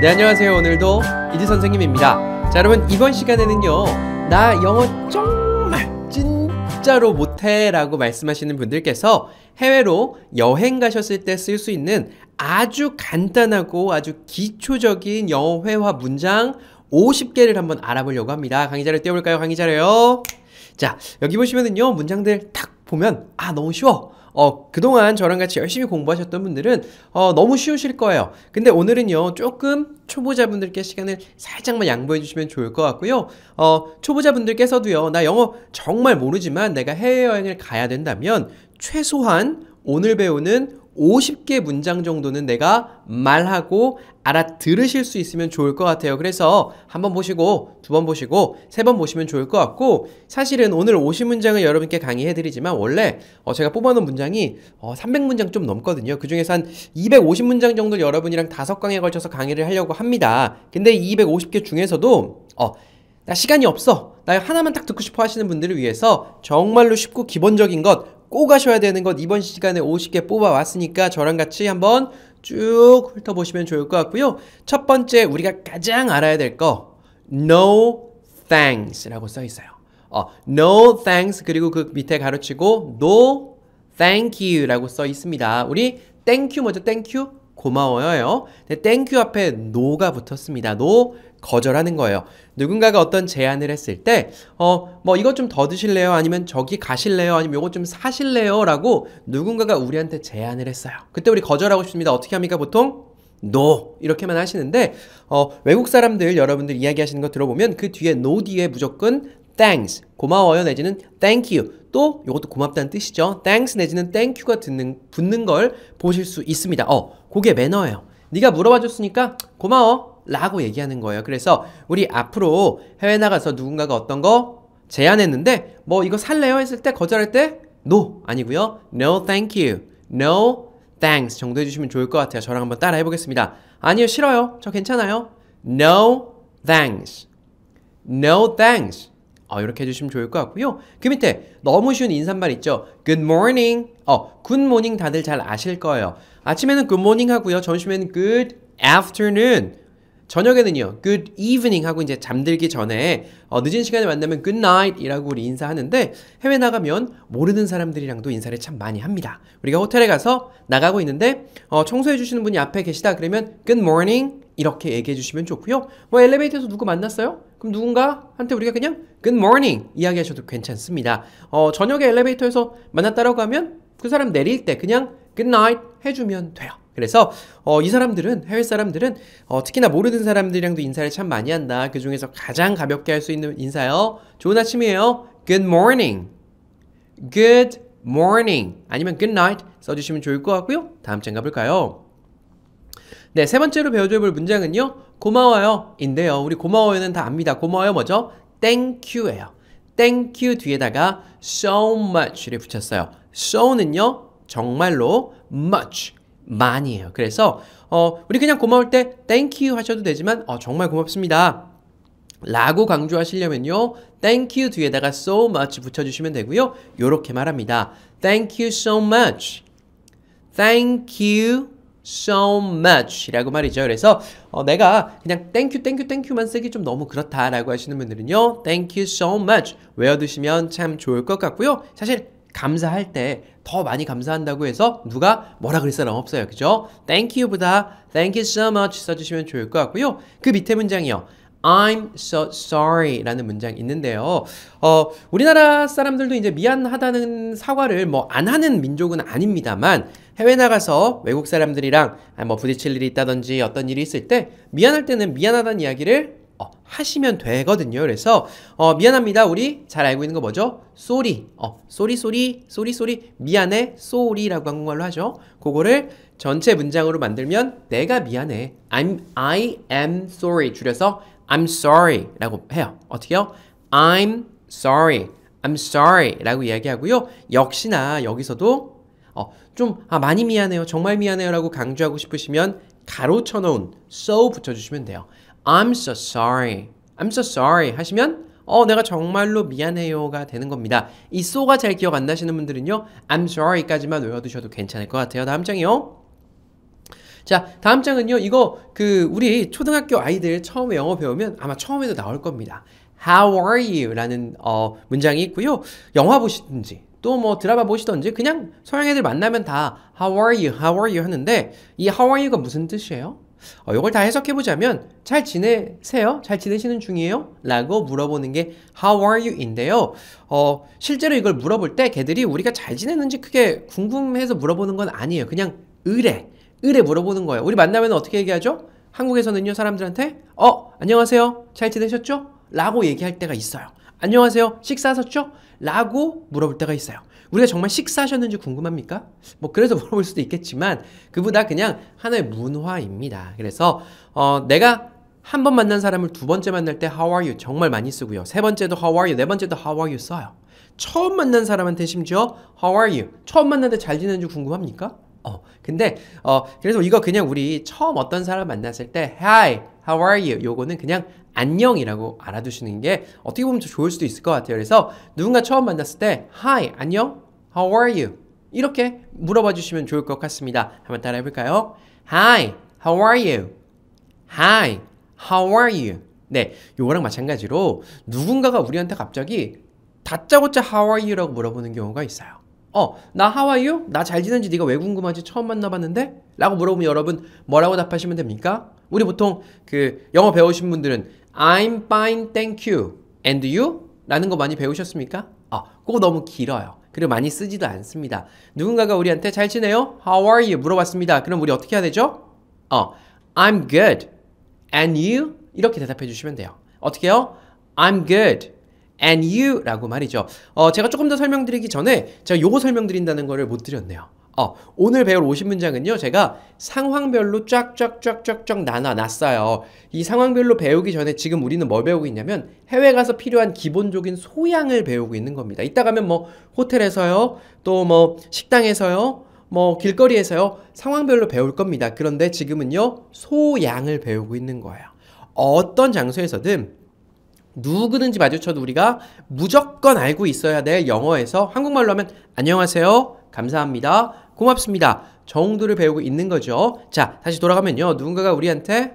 네 안녕하세요 오늘도 이지 선생님입니다 자 여러분 이번 시간에는요 나 영어 정말 진짜로 못해 라고 말씀하시는 분들께서 해외로 여행 가셨을 때 쓸 수 있는 아주 간단하고 아주 기초적인 영어 회화 문장 50개를 한번 알아보려고 합니다 강의자를 띄워볼까요 강의자를요 자 여기 보시면은요 문장들 딱 보면 아 너무 쉬워 어, 그동안 저랑 같이 열심히 공부하셨던 분들은 어, 너무 쉬우실 거예요. 근데 오늘은요, 조금 초보자분들께 시간을 살짝만 양보해 주시면 좋을 것 같고요. 어, 초보자분들께서도요, 나 영어 정말 모르지만 내가 해외여행을 가야 된다면 최소한 오늘 배우는 5 0개 문장 정도는 내가 말하고 알아들으실 수 있으면 좋을 것 같아요. 그래서 한번 보시고 두 번 보시고 세 번 보시면 좋을 것 같고 사실은 오늘 5 0 문장을 여러분께 강의해 드리지만 원래 어 제가 뽑아놓은 문장이 어 300문장 좀 넘거든요. 그중에서 한이백오 문장 정도 여러분이랑 다섯 강에 걸쳐서 강의를 하려고 합니다. 근데 2 5 0개 중에서도 어나 시간이 없어. 나 하나만 딱 듣고 싶어 하시는 분들을 위해서 정말로 쉽고 기본적인 것꼭 하셔야 되는 것 이번 시간에 50개 뽑아왔으니까 저랑 같이 한번 쭉 훑어보시면 좋을 것 같고요. 첫 번째 우리가 가장 알아야 될 거 no thanks라고 써 있어요. 어, no thanks 그리고 그 밑에 가르치고 no thank you라고 써 있습니다. 우리 thank you 먼저 thank you 고마워요. 네, thank you 앞에 no가 붙었습니다. no 거절하는 거예요. 누군가가 어떤 제안을 했을 때, 어, 뭐 이것 좀 더 드실래요? 아니면 저기 가실래요? 아니면 요거 좀 사실래요? 라고 누군가가 우리한테 제안을 했어요. 그때 우리 거절하고 싶습니다. 어떻게 합니까? 보통 no 이렇게만 하시는데 어, 외국 사람들 여러분들 이야기하시는 거 들어보면 그 뒤에 no 뒤에 무조건 thanks 고마워요 내지는 thank you 또 이것도 고맙다는 뜻이죠 thanks 내지는 thank you가 듣는, 붙는 걸 보실 수 있습니다 어 그게 매너예요 네가 물어봐 줬으니까 고마워 라고 얘기하는 거예요. 그래서 우리 앞으로 해외 나가서 누군가가 어떤 거 제안했는데 뭐 이거 살래요 했을 때 거절할 때 no 아니고요. no thank you. no thanks 정도 해주시면 좋을 것 같아요. 저랑 한번 따라 해보겠습니다. 아니요, 싫어요. 저 괜찮아요. No thanks. No thanks. 어, 이렇게 해주시면 좋을 것 같고요. 그 밑에 너무 쉬운 인사말 있죠. Good morning. 어, Good morning 다들 잘 아실 거예요. 아침에는 Good morning 하고요. 점심에는 Good afternoon. 저녁에는요, good evening 하고 이제 잠들기 전에 어, 늦은 시간에 만나면 good night이라고 우리 인사하는데 해외 나가면 모르는 사람들이랑도 인사를 참 많이 합니다. 우리가 호텔에 가서 나가고 있는데 어, 청소해 주시는 분이 앞에 계시다 그러면 good morning 이렇게 얘기해 주시면 좋고요. 뭐 엘리베이터에서 누구 만났어요? 그럼 누군가한테 우리가 그냥 good morning 이야기하셔도 괜찮습니다. 어, 저녁에 엘리베이터에서 만났다라고 하면 그 사람 내릴 때 그냥 good night 해주면 돼요. 그래서 어, 이 사람들은 해외 사람들은 어, 특히나 모르는 사람들이랑도 인사를 참 많이 한다. 그 중에서 가장 가볍게 할 수 있는 인사요. 좋은 아침이에요. Good morning. Good morning. 아니면 good night 써주시면 좋을 것 같고요. 다음 장 가볼까요? 네, 세 번째로 배워줘볼 문장은요. 고마워요. 인데요. 우리 고마워요는 다 압니다. 고마워요 뭐죠? Thank you예요. Thank you 뒤에다가 so much를 붙였어요. so는요. 정말로 much 많이에요. 그래서 어, 우리 그냥 고마울 때 thank you 하셔도 되지만 어, 정말 고맙습니다. 라고 강조하시려면요. thank you 뒤에다가 so much 붙여주시면 되고요. 요렇게 말합니다. thank you so much. thank you so much 라고 말이죠. 그래서 어, 내가 그냥 thank thank thank you, you, y o u 만 쓰기 좀 너무 그렇다라고 하시는 분들은요. thank you so much 외워두시면 참 좋을 것 같고요. 사실 감사할 때더 많이 감사한다고 해서 누가 뭐라 그럴 사람 없어요. 그죠? Thank you보다 Thank you so much 써주시면 좋을 것 같고요. 그 밑에 문장이요. I'm so sorry 라는 문장 있는데요. 어, 우리나라 사람들도 이제 미안하다는 사과를 뭐 안 하는 민족은 아닙니다만 해외 나가서 외국 사람들이랑 아, 뭐 부딪힐 일이 있다든지 어떤 일이 있을 때 미안할 때는 미안하다는 이야기를 어, 하시면 되거든요. 그래서 어, 미안합니다. 우리 잘 알고 있는 거 뭐죠? 쏘리. 어, 쏘리 쏘리 쏘리 쏘리 미안해 쏘리라고 한국말로 하죠. 그거를 전체 문장으로 만들면 내가 미안해. I'm I am sorry 줄여서 I'm sorry라고 해요. 어떻게요? I'm sorry. I'm sorry라고 이야기하고요. 역시나 여기서도 어, 좀 아, 많이 미안해요. 정말 미안해요라고 강조하고 싶으시면 가로 쳐놓은 so 붙여주시면 돼요. I'm so sorry. I'm so sorry 하시면 어 내가 정말로 미안해요가 되는 겁니다. 이 so가 잘 기억 안 나시는 분들은요. I'm sorry까지만 외워두셔도 괜찮을 것 같아요. 다음 장이요. 자, 다음 장은요. 이거 그 우리 초등학교 아이들 처음에 영어 배우면 아마 처음에도 나올 겁니다. How are you? 라는 어, 문장이 있고요. 영화 보시든지 또 뭐 드라마 보시든지 그냥 서양 애들 만나면 다 How are you? How are you? 하는데 이 How are you가 무슨 뜻이에요? 어, 이걸 다 해석해 보자면 잘 지내세요? 잘 지내시는 중이에요? 라고 물어보는 게 How are you?인데요. 어, 실제로 이걸 물어볼 때 걔들이 우리가 잘 지내는지 크게 궁금해서 물어보는 건 아니에요. 그냥 의뢰, 의뢰 물어보는 거예요. 우리 만나면 어떻게 얘기하죠? 한국에서는요 사람들한테 어 안녕하세요 잘 지내셨죠? 라고 얘기할 때가 있어요. 안녕하세요 식사하셨죠? 라고 물어볼 때가 있어요. 우리가 정말 식사하셨는지 궁금합니까? 뭐 그래서 물어볼 수도 있겠지만 그보다 그냥 하나의 문화입니다. 그래서 어, 내가 한 번 만난 사람을 두 번째 만날 때 How are you 정말 많이 쓰고요. 세 번째도 How are you, 네 번째도 How are you 써요. 처음 만난 사람한테 심지어 How are you 처음 만났는데 잘 지내는지 궁금합니까? 어, 근데 어, 그래서 이거 그냥 우리 처음 어떤 사람 만났을 때 Hi, how are you? 요거는 그냥 안녕이라고 알아두시는 게 어떻게 보면 좋을 수도 있을 것 같아요. 그래서 누군가 처음 만났을 때 Hi, 안녕, How are you? 이렇게 물어봐 주시면 좋을 것 같습니다. 한번 따라 해볼까요? Hi, how are you? Hi, how are you? 네, 요거랑 마찬가지로 누군가가 우리한테 갑자기 다짜고짜 How are you라고 물어보는 경우가 있어요. 어, 나 How are you? 나 잘 지내는지 네가 왜 궁금하지? 처음 만나봤는데? 라고 물어보면 여러분 뭐라고 답하시면 됩니까? 우리 보통 그 영어 배우신 분들은 I'm fine, thank you. And you? 라는 거 많이 배우셨습니까? 아, 그거 너무 길어요. 그리고 많이 쓰지도 않습니다. 누군가가 우리한테 잘 지내요? How are you? 물어봤습니다. 그럼 우리 어떻게 해야 되죠? 어, I'm good. And you? 이렇게 대답해 주시면 돼요. 어떻게 해요? I'm good. And you? 라고 말이죠. 어, 제가 조금 더 설명드리기 전에 제가 요거 설명드린다는 거를 못 드렸네요. 어, 오늘 배울 50문장은요, 제가 상황별로 쫙쫙쫙쫙쫙 나눠놨어요. 이 상황별로 배우기 전에 지금 우리는 뭘 배우고 있냐면 해외 가서 필요한 기본적인 소양을 배우고 있는 겁니다. 이따 가면 뭐 호텔에서요, 또 뭐 식당에서요, 뭐 길거리에서요, 상황별로 배울 겁니다. 그런데 지금은요, 소양을 배우고 있는 거예요. 어떤 장소에서든 누구든지 마주쳐도 우리가 무조건 알고 있어야 될 영어에서 한국말로 하면 안녕하세요. 감사합니다. 고맙습니다. 정도를 배우고 있는 거죠. 자, 다시 돌아가면요. 누군가가 우리한테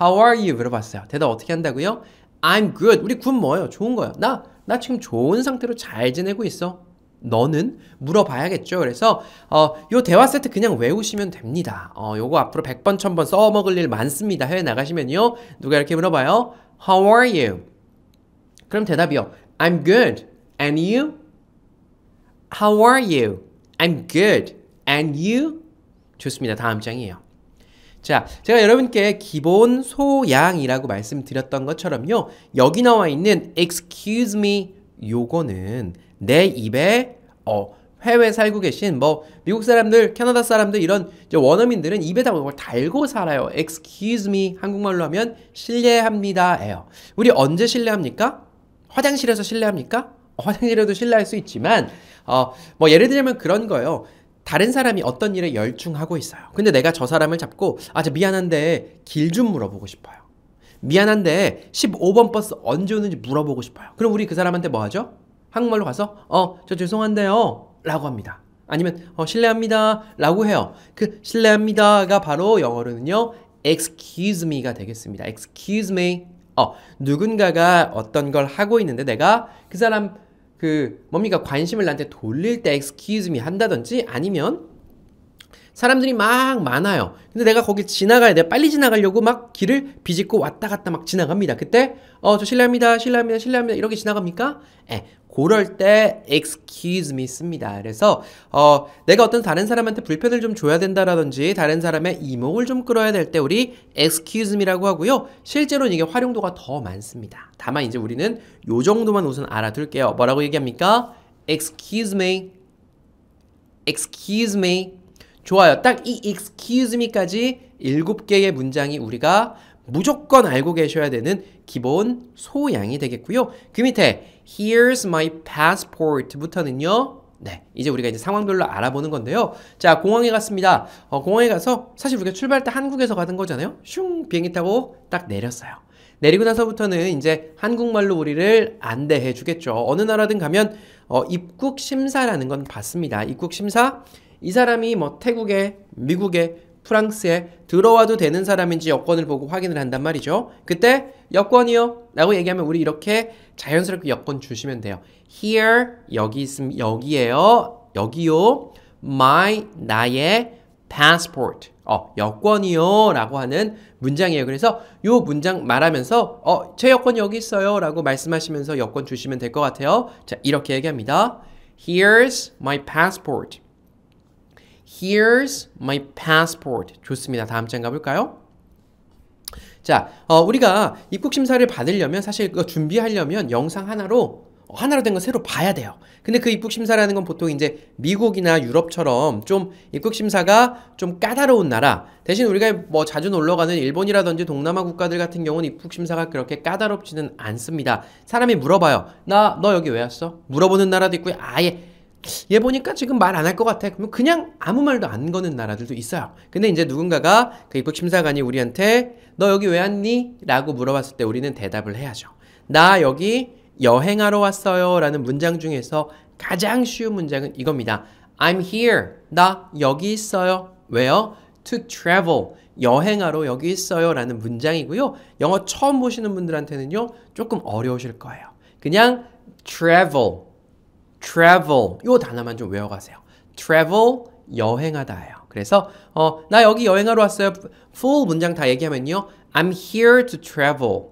How are you? 물어봤어요. 대답 어떻게 한다고요? I'm good. 우리 good 뭐예요? 좋은 거예요 나, 나 지금 좋은 상태로 잘 지내고 있어. 너는? 물어봐야겠죠. 그래서 어, 요 대화 세트 그냥 외우시면 됩니다. 어, 요거 앞으로 100번, 1000번 써먹을 일 많습니다. 해외 나가시면요. 누가 이렇게 물어봐요. How are you? 그럼 대답이요. I'm good. And you? How are you? I'm good. and you 좋습니다. 다음 장이에요. 자, 제가 여러분께 기본 소양이라고 말씀드렸던 것처럼요. 여기 나와 있는 excuse me 요거는 내 입에 어 해외 살고 계신 뭐 미국 사람들, 캐나다 사람들 이런 원어민들은 입에다 뭘 달고 살아요. excuse me 한국말로 하면 실례합니다예요. 우리 언제 실례합니까? 화장실에서 실례합니까? 어, 화장실에도 실례할 수 있지만 어 뭐 예를 들면 그런 거예요. 다른 사람이 어떤 일에 열중하고 있어요. 근데 내가 저 사람을 잡고 아, 저 미안한데 길 좀 물어보고 싶어요. 미안한데 15번 버스 언제 오는지 물어보고 싶어요. 그럼 우리 그 사람한테 뭐 하죠? 한국말로 가서 어, 저 죄송한데요. 라고 합니다. 아니면 어, 실례합니다. 라고 해요. 그 실례합니다가 바로 영어로는요. excuse me가 되겠습니다. excuse me. 어, 누군가가 어떤 걸 하고 있는데 내가 그 사람 그 뭡니까 관심을 나한테 돌릴 때 excuse me 한다든지 아니면 사람들이 막 많아요. 근데 내가 거기 지나가야 돼. 빨리 지나가려고 막 길을 비집고 왔다 갔다 막 지나갑니다. 그때 어, 저 실례합니다. 실례합니다. 실례합니다. 이렇게 지나갑니까? 예. 그럴 때 excuse me 씁니다. 그래서 어, 내가 어떤 다른 사람한테 불편을 좀 줘야 된다라든지 다른 사람의 이목을 좀 끌어야 될 때 우리 excuse me라고 하고요. 실제로는 이게 활용도가 더 많습니다. 다만 이제 우리는 요 정도만 우선 알아둘게요. 뭐라고 얘기합니까? excuse me excuse me 좋아요. 딱 이 excuse me까지 일곱 개의 문장이 우리가 무조건 알고 계셔야 되는 기본 소양이 되겠고요. 그 밑에 here's my passport부터는요. 네, 이제 우리가 이제 상황별로 알아보는 건데요. 자, 공항에 갔습니다. 어, 공항에 가서 사실 우리가 출발때 한국에서 가는 거잖아요. 슝 비행기 타고 딱 내렸어요. 내리고 나서부터는 이제 한국말로 우리를 안내해 주겠죠. 어느 나라든 가면 어, 입국 심사라는 건 받습니다. 입국 심사 이 사람이 뭐 태국에, 미국에, 프랑스에 들어와도 되는 사람인지 여권을 보고 확인을 한단 말이죠. 그때 여권이요? 라고 얘기하면 우리 이렇게 자연스럽게 여권 주시면 돼요. Here 여기 있음 여기에요. 여기요. My 나의 passport 어, 여권이요 라고 하는 문장이에요. 그래서 요 문장 말하면서 어, 제 여권 여기 있어요 라고 말씀하시면서 여권 주시면 될 것 같아요. 자, 이렇게 얘기합니다. Here's my passport. Here's my passport. 좋습니다. 다음 장 가볼까요? 자, 어, 우리가 입국 심사를 받으려면 사실 그 준비하려면 영상 하나로 어, 하나로 된 거 새로 봐야 돼요. 근데 그 입국 심사라는 건 보통 이제 미국이나 유럽처럼 좀 입국 심사가 좀 까다로운 나라 대신 우리가 뭐 자주 놀러 가는 일본이라든지 동남아 국가들 같은 경우는 입국 심사가 그렇게 까다롭지는 않습니다. 사람이 물어봐요. 나 너 여기 왜 왔어? 물어보는 나라도 있고요. 아예 얘 보니까 지금 말 안 할 것 같아. 그럼 그냥 아무 말도 안 거는 나라들도 있어요. 근데 이제 누군가가 그 입국 심사관이 우리한테 너 여기 왜 왔니? 라고 물어봤을 때 우리는 대답을 해야죠. 나 여기 여행하러 왔어요. 라는 문장 중에서 가장 쉬운 문장은 이겁니다. I'm here. 나 여기 있어요. 왜요? To travel. 여행하러 여기 있어요. 라는 문장이고요. 영어 처음 보시는 분들한테는요, 조금 어려우실 거예요. 그냥 travel. travel 요 단어만 좀 외워가세요. travel 여행하다예요. 그래서 어, 나 여기 여행하러 왔어요. full 문장 다 얘기하면요. I'm here to travel.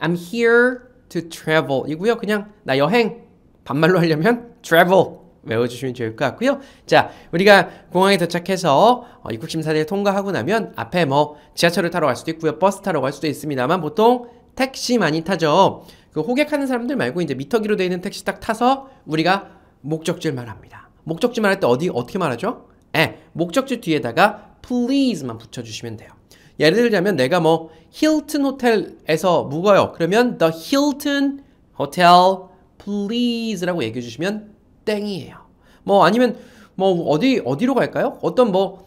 I'm here to travel 이고요. 그냥 나 여행 반말로 하려면 travel 외워주시면 좋을 것 같고요. 자, 우리가 공항에 도착해서 어, 입국 심사를 통과하고 나면 앞에 뭐 지하철을 타러 갈 수도 있고요, 버스 타러 갈 수도 있습니다만 보통 택시 많이 타죠. 그 호객하는 사람들 말고 이제 미터기로 되어 있는 택시 딱 타서 우리가 목적지를 말합니다. 목적지 말할 때 어디 어떻게 말하죠? 에 예, 목적지 뒤에다가 please만 붙여주시면 돼요. 예를 들자면 내가 뭐 힐튼 호텔에서 묵어요. 그러면 the Hilton Hotel please라고 얘기해 주시면 땡이에요. 뭐 아니면 뭐 어디 어디로 갈까요? 어떤 뭐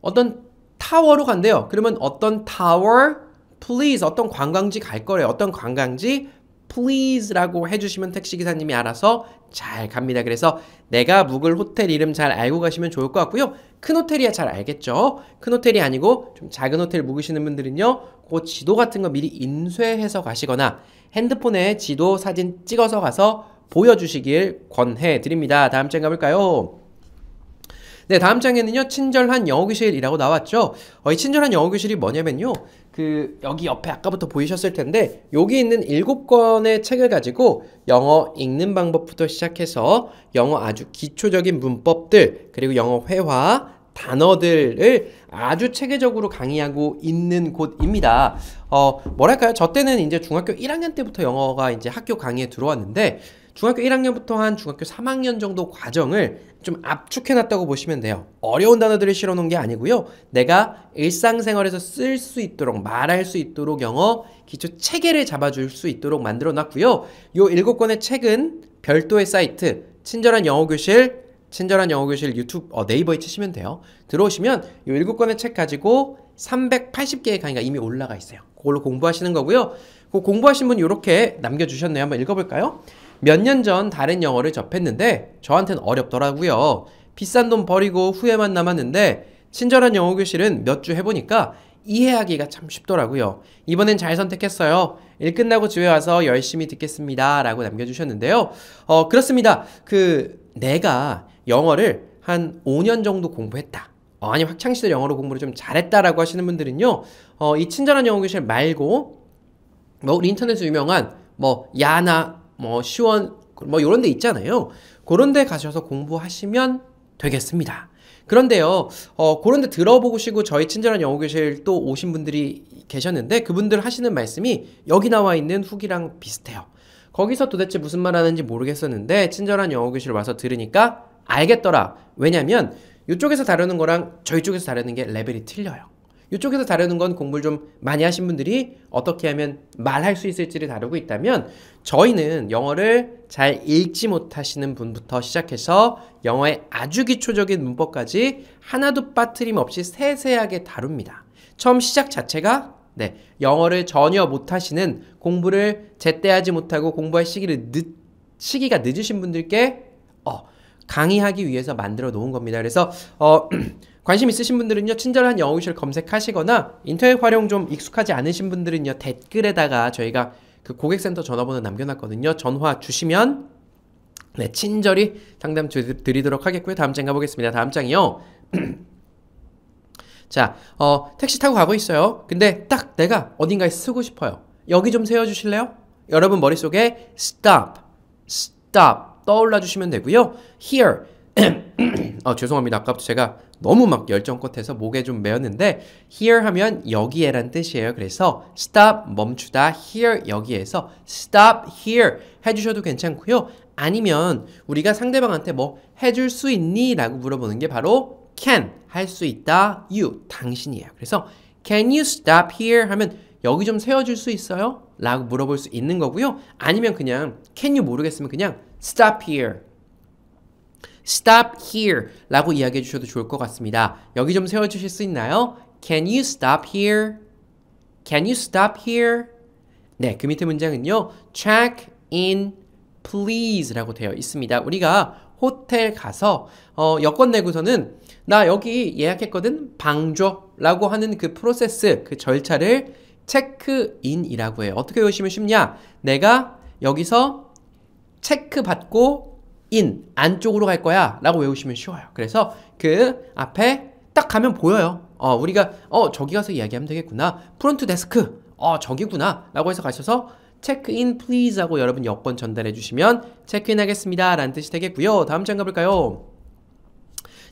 어떤 타워로 간대요. 그러면 어떤 타워 please 어떤 관광지 갈 거래요. 어떤 관광지 please라고 해주시면 택시기사님이 알아서 잘 갑니다. 그래서 내가 묵을 호텔 이름 잘 알고 가시면 좋을 것 같고요. 큰 호텔이야 잘 알겠죠? 큰 호텔이 아니고 좀 작은 호텔 묵으시는 분들은요. 그 지도 같은 거 미리 인쇄해서 가시거나 핸드폰에 지도 사진 찍어서 가서 보여주시길 권해드립니다. 다음 장 가볼까요? 네, 다음 장에는요, 친절한 영어교실이라고 나왔죠. 어, 이 친절한 영어교실이 뭐냐면요, 그 여기 옆에 아까부터 보이셨을 텐데 여기 있는 7권의 책을 가지고 영어 읽는 방법부터 시작해서 영어 아주 기초적인 문법들 그리고 영어 회화 단어들을 아주 체계적으로 강의하고 있는 곳입니다. 어, 뭐랄까요? 저 때는 이제 중학교 1학년 때부터 영어가 이제 학교 강의에 들어왔는데 중학교 1학년부터 한 중학교 3학년 정도 과정을 좀 압축해놨다고 보시면 돼요. 어려운 단어들을 실어놓은 게 아니고요. 내가 일상생활에서 쓸 수 있도록 말할 수 있도록 영어 기초 체계를 잡아줄 수 있도록 만들어놨고요. 요 일곱 권의 책은 별도의 사이트 친절한 영어교실 친절한 영어교실 유튜브 어, 네이버에 치시면 돼요. 들어오시면 이 일곱 권의 책 가지고 380개의 강의가 이미 올라가 있어요. 그걸로 공부하시는 거고요. 그 공부하신 분 이렇게 남겨주셨네요. 한번 읽어볼까요? 몇년전 다른 영어를 접했는데 저한텐 어렵더라고요. 비싼 돈 버리고 후회만 남았는데 친절한 영어 교실은 몇 주 해보니까 이해하기가 참 쉽더라고요. 이번엔 잘 선택했어요. 일 끝나고 집에 와서 열심히 듣겠습니다. 라고 남겨주셨는데요. 어, 그렇습니다. 그, 내가 영어를 한 5년 정도 공부했다. 어, 아니, 확창시절 영어로 공부를 좀 잘했다라고 하시는 분들은요, 어, 이 친절한 영어 교실 말고, 뭐, 우리 인터넷에 유명한, 뭐, 야나, 뭐 시원 뭐 이런 데 있잖아요. 그런 데 가셔서 공부하시면 되겠습니다. 그런데요, 어, 그런 데 들어보시고 저희 친절한 영어 교실 또 오신 분들이 계셨는데 그분들 하시는 말씀이 여기 나와 있는 후기랑 비슷해요. 거기서 도대체 무슨 말 하는지 모르겠었는데 친절한 영어 교실 와서 들으니까 알겠더라. 왜냐면 이쪽에서 다루는 거랑 저희 쪽에서 다루는 게 레벨이 틀려요. 이쪽에서 다루는 건 공부를 좀 많이 하신 분들이 어떻게 하면 말할 수 있을지를 다루고 있다면 저희는 영어를 잘 읽지 못하시는 분부터 시작해서 영어의 아주 기초적인 문법까지 하나도 빠트림 없이 세세하게 다룹니다. 처음 시작 자체가 네, 영어를 전혀 못하시는 공부를 제때 하지 못하고 공부할 시기를 늦, 시기가 늦으신 분들께 어, 강의하기 위해서 만들어 놓은 겁니다. 그래서 어 관심 있으신 분들은요 친절한 영웅실 검색하시거나 인터넷 활용 좀 익숙하지 않으신 분들은요 댓글에다가 저희가 그 고객센터 전화번호 남겨놨거든요 전화 주시면 네 친절히 상담 드리도록 하겠고요 다음 장 가보겠습니다 다음 장이요 자, 어, 택시 타고 가고 있어요. 근데 딱 내가 어딘가에 쓰고 싶어요. 여기 좀 세워주실래요? 여러분 머릿속에 stop, stop 떠올라 주시면 되고요. here, 어, 죄송합니다. 아까부터 제가 너무 막 열정껏 해서 목에 좀 메었는데 here 하면 여기에란 뜻이에요. 그래서 stop 멈추다 here 여기에서 stop here 해주셔도 괜찮고요. 아니면 우리가 상대방한테 뭐 해줄 수 있니? 라고 물어보는 게 바로 can 할 수 있다 you 당신이에요. 그래서 can you stop here 하면 여기 좀 세워줄 수 있어요? 라고 물어볼 수 있는 거고요. 아니면 그냥 can you 모르겠으면 그냥 stop here stop here 라고 이야기해 주셔도 좋을 것 같습니다. 여기 좀 세워주실 수 있나요? Can you stop here? Can you stop here? 네, 그 밑에 문장은요. Check in please 라고 되어 있습니다. 우리가 호텔 가서 어, 여권 내고서는 나 여기 예약했거든 방줘 라고 하는 그 프로세스 그 절차를 체크인이라고 해요. 어떻게 외우시면 쉽냐? 내가 여기서 체크 받고 인 안쪽으로 갈 거야 라고 외우시면 쉬워요 그래서 그 앞에 딱 가면 보여요 어 우리가 어 저기 가서 이야기하면 되겠구나 프론트 데스크 어 저기구나 라고 해서 가셔서 체크인 플리즈 하고 여러분 여권 전달해 주시면 체크인 하겠습니다 라는 뜻이 되겠고요 다음 장 가볼까요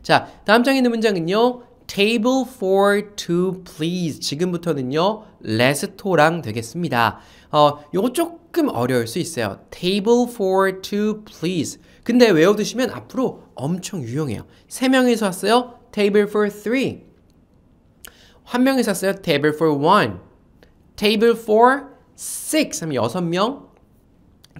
자 다음 장에 있는 문장은요 table for to w please 지금부터는요 레스토랑 되겠습니다. 어, 요거 조금 어려울 수 있어요. table for to please. 근데 외워두시면 앞으로 엄청 유용해요. 세 명이서 왔어요. table for three. 한 명이서 왔어요. table for one. table for six 하면 여섯 명.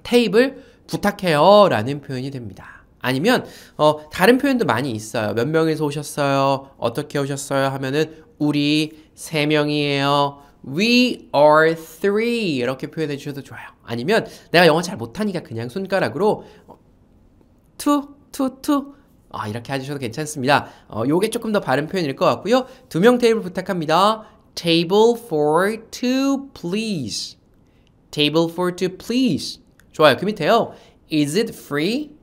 테이블 부탁해요 라는 표현이 됩니다. 아니면 어, 다른 표현도 많이 있어요. 몇 명이서 오셨어요? 어떻게 오셨어요? 하면은 우리 세 명이에요. We are three 이렇게 표현해 주셔도 좋아요. 아니면 내가 영어 잘 못하니까 그냥 손가락으로 two, two, two 아, 이렇게 해주셔도 괜찮습니다. 어, 요게 조금 더 바른 표현일 것 같고요. 두 명 테이블 부탁합니다. Table for two, please. Table for two, please. 좋아요. 그 밑에요. Is it free?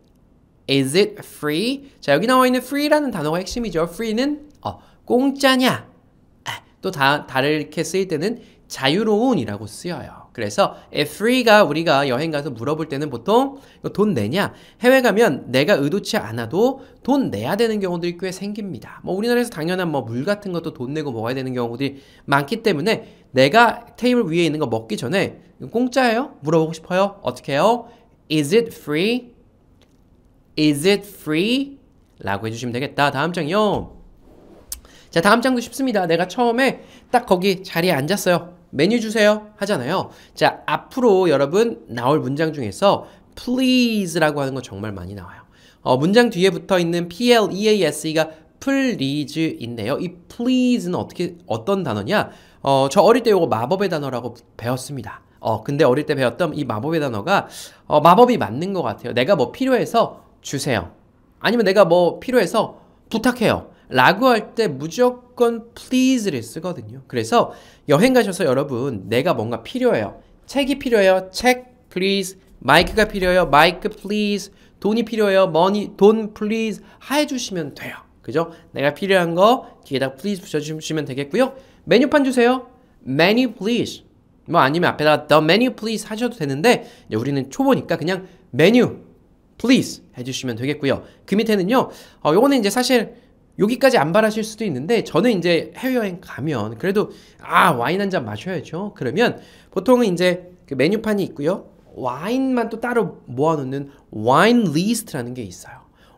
Is it free? 자, 여기 나와 있는 free라는 단어가 핵심이죠. free는 어, 공짜냐? 아, 또 다, 다렇게 쓰일 때는 자유로운이라고 쓰여요. 그래서 f r e e 가 우리가 여행 가서 물어볼 때는 보통 돈 내냐? 해외 가면 내가 의도치 않아도 돈 내야 되는 경우들이 꽤 생깁니다. 뭐 우리나라에서 당연한 뭐 물 같은 것도 돈 내고 먹어야 되는 경우들이 많기 때문에 내가 테이블 위에 있는 거 먹기 전에 공짜예요? 물어보고 싶어요. 어떻게 해요? Is it free? Is it free? 라고 해주시면 되겠다. 다음 장이요. 자, 다음 장도 쉽습니다. 내가 처음에 딱 거기 자리에 앉았어요. 메뉴 주세요. 하잖아요. 자, 앞으로 여러분 나올 문장 중에서 please라고 하는 거 정말 많이 나와요. 어, 문장 뒤에 붙어 있는 please가 p l e a s e 있네요이 please는 어떻게 어떤 단어냐? 어, 저 어릴 때 이거 마법의 단어라고 배웠습니다. 어, 근데 어릴 때 배웠던 이 마법의 단어가 어, 마법이 맞는 것 같아요. 내가 뭐 필요해서 주세요. 아니면 내가 뭐 필요해서 부탁해요. 라고 할 때 무조건 please를 쓰거든요. 그래서 여행 가셔서 여러분 내가 뭔가 필요해요. 책이 필요해요. 책 please. 마이크가 필요해요. 마이크 please. 돈이 필요해요. money 돈 please 해 주시면 돼요. 그죠? 내가 필요한 거 뒤에다 please 붙여 주시면 되겠고요. 메뉴판 주세요. menu please. 뭐 아니면 앞에다 the menu please 하셔도 되는데 우리는 초보니까 그냥 메뉴 please 해주시면 되겠고요. 그 밑에는요. 어, 요거는 이제 사실 여기까지 안 바라실 수도 있는데 저는 이제 해외여행 가면 그래도 아 와인 한 잔 마셔야죠. 그러면 보통은 이제 그 메뉴판이 있고요. 와인만 또 따로 모아놓는 와인 리스트라는 게 있어요.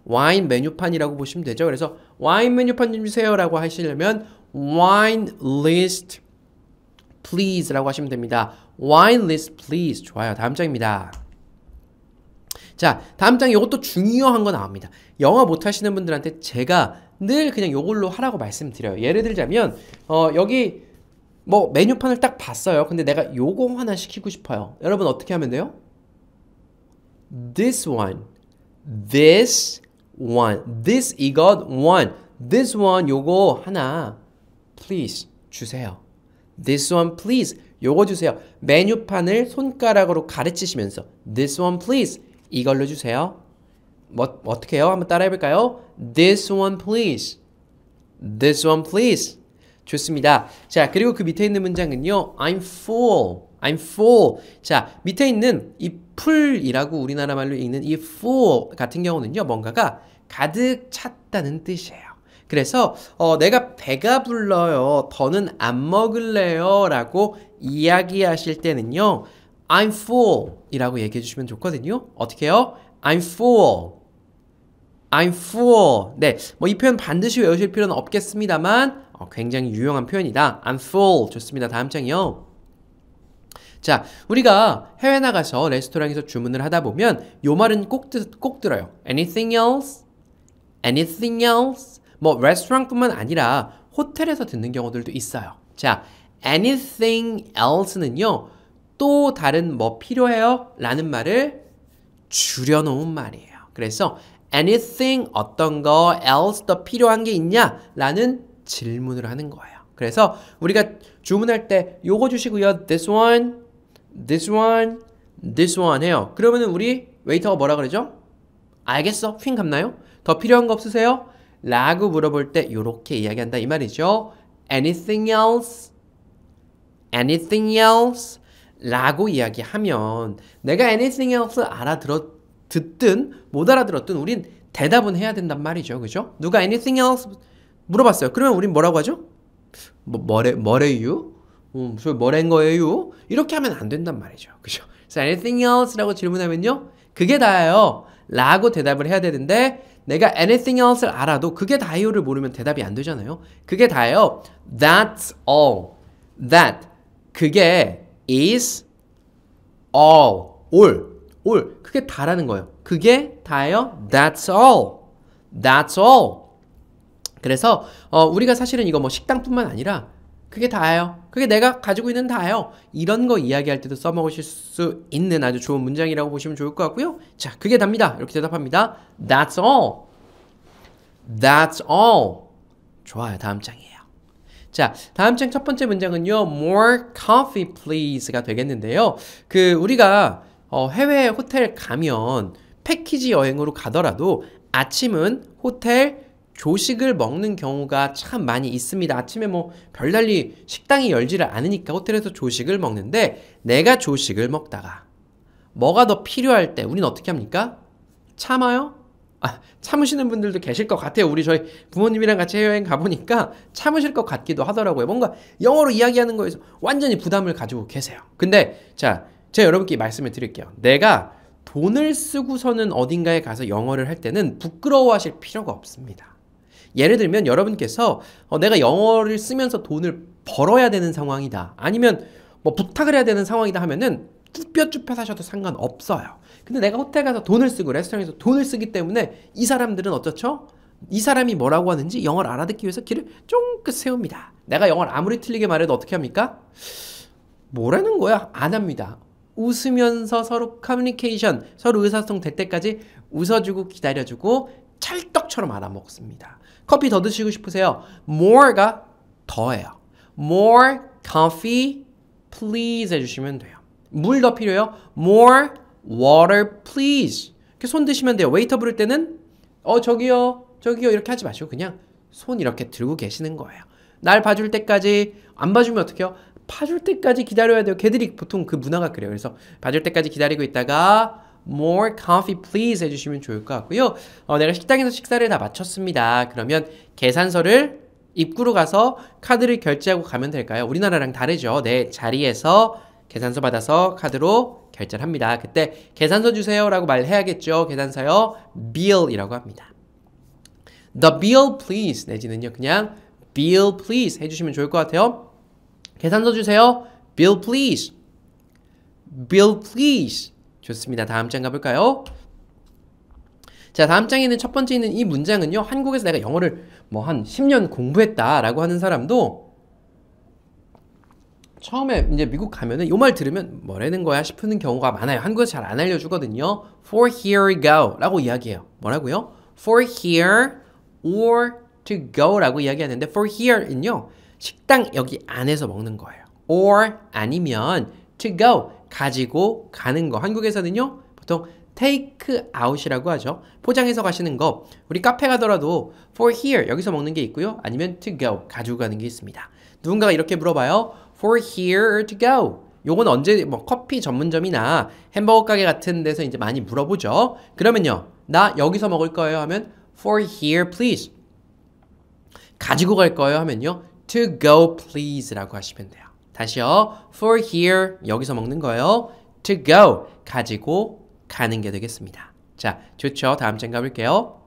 와인 메뉴판이라고 보시면 되죠. 그래서 와인 메뉴판 좀 주세요라고 하시려면 wine list please라고 하시면 됩니다. wine list please 좋아요. 다음 장입니다. 자, 다음 장 이것도 중요한 거 나옵니다. 영어 못 하시는 분들한테 제가 늘 그냥 이걸로 하라고 말씀드려요. 예를 들자면 어, 여기 뭐 메뉴판을 딱 봤어요. 근데 내가 요거 하나 시키고 싶어요. 여러분 어떻게 하면 돼요? This one, this one, this 이것 one, this one 요거 하나 please 주세요. This one please 요거 주세요. 메뉴판을 손가락으로 가르치시면서 this one please 이걸로 주세요. 뭐, 어떻게 해요? 한번 따라 해볼까요? This one please. This one please. 좋습니다. 자, 그리고 그 밑에 있는 문장은요. I'm full. I'm full. 자, 밑에 있는 이 풀이라고 우리나라 말로 읽는 이 full 같은 경우는요. 뭔가가 가득 찼다는 뜻이에요. 그래서 어, 내가 배가 불러요. 더는 안 먹을래요. 라고 이야기하실 때는요. I'm full. 이라고 얘기해 주시면 좋거든요. 어떻게 해요? I'm full. I'm full. 네, 뭐 이 표현 반드시 외우실 필요는 없겠습니다만 어, 굉장히 유용한 표현이다. I'm full. 좋습니다. 다음 장이요. 자, 우리가 해외 나가서 레스토랑에서 주문을 하다 보면 요 말은 꼭, 듣, 꼭 들어요. Anything else? Anything else? 뭐 레스토랑뿐만 아니라 호텔에서 듣는 경우들도 있어요. 자, anything else는요. 또 다른 뭐 필요해요? 라는 말을 줄여놓은 말이에요. 그래서 anything 어떤 거 else 더 필요한 게 있냐? 라는 질문을 하는 거예요. 그래서 우리가 주문할 때 요거 주시고요. this one, this one, this one 해요. 그러면 우리 웨이터가 뭐라 그러죠? 알겠어? 퀸 갚나요? 더 필요한 거 없으세요? 라고 물어볼 때 요렇게 이야기한다 이 말이죠. anything else anything else 라고 이야기하면 내가 anything else 알아들었 듣든 못 알아들었든 우린 대답은 해야 된단 말이죠. 그죠? 누가 anything else 물어봤어요. 그러면 우린 뭐라고 하죠? 뭐 뭐래 뭐래유? 음, 저 뭐랜 거예요? 이렇게 하면 안 된단 말이죠. 그죠? 그래서 anything else라고 질문하면요. 그게 다예요. 라고 대답을 해야 되는데 내가 anything else를 알아도 그게 다이오를 모르면 대답이 안 되잖아요. 그게 다예요. That's all. That 그게 is all, a l 그게 다라는 거예요. 그게 다예요. That's all. That's all. 그래서 어, 우리가 사실은 이거 뭐 식당뿐만 아니라 그게 다예요. 그게 내가 가지고 있는 다예요. 이런 거 이야기할 때도 써먹으실 수 있는 아주 좋은 문장이라고 보시면 좋을 것 같고요. 자, 그게 답니다. 이렇게 대답합니다. That's all. That's all. 좋아요. 다음 장에. 자, 다음 중첫 번째 문장은요. More coffee please가 되겠는데요. 그 우리가 어, 해외 호텔 가면 패키지 여행으로 가더라도 아침은 호텔 조식을 먹는 경우가 참 많이 있습니다. 아침에 뭐 별달리 식당이 열지를 않으니까 호텔에서 조식을 먹는데 내가 조식을 먹다가 뭐가 더 필요할 때우린 어떻게 합니까? 참아요? 아, 참으시는 분들도 계실 것 같아요. 우리 저희 부모님이랑 같이 여행 가보니까 참으실 것 같기도 하더라고요. 뭔가 영어로 이야기하는 거에서 완전히 부담을 가지고 계세요. 근데 자, 제가 여러분께 말씀을 드릴게요. 내가 돈을 쓰고서는 어딘가에 가서 영어를 할 때는 부끄러워하실 필요가 없습니다. 예를 들면 여러분께서 어, 내가 영어를 쓰면서 돈을 벌어야 되는 상황이다. 아니면 뭐 부탁을 해야 되는 상황이다 하면은 쭈뼛쭈뼛 하셔도 상관없어요. 근데 내가 호텔 가서 돈을 쓰고 레스토랑에서 돈을 쓰기 때문에 이 사람들은 어떻죠? 이 사람이 뭐라고 하는지 영어를 알아듣기 위해서 귀를 쫑긋 세웁니다. 내가 영어를 아무리 틀리게 말해도 어떻게 합니까? 뭐라는 거야? 안 합니다. 웃으면서 서로 커뮤니케이션, 서로 의사소통 될 때까지 웃어주고 기다려주고 찰떡처럼 알아먹습니다. 커피 더 드시고 싶으세요? more가 더예요. more coffee please 해주시면 돼요. 물 더 필요해요? more water please 이렇게 손 드시면 돼요 웨이터 부를 때는 어 저기요 저기요 이렇게 하지 마시고 그냥 손 이렇게 들고 계시는 거예요 날 봐줄 때까지 안 봐주면 어떡해요 봐줄 때까지 기다려야 돼요 걔들이 보통 그 문화가 그래요 그래서 봐줄 때까지 기다리고 있다가 more coffee please 해주시면 좋을 것 같고요 어, 내가 식당에서 식사를 다 마쳤습니다 그러면 계산서를 입구로 가서 카드를 결제하고 가면 될까요? 우리나라랑 다르죠 내 자리에서 계산서 받아서 카드로 결제 합니다. 그때 계산서 주세요라고 말해야겠죠. 계산서요. bill이라고 합니다. The bill please 내지는요. 그냥 bill please 해주시면 좋을 것 같아요. 계산서 주세요. bill please. bill please. 좋습니다. 다음 장 가볼까요? 자, 다음 장에 있는 첫 번째 있는 이 문장은요. 한국에서 내가 영어를 뭐 한 10년 공부했다라고 하는 사람도 처음에 이제 미국 가면은 요 말 들으면 뭐라는 거야 싶은 경우가 많아요. 한국에서 잘 안 알려주거든요. For here we go 라고 이야기해요. 뭐라고요? For here or to go 라고 이야기하는데 for h e r e 은요 식당 여기 안에서 먹는 거예요. or 아니면 to go 가지고 가는 거. 한국에서는요. 보통 테이크 아웃이라고 하죠. 포장해서 가시는 거. 우리 카페 가더라도 for here 여기서 먹는 게 있고요. 아니면 to go 가지고 가는 게 있습니다. 누군가가 이렇게 물어봐요. for here to go. 요건 언제 뭐 커피 전문점이나 햄버거 가게 같은 데서 이제 많이 물어보죠. 그러면요. 나 여기서 먹을 거예요 하면 for here please. 가지고 갈 거예요 하면요. to go please라고 하시면 돼요. 다시요. for here 여기서 먹는 거예요. to go 가지고 가는 게 되겠습니다. 자, 좋죠. 다음 장가 볼게요.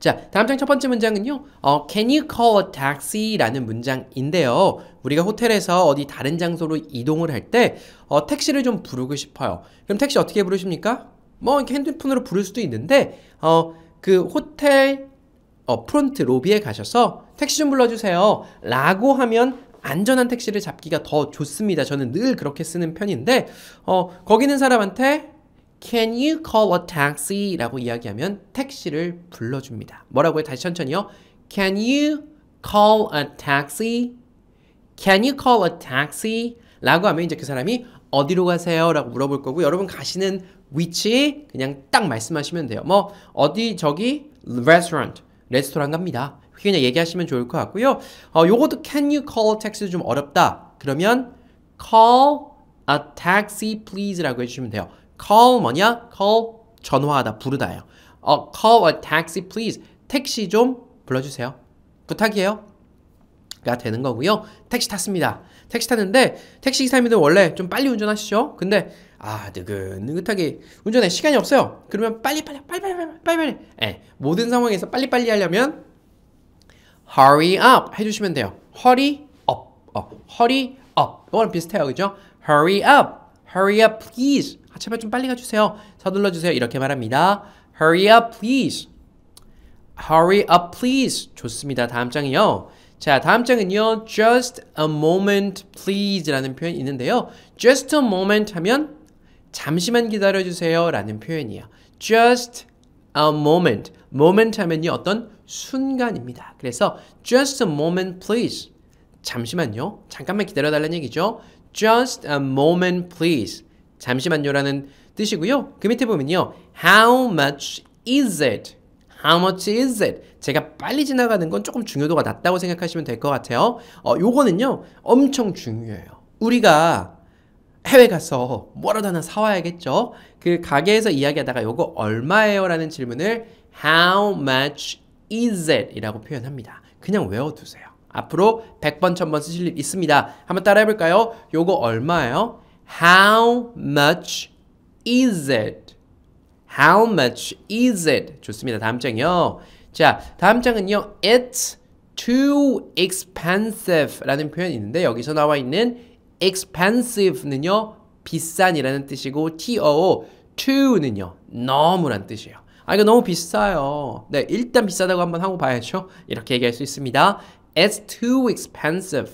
자, 다음 장 첫 번째 문장은요. 어, can you call a taxi? 라는 문장인데요. 우리가 호텔에서 어디 다른 장소로 이동을 할때 어, 택시를 좀 부르고 싶어요. 그럼 택시 어떻게 부르십니까? 뭐 핸드폰으로 부를 수도 있는데 어, 그 호텔 어, 프론트 로비에 가셔서 택시 좀 불러주세요. 라고 하면 안전한 택시를 잡기가 더 좋습니다. 저는 늘 그렇게 쓰는 편인데 어, 거기 있는 사람한테 Can you call a taxi? 라고 이야기하면 택시를 불러줍니다. 뭐라고요? 다시 천천히요. Can you call a taxi? Can you call a taxi? 라고 하면 이제 그 사람이 어디로 가세요? 라고 물어볼 거고 여러분 가시는 위치 그냥 딱 말씀하시면 돼요. 뭐 어디 저기 restaurant 레스토랑 갑니다. 그냥 얘기하시면 좋을 것 같고요. 어, 요것도 can you call a taxi 좀 어렵다. 그러면 call a taxi please 라고 해주시면 돼요. call 뭐냐? call 전화하다 부르다예요. 어, call a taxi please. 택시 좀 불러주세요. 부탁이에요. 가 되는 거고요. 택시 탔습니다. 택시 탔는데 택시 기사님들 원래 좀 빨리 운전하시죠. 근데 아 느긋느긋하게 운전에 시간이 없어요. 그러면 빨리 빨리 빨리 빨리 빨리 빨리 빨리 빨리, 예, 모든 상황에서 빨리 빨리 하려면 hurry up 해주시면 돼요. hurry up, 어, hurry up 이거랑 비슷해요, 그죠? hurry up Hurry up, please. 아, 제발 좀 빨리 가주세요. 서둘러 주세요. 이렇게 말합니다. Hurry up, please. Hurry up, please. 좋습니다. 다음 장이요. 자, 다음 장은요. Just a moment, please라는 표현이 있는데요. Just a moment 하면 잠시만 기다려주세요 라는 표현이에요. Just a moment. moment 하면요. 어떤 순간입니다. 그래서 just a moment please. 잠시만요. 잠깐만 기다려달라는 얘기죠. just a moment please. 잠시만요라는 뜻이고요. 그 밑에 보면요. How much is it? How much is it? 제가 빨리 지나가는 건 조금 중요도가 낮다고 생각하시면 될 것 같아요. 어, 요거는요. 엄청 중요해요. 우리가 해외 가서 뭐라도 하나 사와야겠죠. 그 가게에서 이야기하다가 요거 얼마예요? 라는 질문을 How much is it? 이라고 표현합니다. 그냥 외워두세요. 앞으로 100번, 1000번 쓰실 일 있습니다. 한번 따라 해볼까요? 요거 얼마예요? How much is it? How much is it? 좋습니다. 다음 장이요. 자, 다음 장은요. It's too expensive 라는 표현이 있는데 여기서 나와 있는 expensive는요. 비싼이라는 뜻이고 t o too는요. 너무란 뜻이에요. 아, 이거 너무 비싸요. 네, 일단 비싸다고 한번 하고 봐야죠. 이렇게 얘기할 수 있습니다. It's too expensive.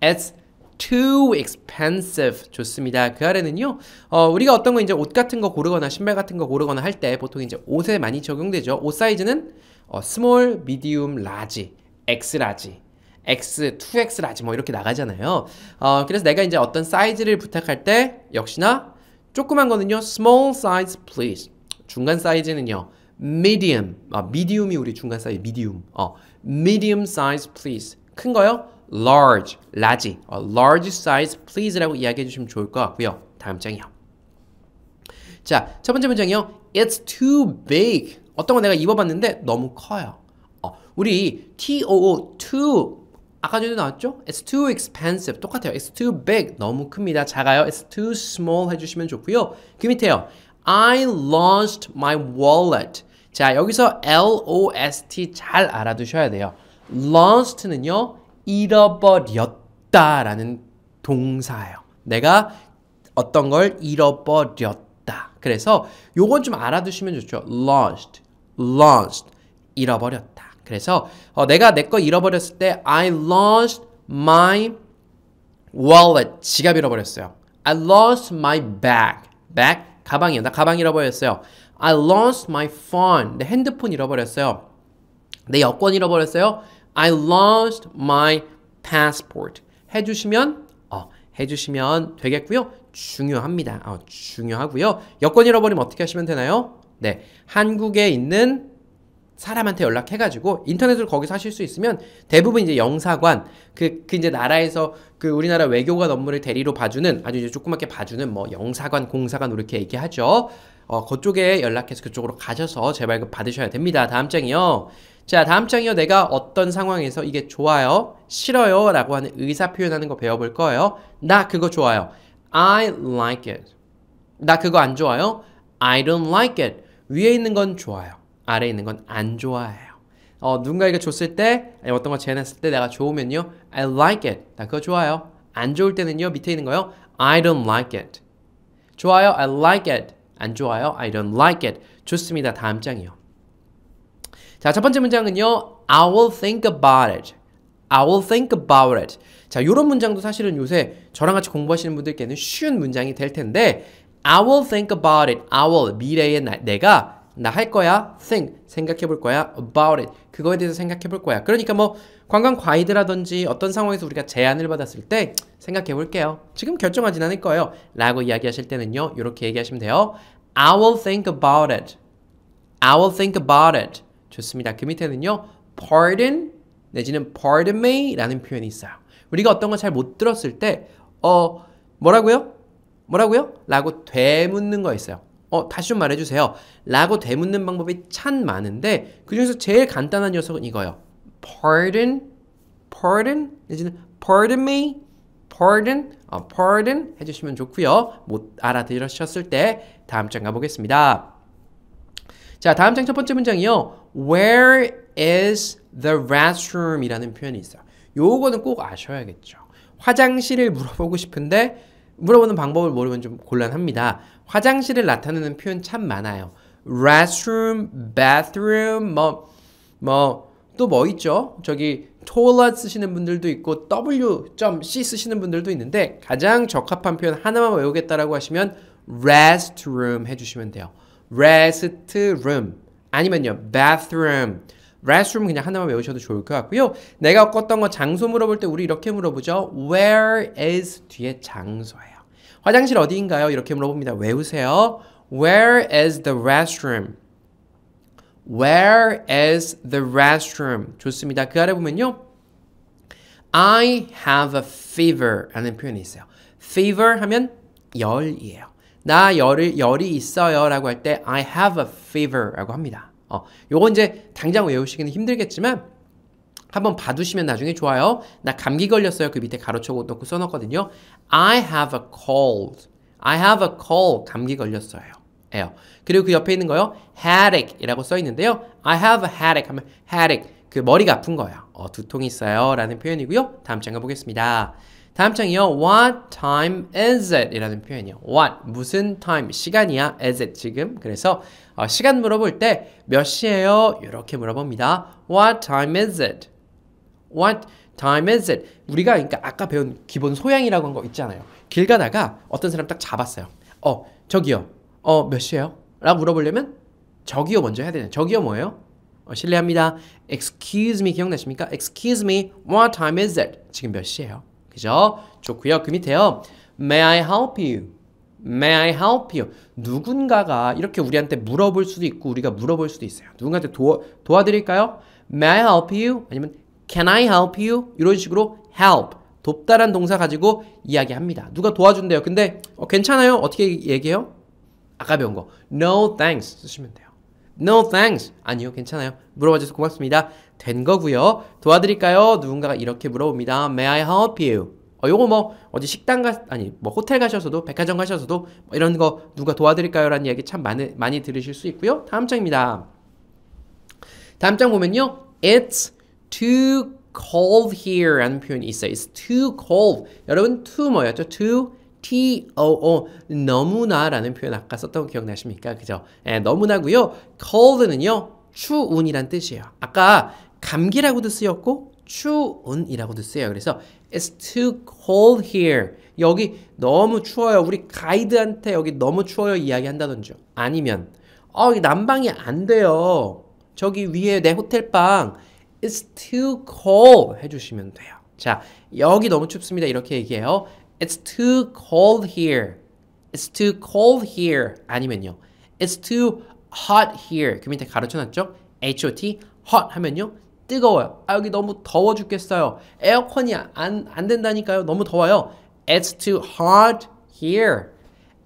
It's too expensive 좋습니다. 그 아래는요. 어, 우리가 어떤 거 이제 옷 같은 거 고르거나 신발 같은 거 고르거나 할 때 보통 이제 옷에 많이 적용되죠. 옷 사이즈는 어, small, medium, large, x large. X, 2X 라지 뭐 이렇게 나가잖아요. 어, 그래서 내가 이제 어떤 사이즈를 부탁할 때 역시나 조그만 거는요. small size please. 중간 사이즈는요. medium. 아, medium이 우리 중간 사이즈 medium. 어, medium size please. 큰 거요? large, large, large size please라고 이야기해 주시면 좋을 것 같고요. 다음 장이요. 자, 첫 번째 문장이요. It's too big. 어떤 거 내가 입어봤는데 너무 커요. 어, 우리 too, too 아까 전에 나왔죠? It's too expensive. 똑같아요. It's too big. 너무 큽니다. 작아요. It's too small 해주시면 좋고요. 그 밑에요. I lost my wallet. 자, 여기서 LOST 잘 알아두셔야 돼요. lost는요, 잃어버렸다 라는 동사예요. 내가 어떤 걸 잃어버렸다. 그래서 요건 좀 알아두시면 좋죠. lost, lost, 잃어버렸다. 그래서 어, 내가 내 거 잃어버렸을 때 I lost my wallet, 지갑 잃어버렸어요. I lost my bag, bag, 가방이요. 나 가방 잃어버렸어요. I lost my phone. 내 핸드폰 잃어버렸어요. 내 여권 잃어버렸어요. I lost my passport. 해주시면 어, 해주시면 되겠고요. 중요합니다. 어, 중요하고요. 여권 잃어버리면 어떻게 하시면 되나요? 네, 한국에 있는 사람한테 연락해가지고 인터넷으로 거기서 하실 수 있으면 대부분 이제 영사관 그, 그 이제 나라에서 그 우리나라 외교관 업무를 대리로 봐주는 아주 이제 조그맣게 봐주는 뭐 영사관 공사관 뭐 이렇게 얘기하죠. 어, 그쪽에 연락해서 그쪽으로 가셔서 재발급 그 받으셔야 됩니다. 다음 장이요. 자, 다음 장이요. 내가 어떤 상황에서 이게 좋아요, 싫어요 라고 하는 의사 표현하는 거 배워볼 거예요. 나 그거 좋아요. I like it. 나 그거 안 좋아요. I don't like it. 위에 있는 건 좋아요. 아래에 있는 건 안 좋아해요. 어, 누군가에게 줬을 때, 어떤 거 제안했을 때 내가 좋으면요. I like it. 나 그거 좋아요. 안 좋을 때는요. 밑에 있는 거요. I don't like it. 좋아요. I like it. 안 좋아요. I don't like it. 좋습니다. 다음 장이요. 자, 첫 번째 문장은요. I will think about it. I will think about it. 자, 이런 문장도 사실은 요새 저랑 같이 공부하시는 분들께는 쉬운 문장이 될 텐데 I will think about it. I will 미래에 나, 내가 나 할 거야. think 생각해 볼 거야. about it 그거에 대해서 생각해 볼 거야. 그러니까 뭐 관광 과이드라든지 어떤 상황에서 우리가 제안을 받았을 때 생각해 볼게요. 지금 결정하진 않을 거예요. 라고 이야기하실 때는요. 이렇게 얘기하시면 돼요. I will think about it. I will think about it. 좋습니다. 그 밑에는요. pardon 내지는 pardon me 라는 표현이 있어요. 우리가 어떤 걸잘못 들었을 때 어, 뭐라고요? 뭐라고요? 라고 되묻는 거 있어요. 어, 다시 좀 말해주세요. 라고 되묻는 방법이 참 많은데, 그 중에서 제일 간단한 녀석은 이거예요. pardon, pardon, 내지는 pardon me, pardon, 어, pardon 해주시면 좋고요. 못 알아들으셨을 때 다음 장 가보겠습니다. 자, 다음 장 첫 번째 문장이요. Where is the restroom? 이라는 표현이 있어요. 요거는 꼭 아셔야겠죠. 화장실을 물어보고 싶은데 물어보는 방법을 모르면 좀 곤란합니다. 화장실을 나타내는 표현 참 많아요. restroom, bathroom, 뭐, 뭐, 또 뭐 있죠? 저기, toilet 쓰시는 분들도 있고, w.c 쓰시는 분들도 있는데, 가장 적합한 표현 하나만 외우겠다라고 하시면, restroom 해주시면 돼요. restroom. 아니면요, bathroom. restroom 그냥 하나만 외우셔도 좋을 것 같고요. 내가 꿨던 거 장소 물어볼 때 우리 이렇게 물어보죠. Where is 뒤에 장소예요. 화장실 어디인가요? 이렇게 물어봅니다. 외우세요. Where is the restroom? Where is the restroom? 좋습니다. 그 아래 보면요. I have a fever 라는 표현이 있어요. fever 하면 열이에요. 나 열을, 열이 있어요 라고 할 때 I have a fever 라고 합니다. 어, 요거 이제 당장 외우시기는 힘들겠지만 한번 봐두시면 나중에 좋아요. 나 감기 걸렸어요. 그 밑에 가로채고 놓고 써놨거든요. I have a cold. I have a cold. 감기 걸렸어요. 에요. 그리고 그 옆에 있는 거요. headache이라고 써 있는데요. I have a headache 하면 headache 그 머리가 아픈 거예요. 어, 두통이 있어요. 라는 표현이고요. 다음 장가 보겠습니다. 다음 장이요 What time is it? 이라는 표현이요. What 무슨 time 시간이야? Is it 지금? 그래서 어, 시간 물어볼 때 몇 시예요? 이렇게 물어봅니다. What time is it? What time is it? 우리가 그러니까 아까 배운 기본 소양이라고 한 거 있잖아요. 길 가다가 어떤 사람 딱 잡았어요. 어 저기요. 어 몇 시예요? 라고 물어보려면 저기요 먼저 해야 되는. 저기요 뭐예요? 어, 실례합니다. Excuse me 기억나십니까? Excuse me. What time is it? 지금 몇 시예요? 그죠? 좋고요. 그 밑에요. May I help you? May I help you? 누군가가 이렇게 우리한테 물어볼 수도 있고 우리가 물어볼 수도 있어요. 누군가한테 도와, 도와드릴까요? May I help you? 아니면 Can I help you? 이런 식으로 help 돕다란 동사 가지고 이야기합니다. 누가 도와준대요. 근데 어, 괜찮아요? 어떻게 얘기해요? 아까 배운 거 No thanks 쓰시면 돼요. No thanks. 아니요, 괜찮아요. 물어봐줘서 고맙습니다. 된 거고요. 도와드릴까요? 누군가가 이렇게 물어봅니다. May I help you? 어, 요거 뭐 어디 식당 가 아니 뭐 호텔 가셔서도 백화점 가셔서도 뭐 이런 거 누가 도와드릴까요라는 이야기 참 많이 많이 들으실 수 있고요. 다음 장입니다. 다음 장 보면요. It's too cold here 라는 표현이 있어요. It's too cold. 여러분 too 뭐였죠? too too 너무나라는 표현 아까 썼던 거 기억나십니까? 그죠? 예, 너무나고요. cold는요. 추운이란 뜻이에요. 아까 감기라고도 쓰였고 추운이라고도 쓰여요. 그래서 it's too cold here. 여기 너무 추워요. 우리 가이드한테 여기 너무 추워요 이야기한다던지 아니면 어, 이 난방이 안 돼요. 저기 위에 내 호텔 방 it's too cold 해주시면 돼요. 자, 여기 너무 춥습니다. 이렇게 얘기해요. It's too cold here. It's too cold here. 아니면요. It's too hot here. 그 밑에 가로쳐놨죠? hot, hot 하면요. 뜨거워요. 아 여기 너무 더워 죽겠어요. 에어컨이 안, 안 된다니까요. 너무 더워요. It's too hot here.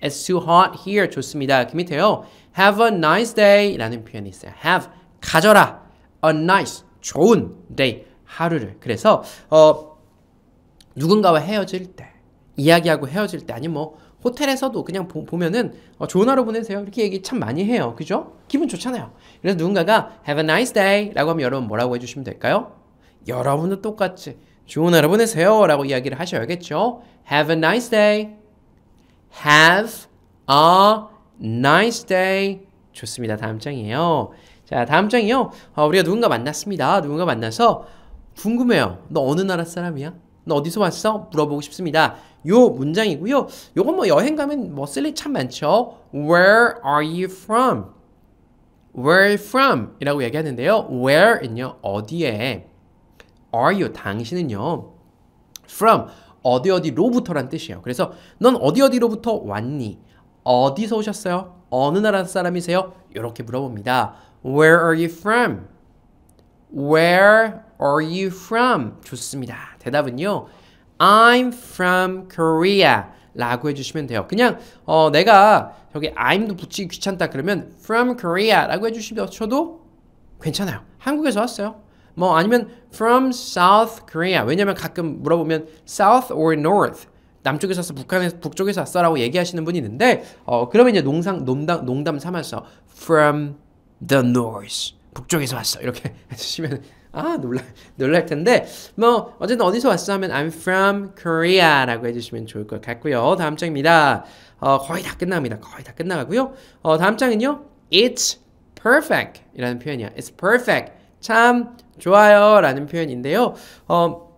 It's too hot here. 좋습니다. 그 밑에요. Have a nice day 라는 표현이 있어요. Have, 가져라. A nice, 좋은 day, 하루를. 그래서 어 누군가와 헤어질 때 이야기하고 헤어질 때 아니면 뭐 호텔에서도 그냥 보, 보면은 어, 좋은 하루 보내세요 이렇게 얘기 참 많이 해요 그죠? 기분 좋잖아요 그래서 누군가가 have a nice day 라고 하면 여러분 뭐라고 해주시면 될까요? 여러분도 똑같이 좋은 하루 보내세요 라고 이야기를 하셔야겠죠 have a nice day have a nice day 좋습니다 다음 장이에요 자 다음 장이요 어, 우리가 누군가 만났습니다 누군가 만나서 궁금해요 너 어느 나라 사람이야? 너 어디서 왔어? 물어보고 싶습니다. 요 문장이고요. 요건 뭐 여행 가면 뭐 쓸일참 많죠. Where are you from? Where from? 이라고 얘기하는데요. Where는요. 어디에? Are you? 당신은요. From. 어디 어디로부터란 뜻이에요. 그래서 넌 어디 어디로부터 왔니? 어디서 오셨어요? 어느 나라 사람이세요? 이렇게 물어봅니다. Where are you from? Where are you from? 좋습니다. 대답은요. I'm from Korea 라고 해주시면 돼요. 그냥 어, 내가 여기 I'm도 붙이기 귀찮다 그러면 from Korea 라고 해주셔도 괜찮아요. 한국에서 왔어요. 뭐 아니면 from South Korea 왜냐면 가끔 물어보면 South or North 남쪽에서 왔어, 북한에서 북쪽에서 왔어라고 얘기하시는 분이 있는데 어 그러면 이제 농상 농담 농담 삼아서 from the north 북쪽에서 왔어 이렇게 해주시면 아 놀랄 놀랄 텐데 뭐 어쨌든 어디서 왔어 하면 I'm from Korea라고 해주시면 좋을 것 같고요. 다음 장입니다. 어, 거의 다 끝납니다. 거의 다 끝나가고요. 어, 다음 장은요. It's perfect 이라는 표현이야. It's perfect. 참 좋아요 라는 표현인데요. 어,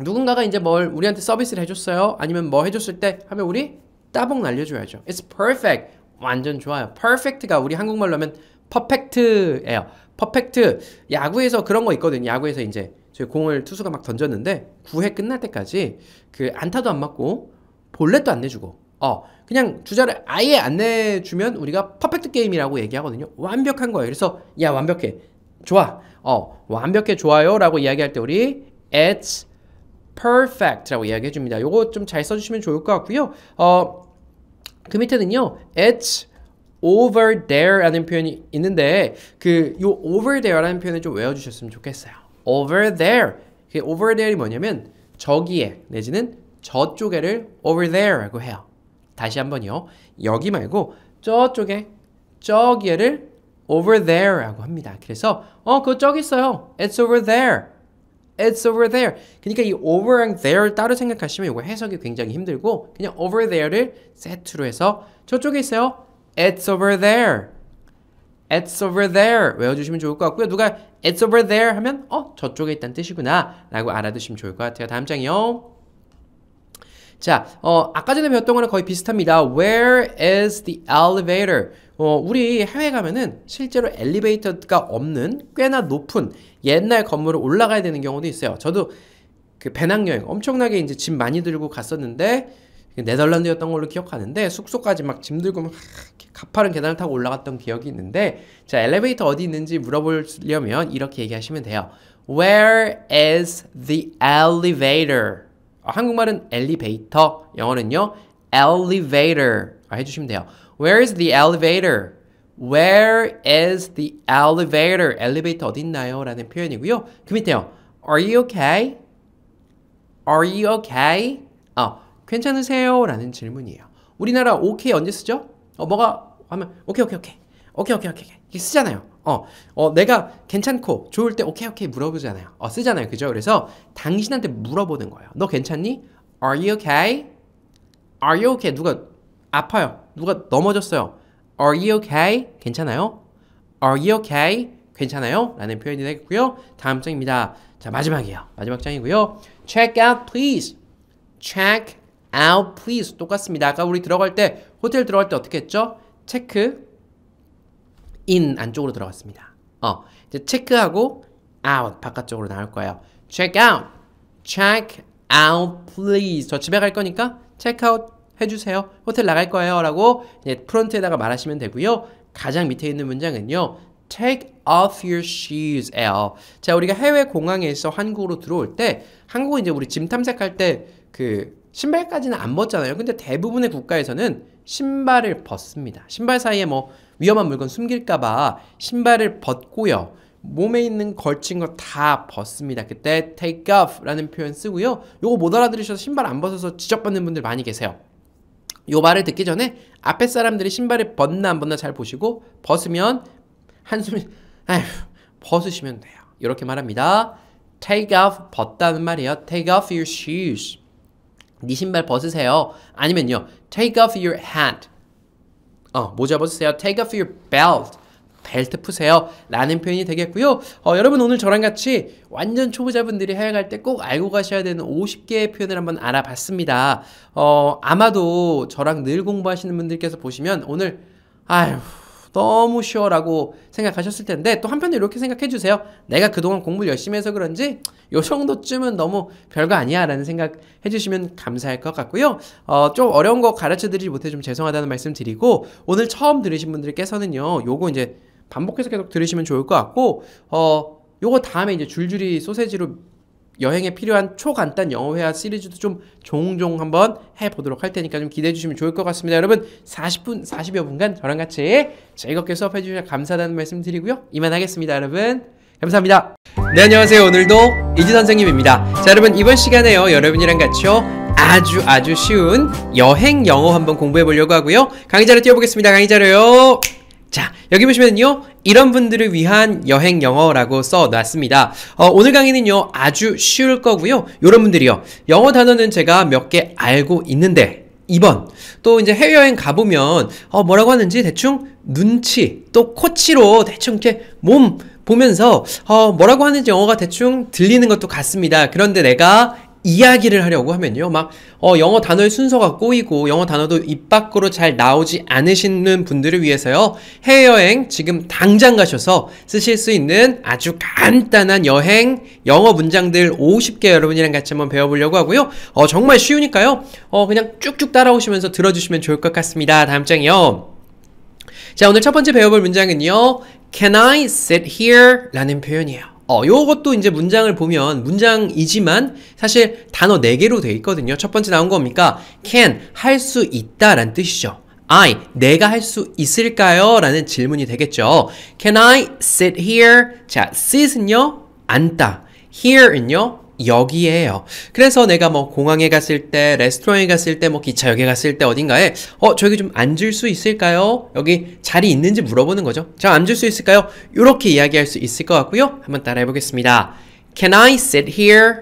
누군가가 이제 뭘 우리한테 서비스를 해줬어요. 아니면 뭐 해줬을 때 하면 우리 따봉 날려줘야죠. It's perfect. 완전 좋아요. perfect가 우리 한국말로 하면 p e 트예요 퍼펙트 야구에서 그런 거 있거든요. 야구에서 이제 저희 공을 투수가 막 던졌는데 9회 끝날 때까지 그 안타도 안 맞고 볼넷도 안 내주고 어 그냥 주자를 아예 안 내주면 우리가 퍼펙트 게임이라고 얘기하거든요. 완벽한 거예요. 그래서 야 완벽해 좋아 어 완벽해 좋아요라고 이야기할 때 우리 it's perfect라고 이야기해 줍니다. 요거 좀 잘 써주시면 좋을 것 같고요. 어 그 밑에는요 it's over there라는 표현이 있는데 그 요 over there라는 표현을 좀 외워주셨으면 좋겠어요. over there. 그 over there이 뭐냐면 저기에 내지는 저쪽에를 over there라고 해요. 다시 한번요. 여기 말고 저쪽에 저기에를 over there라고 합니다. 그래서 어 그거 저기 있어요. It's over there. It's over there. 그러니까 이 o v e r and there 따로 생각하시면 이거 해석이 굉장히 힘들고 그냥 over there를 세트로 해서 저쪽에 있어요. It's over there. It's over there 외워주시면 좋을 것 같고요. 누가 It's over there 하면 어 저쪽에 있다는 뜻이구나 라고 알아두시면 좋을 것 같아요. 다음 장이요. 자, 어, 아까 전에 배웠던 거랑 거의 비슷합니다. Where is the elevator? 어, 우리 해외 가면은 실제로 엘리베이터가 없는 꽤나 높은 옛날 건물을 올라가야 되는 경우도 있어요. 저도 그 배낭여행 엄청나게 이제 짐 많이 들고 갔었는데 네덜란드였던 걸로 기억하는데 숙소까지 막 짐 들고 막 가파른 계단을 타고 올라갔던 기억이 있는데 자 엘리베이터 어디 있는지 물어보려면 이렇게 얘기하시면 돼요. Where is the elevator? 어, 한국말은 엘리베이터, 영어는요 elevator 어, 해주시면 돼요. Where is the elevator? Where is the elevator? 엘리베이터 어디 있나요? 라는 표현이고요. 그 밑에요. Are you okay? Are you okay? 어, 괜찮으세요? 라는 질문이에요. 우리나라 오케이 언제 쓰죠? 어, 뭐가 하면 오케이 오케이 오케이 오케이 오케이 오케이 이게 쓰잖아요. 어, 어, 내가 괜찮고 좋을 때 오케이 오케이 물어보잖아요. 어, 쓰잖아요. 그죠? 그래서 당신한테 물어보는 거예요. 너 괜찮니? Are you okay? Are you okay? 누가 아파요. 누가 넘어졌어요. Are you okay? 괜찮아요? Are you okay? 괜찮아요? 라는 표현이 되겠고요. 다음 장입니다. 자, 마지막이에요. 마지막 장이고요. Check out please. Check out please 똑같습니다. 아까 우리 들어갈 때 호텔 들어갈 때 어떻게 했죠? 체크 in 안쪽으로 들어갔습니다. 어, 이제 체크하고 out 바깥쪽으로 나올 거예요. check out, check out please. 저 집에 갈 거니까 check out 해주세요. 호텔 나갈 거예요라고 이제 프론트에다가 말하시면 되고요. 가장 밑에 있는 문장은요. Take off your shoes예요. 자, 우리가 해외 공항에서 한국으로 들어올 때, 한국은 이제 우리 짐 탐색할 때그 신발까지는 안 벗잖아요. 근데 대부분의 국가에서는 신발을 벗습니다. 신발 사이에 뭐 위험한 물건 숨길까봐 신발을 벗고요. 몸에 있는 걸친 거 다 벗습니다. 그때 take off라는 표현 쓰고요. 요거 못 알아들으셔서 신발 안 벗어서 지적받는 분들 많이 계세요. 요 말을 듣기 전에 앞에 사람들이 신발을 벗나 안 벗나 잘 보시고 벗으면 한숨이 아휴 벗으시면 돼요. 이렇게 말합니다. take off 벗다는 말이에요. take off your shoes. 네 신발 벗으세요. 아니면요. Take off your hat. 어, 모자 벗으세요. Take off your belt. 벨트 푸세요. 라는 표현이 되겠고요. 어, 여러분 오늘 저랑 같이 완전 초보자분들이 해외 갈때 꼭 알고 가셔야 되는 50개의 표현을 한번 알아봤습니다. 어, 아마도 저랑 늘 공부하시는 분들께서 보시면 오늘 아휴 너무 쉬워라고 생각하셨을 텐데 또 한편으로 이렇게 생각해 주세요. 내가 그동안 공부를 열심히 해서 그런지 요 정도쯤은 너무 별거 아니야 라는 생각 해주시면 감사할 것 같고요. 어, 좀 어려운 거 가르쳐 드리지 못해 좀 죄송하다는 말씀 드리고 오늘 처음 들으신 분들께서는요. 요거 이제 반복해서 계속 들으시면 좋을 것 같고 어 요거 다음에 이제 줄줄이 소세지로 여행에 필요한 초간단 영어 회화 시리즈도 좀 종종 한번 해보도록 할 테니까 좀 기대해 주시면 좋을 것 같습니다. 여러분 40분 40여 분간 저랑 같이 즐겁게 수업해 주셔서 감사하다는 말씀 드리고요. 이만하겠습니다 여러분. 감사합니다. 네 안녕하세요 오늘도 이지 선생님입니다. 자 여러분 이번 시간에요 여러분이랑 같이요 아주 아주 쉬운 여행 영어 한번 공부해 보려고 하고요. 강의 자료 띄워보겠습니다. 강의 자료요. 자 여기 보시면요 이런 분들을 위한 여행 영어라고 써놨습니다 어, 오늘 강의는요 아주 쉬울 거고요 이런 분들이요 영어 단어는 제가 몇 개 알고 있는데 2번 또 이제 해외여행 가보면 어, 뭐라고 하는지 대충 눈치 또 코치로 대충 이렇게 몸 보면서 어, 뭐라고 하는지 영어가 대충 들리는 것도 같습니다 그런데 내가 이야기를 하려고 하면요. 막, 어, 영어 단어의 순서가 꼬이고, 영어 단어도 입 밖으로 잘 나오지 않으시는 분들을 위해서요. 해외여행 지금 당장 가셔서 쓰실 수 있는 아주 간단한 여행 영어 문장들 50개 여러분이랑 같이 한번 배워보려고 하고요. 어, 정말 쉬우니까요. 어, 그냥 쭉쭉 따라오시면서 들어주시면 좋을 것 같습니다. 다음 장이요. 자, 오늘 첫 번째 배워볼 문장은요. Can I sit here? 라는 표현이에요. 어, 요것도 이제 문장을 보면 문장이지만 사실 단어 4개로 돼 있거든요. 첫 번째 나온 겁니까? can, 할 수 있다 라는 뜻이죠. I, 내가 할 수 있을까요? 라는 질문이 되겠죠. Can I sit here? 자, sit은요, 앉다. here은요, 여기에요. 그래서 내가 뭐 공항에 갔을 때, 레스토랑에 갔을 때, 뭐 기차역에 갔을 때 어딘가에 어 저기 좀 앉을 수 있을까요? 여기 자리 있는지 물어보는 거죠. 저 앉을 수 있을까요? 이렇게 이야기할 수 있을 것 같고요. 한번 따라해 보겠습니다. Can I sit here?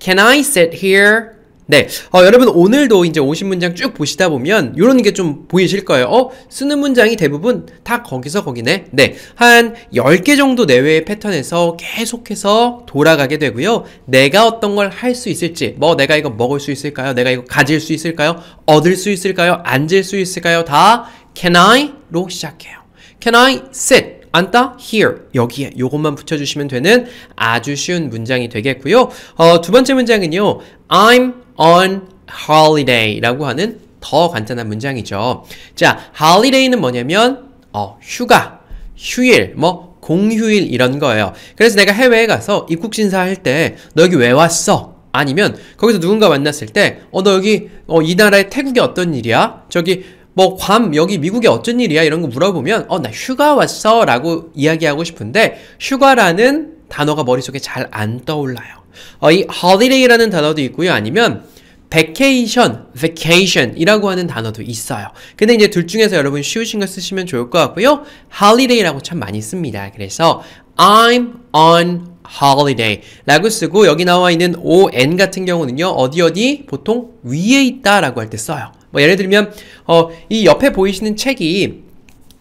Can I sit here? 네, 어, 여러분 오늘도 이제 오신 문장 쭉 보시다 보면 이런 게 좀 보이실 거예요. 어? 쓰는 문장이 대부분 다 거기서 거기네. 네, 한 10개 정도 내외의 패턴에서 계속해서 돌아가게 되고요. 내가 어떤 걸 할 수 있을지, 뭐 내가 이거 먹을 수 있을까요? 내가 이거 가질 수 있을까요? 얻을 수 있을까요? 앉을 수 있을까요? 다 can I로 시작해요. Can I sit? 앉다 here 여기에 이것만 붙여주시면 되는 아주 쉬운 문장이 되겠고요. 어, 두 번째 문장은요. I'm on holiday라고 하는 더 간단한 문장이죠. 자, holiday는 뭐냐면 어, 휴가, 휴일, 뭐 공휴일 이런 거예요. 그래서 내가 해외에 가서 입국 신사할 때 너 여기 왜 왔어? 아니면 거기서 누군가 만났을 때 어 너 여기 어, 이 나라의 태국이 어떤 일이야? 저기 뭐괌 여기 미국에 어쩐 일이야 이런 거 물어보면 어나 휴가 왔어 라고 이야기하고 싶은데 휴가라는 단어가 머릿속에 잘 안 떠올라요 어, 이 holiday라는 단어도 있고요 아니면 vacation, vacation 이라고 하는 단어도 있어요. 근데 이제 둘 중에서 여러분 쉬우신 거 쓰시면 좋을 것 같고요. holiday라고 참 많이 씁니다. 그래서 I'm on holiday 라고 쓰고 여기 나와 있는 on 같은 경우는요. 어디 어디 보통 위에 있다 라고 할 때 써요. 뭐 예를 들면 어, 이 옆에 보이시는 책이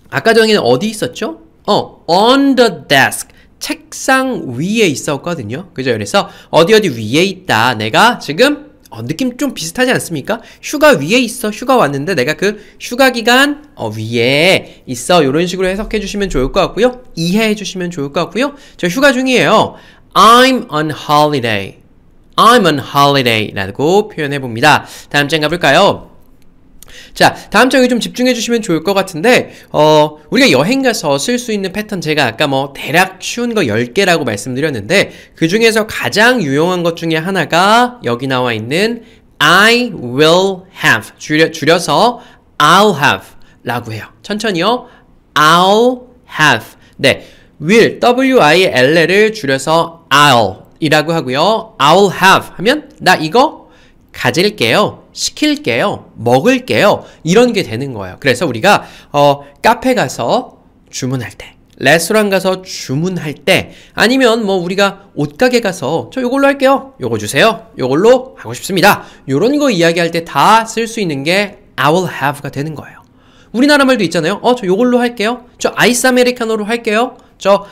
아까 전에는 어디 있었죠? 어, on the desk. 책상 위에 있었거든요. 그죠? 그래서 어디 어디 위에 있다. 내가 지금 어, 느낌 좀 비슷하지 않습니까? 휴가 위에 있어. 휴가 왔는데 내가 그 휴가 기간 어, 위에 있어. 이런 식으로 해석해 주시면 좋을 것 같고요. 이해해 주시면 좋을 것 같고요. 저 휴가 중이에요. I'm on holiday. I'm on holiday 라고 표현해 봅니다. 다음 장 가볼까요? 자, 다음 장에 좀 집중해 주시면 좋을 것 같은데, 어, 우리가 여행 가서 쓸 수 있는 패턴 제가 아까 뭐 대략 쉬운 거 10개라고 말씀드렸는데, 그 중에서 가장 유용한 것 중에 하나가 여기 나와 있는 I will have. 줄여, 줄여서 I'll have 라고 해요. 천천히요. I'll have. 네. will, w-i-l-l을 줄여서 I'll 이라고 하고요. I'll have 하면 나 이거 가질게요. 시킬게요. 먹을게요. 이런 게 되는 거예요. 그래서 우리가 어, 카페 가서 주문할 때 레스토랑 가서 주문할 때 아니면 뭐 우리가 옷가게 가서 저 요걸로 할게요. 요거 주세요. 요걸로 하고 싶습니다. 요런 거 이야기할 때 다 쓸 수 있는 게 I will have가 되는 거예요. 우리나라 말도 있잖아요. 어, 저 요걸로 할게요. 저 아이스 아메리카노로 할게요. 저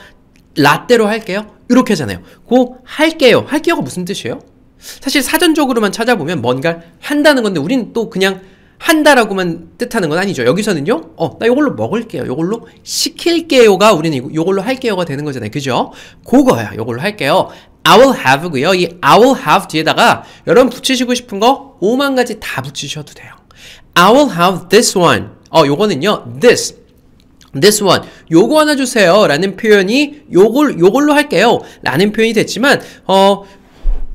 라떼로 할게요. 이렇게 하잖아요. 고 할게요. 할게요가 무슨 뜻이에요? 사실 사전적으로만 찾아보면 뭔가 한다는 건데 우리는 또 그냥 한다라고만 뜻하는 건 아니죠. 여기서는요, 어, 나 요걸로 먹을게요. 요걸로 시킬게요가 우리는 요걸로 할게요가 되는 거잖아요. 그죠? 그거야. 요걸로 할게요. I will have고요. 이 I will have 뒤에다가 여러분 붙이시고 싶은 거 5만 가지 다 붙이셔도 돼요. I will have this one. 어, 요거는요, this. This one, 요거 하나 주세요. 라는 표현이 요걸, 요걸로 할게요. 라는 표현이 됐지만, 어,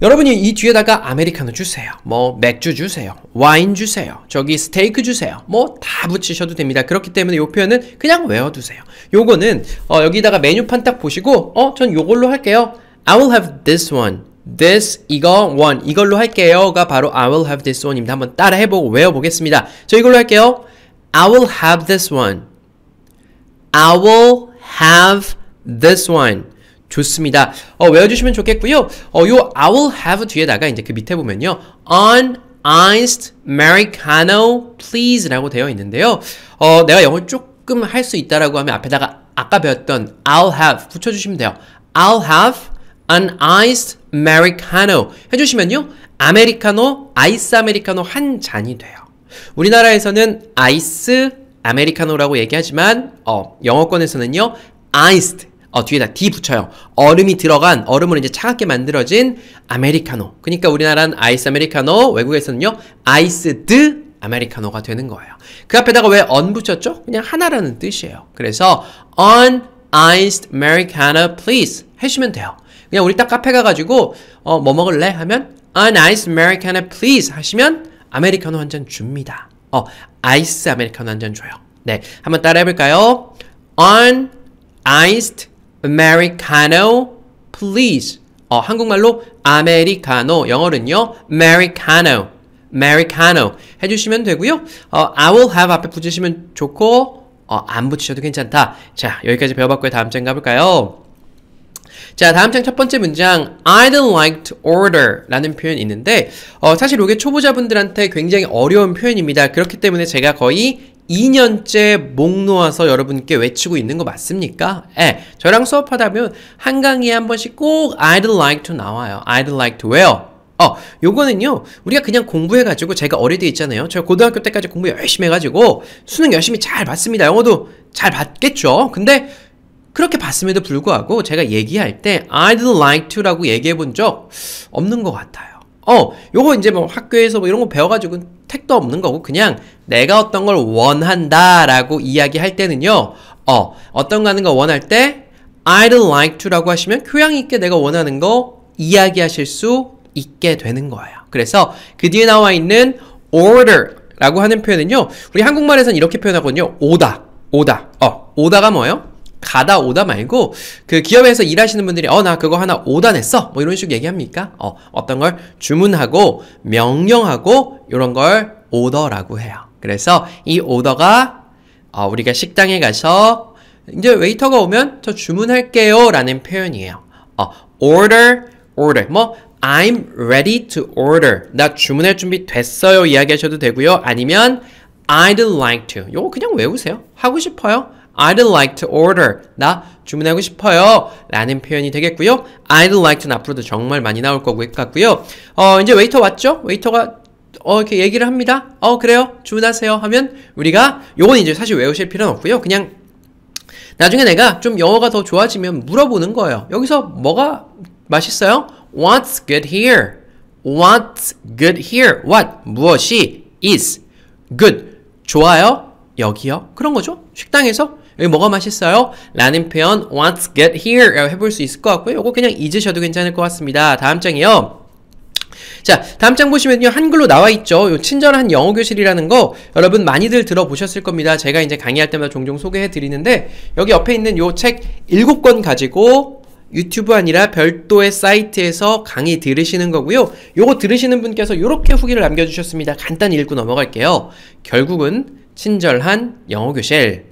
여러분이 이 뒤에다가 아메리카노 주세요. 뭐 맥주 주세요. 와인 주세요. 저기 스테이크 주세요. 뭐 다 붙이셔도 됩니다. 그렇기 때문에 요 표현은 그냥 외워두세요. 요거는 어, 여기다가 메뉴판 딱 보시고 어전 요걸로 할게요. I will have this one. this 이거 one 이걸로 할게요가 바로 I will have this one입니다. 한번 따라 해보고 외워보겠습니다. 저 이걸로 할게요. I will have this one. I will have this one. 좋습니다. 어, 외워주시면 좋겠고요. 어, 요 I will have 뒤에다가 이제 그 밑에 보면요. on iced americano please라고 되어 있는데요. 어, 내가 영어 조금 할 수 있다라고 하면 앞에다가 아까 배웠던 I'll have 붙여주시면 돼요. I'll have an iced americano 해주시면요. 아메리카노, 아이스 아메리카노 한 잔이 돼요. 우리나라에서는 아이스 아메리카노라고 얘기하지만 어, 영어권에서는요. iced 어, 뒤에다 D 붙여요. 얼음이 들어간, 얼음으로 이제 차갑게 만들어진 아메리카노. 그러니까 우리나라는 아이스 아메리카노, 외국에서는요, 아이스드 아메리카노가 되는 거예요. 그 앞에다가 왜 on 붙였죠? 그냥 하나라는 뜻이에요. 그래서 on iced americano please 해주면 돼요. 그냥 우리 딱 카페 가가지고 어, 뭐 먹을래? 하면 on iced americano please 하시면 아메리카노 한 잔 줍니다. 어, 아이스 아메리카노 한 잔 줘요. 네, 한번 따라해볼까요? on iced Americano, please. 어, 한국말로 아메리카노, 영어는요, Americano, Americano 해주시면 되고요. 어, I will have 앞에 붙이시면 좋고, 어, 안 붙이셔도 괜찮다. 자, 여기까지 배워봤고요. 다음 장 가볼까요? 자, 다음 장 첫 번째 문장 I'd like to order 라는 표현이 있는데 어, 사실 이게 초보자분들한테 굉장히 어려운 표현입니다. 그렇기 때문에 제가 거의 2년째 목 놓아서 여러분께 외치고 있는 거 맞습니까? 예. 저랑 수업하다면 한강에 한 번씩 꼭 I'd like to 나와요. I'd like to w 왜요? 어, 요거는요, 우리가 그냥 공부해가지고, 제가 어릴 때 있잖아요. 제가 고등학교 때까지 공부 열심히 해가지고, 수능 열심히 잘 봤습니다. 영어도 잘 봤겠죠? 근데, 그렇게 봤음에도 불구하고, 제가 얘기할 때, I'd like to라고 얘기해 본 적 없는 것 같아요. 어, 요거 이제 뭐 학교에서 뭐 이런 거 배워가지고 택도 없는 거고 그냥 내가 어떤 걸 원한다라고 이야기할 때는요. 어, 어떤 가는 거 원할 때 I'd like to라고 하시면 교양 있게 내가 원하는 거 이야기하실 수 있게 되는 거예요. 그래서 그 뒤에 나와 있는 order 라고 하는 표현은요. 우리 한국말에서는 이렇게 표현하거든요. 오다, 오다. 어, 오다가 뭐예요? 가다 오다 말고 그 기업에서 일하시는 분들이 어 나 그거 하나 오다냈어뭐 이런 식으로 얘기합니까? 어 어떤 걸 주문하고 명령하고 이런 걸 오더라고 해요. 그래서 이 오더가 어, 우리가 식당에 가서 이제 웨이터가 오면 저 주문할게요 라는 표현이에요. 어, order, order. 뭐 I'm ready to order. 나 주문할 준비 됐어요 이야기하셔도 되고요. 아니면 I'd like to. 요거 그냥 외우세요. 하고 싶어요. I'd like to order. 나 주문하고 싶어요. 라는 표현이 되겠고요. I'd like to는 앞으로도 정말 많이 나올 것 같고요. 어, 이제 웨이터 왔죠? 웨이터가 어, 이렇게 얘기를 합니다. 어, 그래요. 주문하세요. 하면 우리가 요건 이제 사실 외우실 필요는 없고요. 그냥 나중에 내가 좀 영어가 더 좋아지면 물어보는 거예요. 여기서 뭐가 맛있어요? What's good here? What's good here? What 무엇이 is good 좋아요 여기요 그런 거죠. 식당에서 여기 뭐가 맛있어요? 라는 표현 once g e t here 해볼 수 있을 것 같고요. 이거 그냥 잊으셔도 괜찮을 것 같습니다. 다음 장이요. 자, 다음 장 보시면요. 한글로 나와 있죠. 요 친절한 영어 교실이라는 거 여러분 많이들 들어보셨을 겁니다. 제가 이제 강의할 때마다 종종 소개해 드리는데 여기 옆에 있는 요책 7권 가지고 유튜브 아니라 별도의 사이트에서 강의 들으시는 거고요. 요거 들으시는 분께서 이렇게 후기를 남겨 주셨습니다. 간단히 읽고 넘어갈게요. 결국은 친절한 영어 교실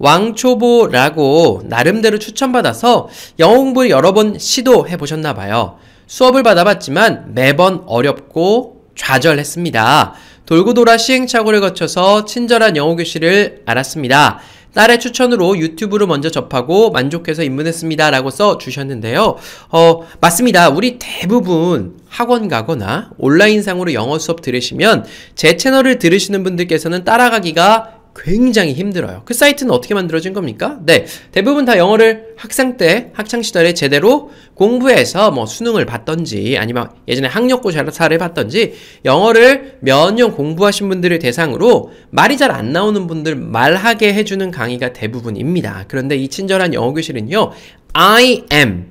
왕초보라고 나름대로 추천받아서 영어 공부를 여러 번 시도해 보셨나 봐요. 수업을 받아봤지만 매번 어렵고 좌절했습니다. 돌고 돌아 시행착오를 거쳐서 친절한 영어 교실을 알았습니다. 딸의 추천으로 유튜브로 먼저 접하고 만족해서 입문했습니다. 라고 써 주셨는데요. 어, 맞습니다. 우리 대부분 학원 가거나 온라인상으로 영어 수업 들으시면 제 채널을 들으시는 분들께서는 따라가기가 굉장히 힘들어요. 그 사이트는 어떻게 만들어진 겁니까? 네, 대부분 다 영어를 학생 때, 학창시절에 제대로 공부해서 뭐 수능을 봤던지 아니면 예전에 학력고 자사를 봤던지 영어를 몇 년 공부하신 분들을 대상으로 말이 잘 안 나오는 분들 말하게 해주는 강의가 대부분입니다. 그런데 이 친절한 영어 교실은요, I am,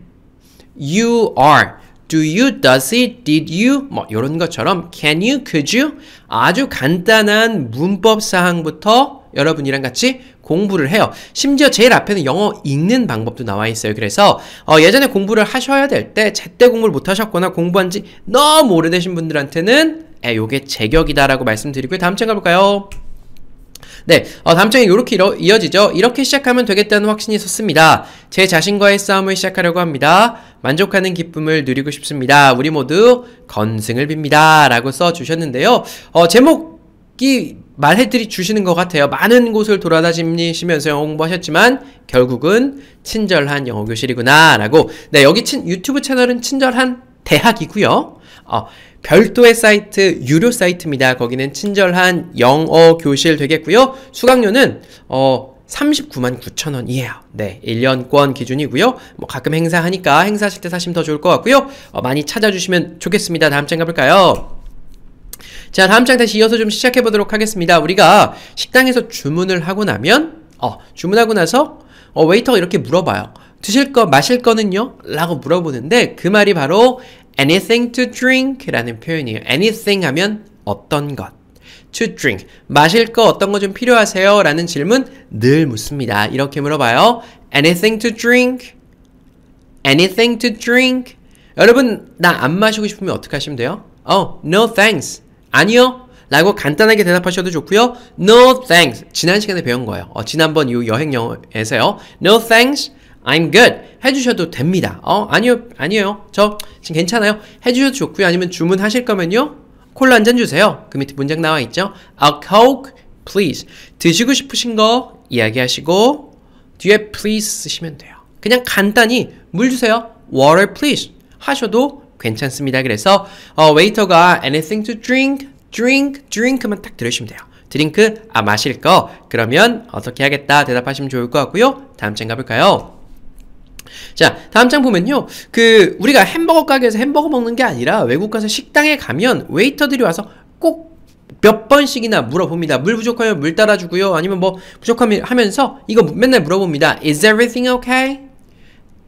you are, Do you, does it, did you 뭐 이런 것처럼 can you, could you 아주 간단한 문법 사항부터 여러분이랑 같이 공부를 해요. 심지어 제일 앞에는 영어 읽는 방법도 나와 있어요. 그래서 어, 예전에 공부를 하셔야 될 때 제때 공부를 못 하셨거나 공부한 지 너무 오래되신 분들한테는 에, 요게 제격이다라고 말씀드리고요. 다음 장 가볼까요? 네, 어, 다음 장에 이렇게 이어지죠. 이렇게 시작하면 되겠다는 확신이 섰습니다. 제 자신과의 싸움을 시작하려고 합니다. 만족하는 기쁨을 누리고 싶습니다. 우리 모두 건승을 빕니다. 라고 써주셨는데요. 어, 제목이 말해드리 주시는 것 같아요. 많은 곳을 돌아다니시면서 홍보하셨지만 결국은 친절한 영어 교실이구나라고. 네 여기 친, 유튜브 채널은 친절한 대학이고요. 어, 별도의 사이트 유료 사이트입니다. 거기는 친절한 영어 교실 되겠고요. 수강료는 어 39만 9천 원이에요. 네, 1년권 기준이고요. 뭐 가끔 행사하니까 행사하실 때 사시면 더 좋을 것 같고요. 어, 많이 찾아주시면 좋겠습니다. 다음 장가 볼까요? 자, 다음 장 다시 이어서 좀 시작해 보도록 하겠습니다. 우리가 식당에서 주문을 하고 나면, 어, 주문하고 나서, 어, 웨이터가 이렇게 물어봐요. 드실 거, 마실 거는요? 라고 물어보는데, 그 말이 바로 anything to drink 라는 표현이에요. anything 하면 어떤 것. to drink. 마실 거 어떤 거 좀 필요하세요? 라는 질문 늘 묻습니다. 이렇게 물어봐요. anything to drink? anything to drink? 여러분, 나 안 마시고 싶으면 어떻게 하시면 돼요? 어, oh, no thanks. 아니요. 라고 간단하게 대답하셔도 좋고요. No thanks. 지난 시간에 배운 거예요. 어, 지난번 이 여행 영어에서요. No thanks. I'm good. 해주셔도 됩니다. 어, 아니요, 아니에요. 저 지금 괜찮아요. 해주셔도 좋고요. 아니면 주문하실 거면요. 콜라 한잔 주세요. 그 밑에 문장 나와 있죠. A coke, please. 드시고 싶으신 거 이야기하시고 뒤에 please 쓰시면 돼요. 그냥 간단히 물 주세요. Water, please. 하셔도 괜찮습니다. 그래서 어, 웨이터가 anything to drink, drink, drink만 딱 들으시면 돼요. 드링크, 아 마실 거. 그러면 어떻게 하겠다 대답하시면 좋을 것 같고요. 다음 장 가볼까요? 자, 다음 장 보면요. 그 우리가 햄버거 가게에서 햄버거 먹는 게 아니라 외국 가서 식당에 가면 웨이터들이 와서 꼭 몇 번씩이나 물어봅니다. 물 부족하면 물 따라주고요. 아니면 뭐 부족하면 하면서 이거 맨날 물어봅니다. Is everything okay?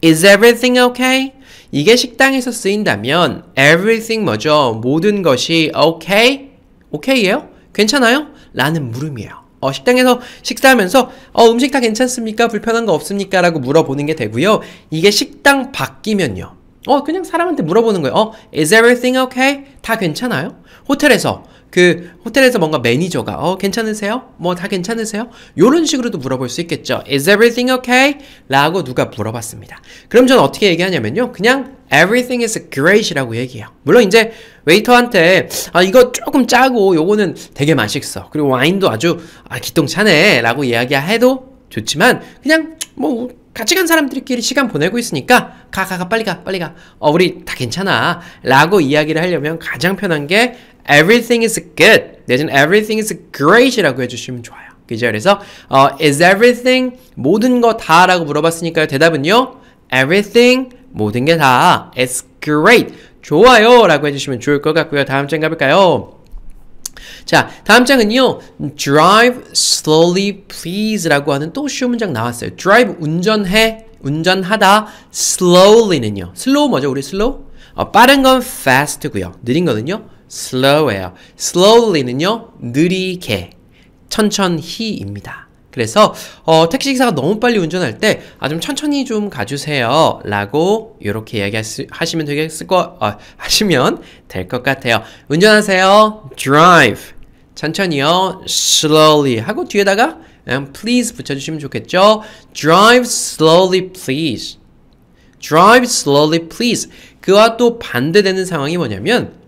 Is everything okay? 이게 식당에서 쓰인다면 everything 뭐죠? 모든 것이 okay? okay예요? 괜찮아요? 라는 물음이에요. 어, 식당에서 식사하면서 어, 음식 다 괜찮습니까? 불편한 거 없습니까? 라고 물어보는 게 되고요. 이게 식당 바뀌면요. 어, 그냥 사람한테 물어보는 거예요. 어, is everything okay? 다 괜찮아요? 호텔에서 그 호텔에서 뭔가 매니저가 어 괜찮으세요? 뭐 다 괜찮으세요? 요런 식으로도 물어볼 수 있겠죠. Is everything okay? 라고 누가 물어봤습니다. 그럼 저는 어떻게 얘기하냐면요. 그냥 everything is great이라고 얘기해요. 물론 이제 웨이터한테 아 이거 조금 짜고 요거는 되게 맛있어. 그리고 와인도 아주 아 기똥차네라고 이야기해도 좋지만 그냥 뭐 같이 간 사람들끼리 시간 보내고 있으니까 가 가 가 빨리 가 빨리 가 어 우리 다 괜찮아 라고 이야기를 하려면 가장 편한 게 everything is good 내지는 everything is great이라고 해주시면 좋아요. 그죠? 그래서 어, is everything 모든 거 다라고 물어봤으니까요. 대답은요. everything 모든 게 다 is great 좋아요라고 해주시면 좋을 것 같고요. 다음 장 가볼까요? 자, 다음 장은요. drive slowly please라고 하는 또 쉬운 문장 나왔어요. drive 운전해 운전하다 slowly는요. slow 뭐죠? 우리 슬로우? 어, 빠른 건 fast고요. 느린 거는요. slow예요. slowly는요, 느리게, 천천히입니다. 그래서 어, 택시 기사가 너무 빨리 운전할 때아좀 천천히 좀 가주세요 라고 이렇게 이야기하시면 되겠을 거 어, 하시면 될 것 같아요 운전하세요 drive 천천히요 slowly 하고 뒤에다가 음, please 붙여주시면 좋겠죠 drive slowly please drive slowly please 그와 또 반대되는 상황이 뭐냐면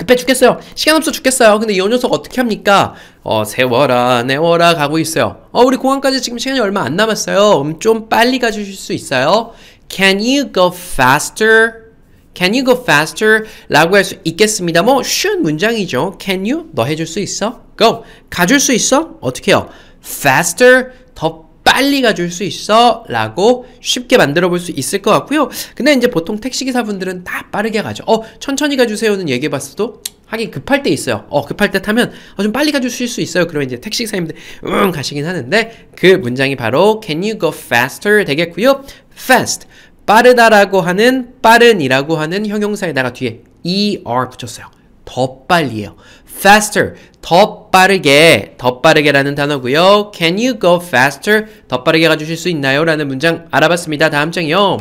급해 죽겠어요. 시간 없어 죽겠어요. 근데 이 녀석 어떻게 합니까? 어, 세워라, 내워라 가고 있어요. 어, 우리 공항까지 지금 시간이 얼마 안 남았어요. 음, 좀 빨리 가주실 수 있어요? Can you go faster? Can you go faster? 라고 할 수 있겠습니다. 뭐, 쉬운 문장이죠. Can you? 너 해줄 수 있어? Go. 가줄 수 있어? 어떻게 해요? Faster? 더 빨리 가줄 수 있어 라고 쉽게 만들어 볼 수 있을 것 같고요 근데 이제 보통 택시기사분들은 다 빠르게 가죠 어 천천히 가주세요는 얘기해 봤어도 하긴 급할 때 있어요 어 급할 때 타면 어, 좀 빨리 가주실 수 있어요 그러면 이제 택시기사님들 응 가시긴 하는데 그 문장이 바로 can you go faster 되겠고요 fast 빠르다라고 하는 빠른이라고 하는 형용사에다가 뒤에 er 붙였어요 더 빨리예요 faster 더 빠르게 더 빠르게라는 단어고요. Can you go faster? 더 빠르게 가주실 수 있나요? 라는 문장 알아봤습니다. 다음 장이요.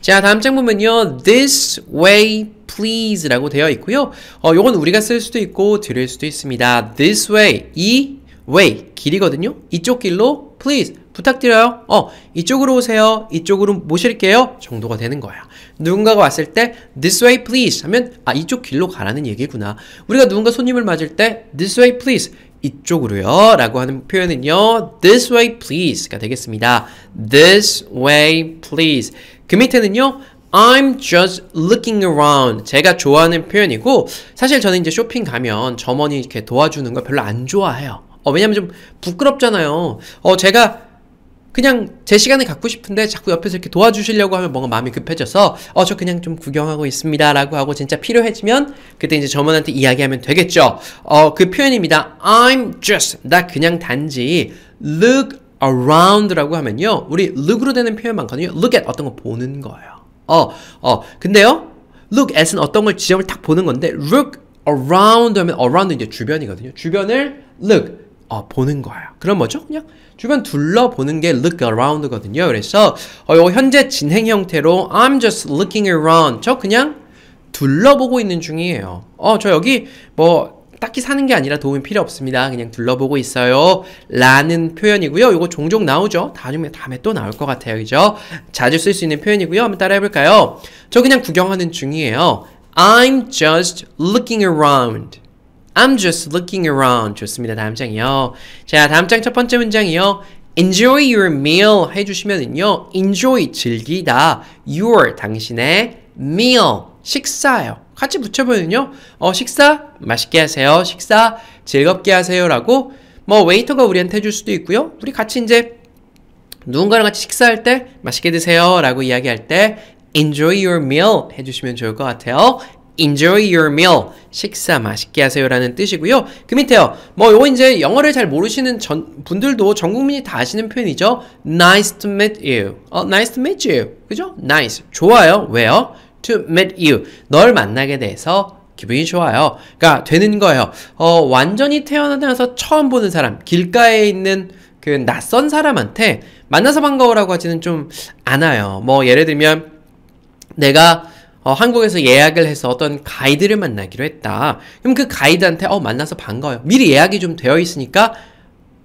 자 다음 장보면요 This way please 라고 되어 있고요 어, 요건 우리가 쓸 수도 있고 들을 수도 있습니다 This way 이 way 길이거든요 이쪽 길로 please 부탁드려요 어 이쪽으로 오세요 이쪽으로 모실게요 정도가 되는 거야 누군가가 왔을 때 this way please 하면 아 이쪽 길로 가라는 얘기구나. 우리가 누군가 손님을 맞을 때 this way please 이쪽으로요 라고 하는 표현은요 this way please가 되겠습니다. this way please 그 밑에는요 I'm just looking around. 제가 좋아하는 표현이고, 사실 저는 이제 쇼핑 가면 점원이 이렇게 도와주는 걸 별로 안 좋아해요. 어, 왜냐면 좀 부끄럽잖아요. 어, 제가 그냥 제 시간을 갖고 싶은데 자꾸 옆에서 이렇게 도와주시려고 하면 뭔가 마음이 급해져서 어 저 그냥 좀 구경하고 있습니다라고 하고 진짜 필요해지면 그때 이제 점원한테 이야기하면 되겠죠. 어 그 표현입니다. I'm just 나 그냥 단지 look around라고 하면요. 우리 look으로 되는 표현 많거든요. look at 어떤 거 보는 거예요. 어, 어. 근데요. look at은 어떤 걸 지점을 딱 보는 건데 look around 하면 around 이제 주변이거든요. 주변을 look 어, 보는 거예요. 그럼 뭐죠? 그냥 주변 둘러보는 게 look around거든요. 그래서 어, 요 현재 진행 형태로 I'm just looking around. 저 그냥 둘러보고 있는 중이에요. 어, 저 여기 뭐 딱히 사는 게 아니라 도움이 필요 없습니다. 그냥 둘러보고 있어요. 라는 표현이고요. 이거 종종 나오죠. 다음에 다음에 또 나올 것 같아요. 그죠? 자주 쓸 수 있는 표현이고요. 한번 따라해 볼까요? 저 그냥 구경하는 중이에요. I'm just looking around. I'm just looking around. 좋습니다. 다음 장이요. 자, 다음 장 첫 번째 문장이요. Enjoy your meal 해주시면은요. Enjoy 즐기다. Your 당신의 meal 식사요. 같이 붙여보면요. 어 식사 맛있게 하세요. 식사 즐겁게 하세요라고 뭐 웨이터가 우리한테 해줄 수도 있고요. 우리 같이 이제 누군가랑 같이 식사할 때 맛있게 드세요라고 이야기할 때 enjoy your meal 해주시면 좋을 것 같아요. enjoy your meal. 식사 맛있게 하세요라는 뜻이고요. 그 밑에요. 뭐 요거 이제 영어를 잘 모르시는 전, 분들도 전 국민이 다 아시는 표현이죠. nice to meet you. 어, nice to meet you. 그죠? nice. 좋아요. 왜요? to meet you. 널 만나게 돼서 기분이 좋아요. 그니까 되는 거예요. 어, 완전히 태어나서 처음 보는 사람, 길가에 있는 그 낯선 사람한테 만나서 반가워라고 하지는 좀 않아요. 뭐 예를 들면 내가 어, 한국에서 예약을 해서 어떤 가이드를 만나기로 했다. 그럼 그 가이드한테 어 만나서 반가워요. 미리 예약이 좀 되어 있으니까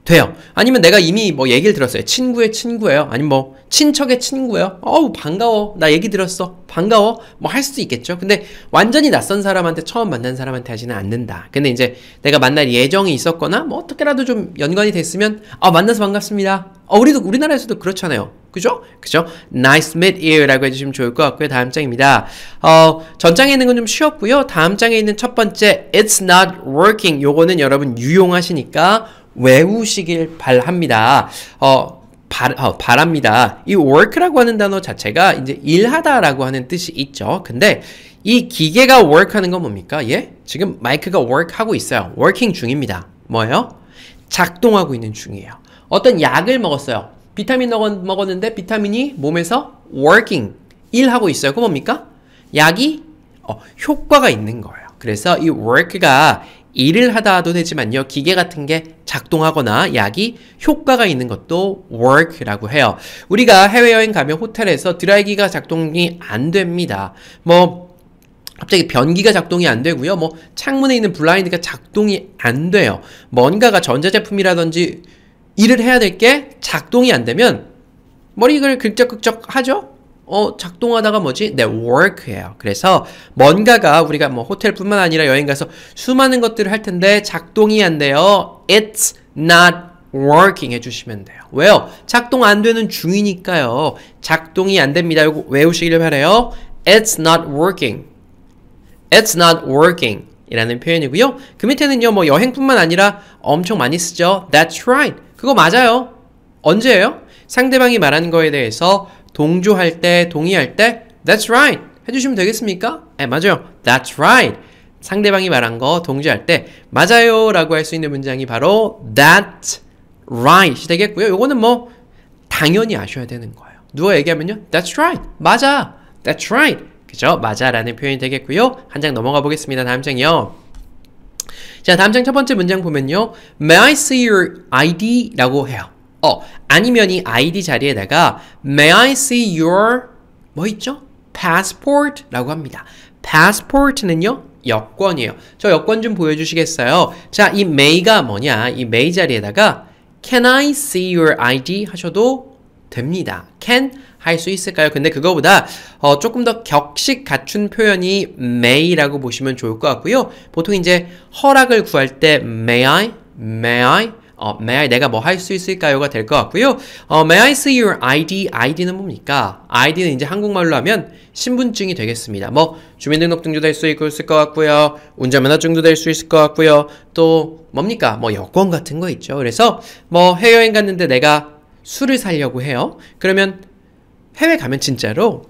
돼요. 아니면 내가 이미 뭐 얘기를 들었어요. 친구의 친구예요. 아니면 뭐 친척의 친구예요. 어우 반가워. 나 얘기 들었어. 반가워. 뭐 할 수도 있겠죠. 근데 완전히 낯선 사람한테 처음 만난 사람한테 하지는 않는다. 근데 이제 내가 만날 예정이 있었거나 뭐 어떻게라도 좀 연관이 됐으면 아 만나서 반갑습니다. 어 우리도 우리나라에서도 그렇잖아요. 그죠? 그죠? Nice meet you 라고 해주시면 좋을 것 같고요. 다음 장입니다. 어, 전장에 있는 건 좀 쉬웠고요. 다음 장에 있는 첫 번째 It's not working 요거는 여러분 유용하시니까 외우시길 바랍니다. 어, 바, 어, 바랍니다. 이 work라고 하는 단어 자체가 이제 일하다라고 하는 뜻이 있죠. 근데 이 기계가 work 하는 건 뭡니까? 예? 지금 마이크가 work 하고 있어요. working 중입니다. 뭐예요? 작동하고 있는 중이에요. 어떤 약을 먹었어요. 비타민 먹었는데 비타민이 몸에서 working, 일하고 있어요. 그 뭡니까? 약이 어, 효과가 있는 거예요. 그래서 이 work가 일을 하다도 되지만요. 기계 같은 게 작동하거나 약이 효과가 있는 것도 work라고 해요. 우리가 해외여행 가면 호텔에서 드라이기가 작동이 안 됩니다. 뭐 갑자기 변기가 작동이 안 되고요. 뭐 창문에 있는 블라인드가 작동이 안 돼요. 뭔가가 전자제품이라든지 일을 해야 될 게 작동이 안 되면 머리를 긁적긁적 하죠? 어, 작동하다가 뭐지? 네, e t w o r k 예요 그래서 뭔가가 우리가 뭐 호텔뿐만 아니라 여행 가서 수많은 것들을 할 텐데 작동이 안 돼요. It's not working 해주시면 돼요. 왜요? 작동 안 되는 중이니까요. 작동이 안 됩니다. 이거 외우시기를 바래요. It's not working. It's not working. 이라는 표현이고요. 그 밑에는요, 뭐 여행뿐만 아니라 엄청 많이 쓰죠. That's right. 그거 맞아요. 언제예요? 상대방이 말하는 거에 대해서 동조할 때, 동의할 때 That's right! 해주시면 되겠습니까? 네, 맞아요. That's right! 상대방이 말한 거 동조할 때 맞아요 라고 할 수 있는 문장이 바로 That's right! 이 되겠고요. 요거는 뭐 당연히 아셔야 되는 거예요. 누가 얘기하면요? That's right! 맞아! That's right! 그죠? 맞아 라는 표현이 되겠고요. 한 장 넘어가 보겠습니다. 다음 장이요. 자, 다음 장 첫 번째 문장 보면요. May I see your ID? 라고 해요. 어, 아니면 이 아이디 자리에다가 may I see your 뭐 있죠? passport라고 합니다. passport는요. 여권이에요. 저 여권 좀 보여주시겠어요? 자, 이 may가 뭐냐? 이 may 자리에다가 can I see your ID 하셔도 됩니다. can 할 수 있을까요? 근데 그거보다 어, 조금 더 격식 갖춘 표현이 may라고 보시면 좋을 것 같고요. 보통 이제 허락을 구할 때 may I, may I 어, may I 내가 뭐 할 수 있을까요가 될 것 같고요. 어, may I see your ID? ID는 뭡니까? ID는 이제 한국말로 하면 신분증이 되겠습니다. 뭐 주민등록증도 될 수 있을 것 같고요. 운전면허증도 될 수 있을 것 같고요. 또 뭡니까? 뭐 여권 같은 거 있죠. 그래서 뭐 해외여행 갔는데 내가 술을 살려고 해요. 그러면 해외 가면 진짜로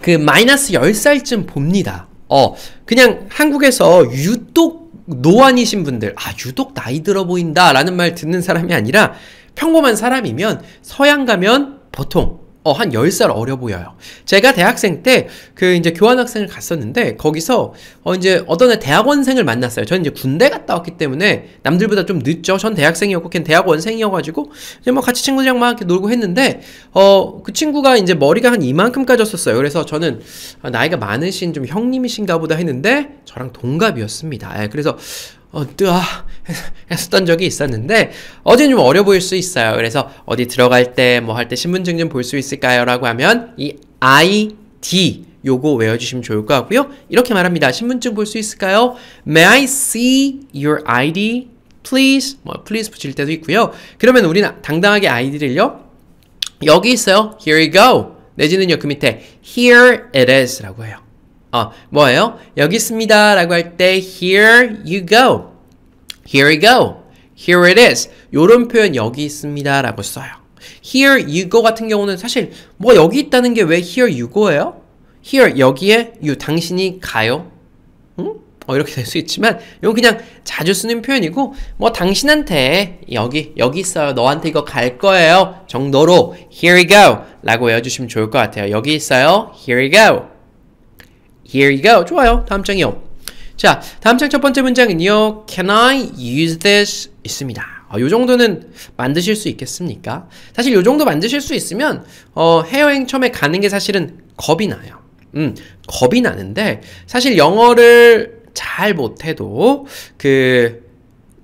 그 마이너스 10살쯤 봅니다. 어, 그냥 한국에서 유독 노안이신 분들, 아, 유독 나이 들어 보인다 라는 말 듣는 사람이 아니라 평범한 사람이면 서양 가면 보통 어, 한 10살 어려 보여요. 제가 대학생 때 그 이제 교환학생을 갔었는데 거기서 어 이제 어떤 대학원생을 만났어요. 저는 이제 군대 갔다 왔기 때문에 남들보다 좀 늦죠. 전 대학생이었고 걘 대학원생이어 가지고 이제 뭐 같이 친구들이랑 막 이렇게 놀고 했는데 어 그 친구가 이제 머리가 한 이만큼 까졌었어요. 그래서 저는 아, 나이가 많으신 좀 형님이신가 보다 했는데 저랑 동갑이었습니다. 예, 그래서 어, 뜨아 했었던 적이 있었는데 어제는 좀 어려 보일 수 있어요. 그래서 어디 들어갈 때 뭐 할때 뭐 신분증 좀 볼 수 있을까요? 라고 하면 이 ID 요거 외워주시면 좋을 것 같고요. 이렇게 말합니다. 신분증 볼 수 있을까요? May I see your ID? Please 뭐 please 붙일 때도 있고요. 그러면 우리는 당당하게 아이디를요. 여기 있어요. Here you go. 내지는요 그 밑에 Here it is라고 해요. 어, 뭐예요? 여기 있습니다. 라고 할 때 here you go. here you go. here it is. 요런 표현 여기 있습니다. 라고 써요. here you go 같은 경우는 사실 뭐 여기 있다는 게 왜 here you go예요? here 여기에 you 당신이 가요. 응? 어, 이렇게 될 수 있지만 이건 그냥 자주 쓰는 표현이고 뭐 당신한테 여기 여기 있어요 너한테 이거 갈 거예요 정도로 here you go 라고 외워주시면 좋을 것 같아요 여기 있어요 here you go Here you go. 좋아요. 다음 장이요. 자, 다음 장 첫 번째 문장은요. Can I use this? 있습니다. 어, 요 정도는 만드실 수 있겠습니까? 사실 요 정도 만드실 수 있으면 어, 해외여행 처음에 가는 게 사실은 겁이 나요. 음, 겁이 나는데 사실 영어를 잘 못해도 그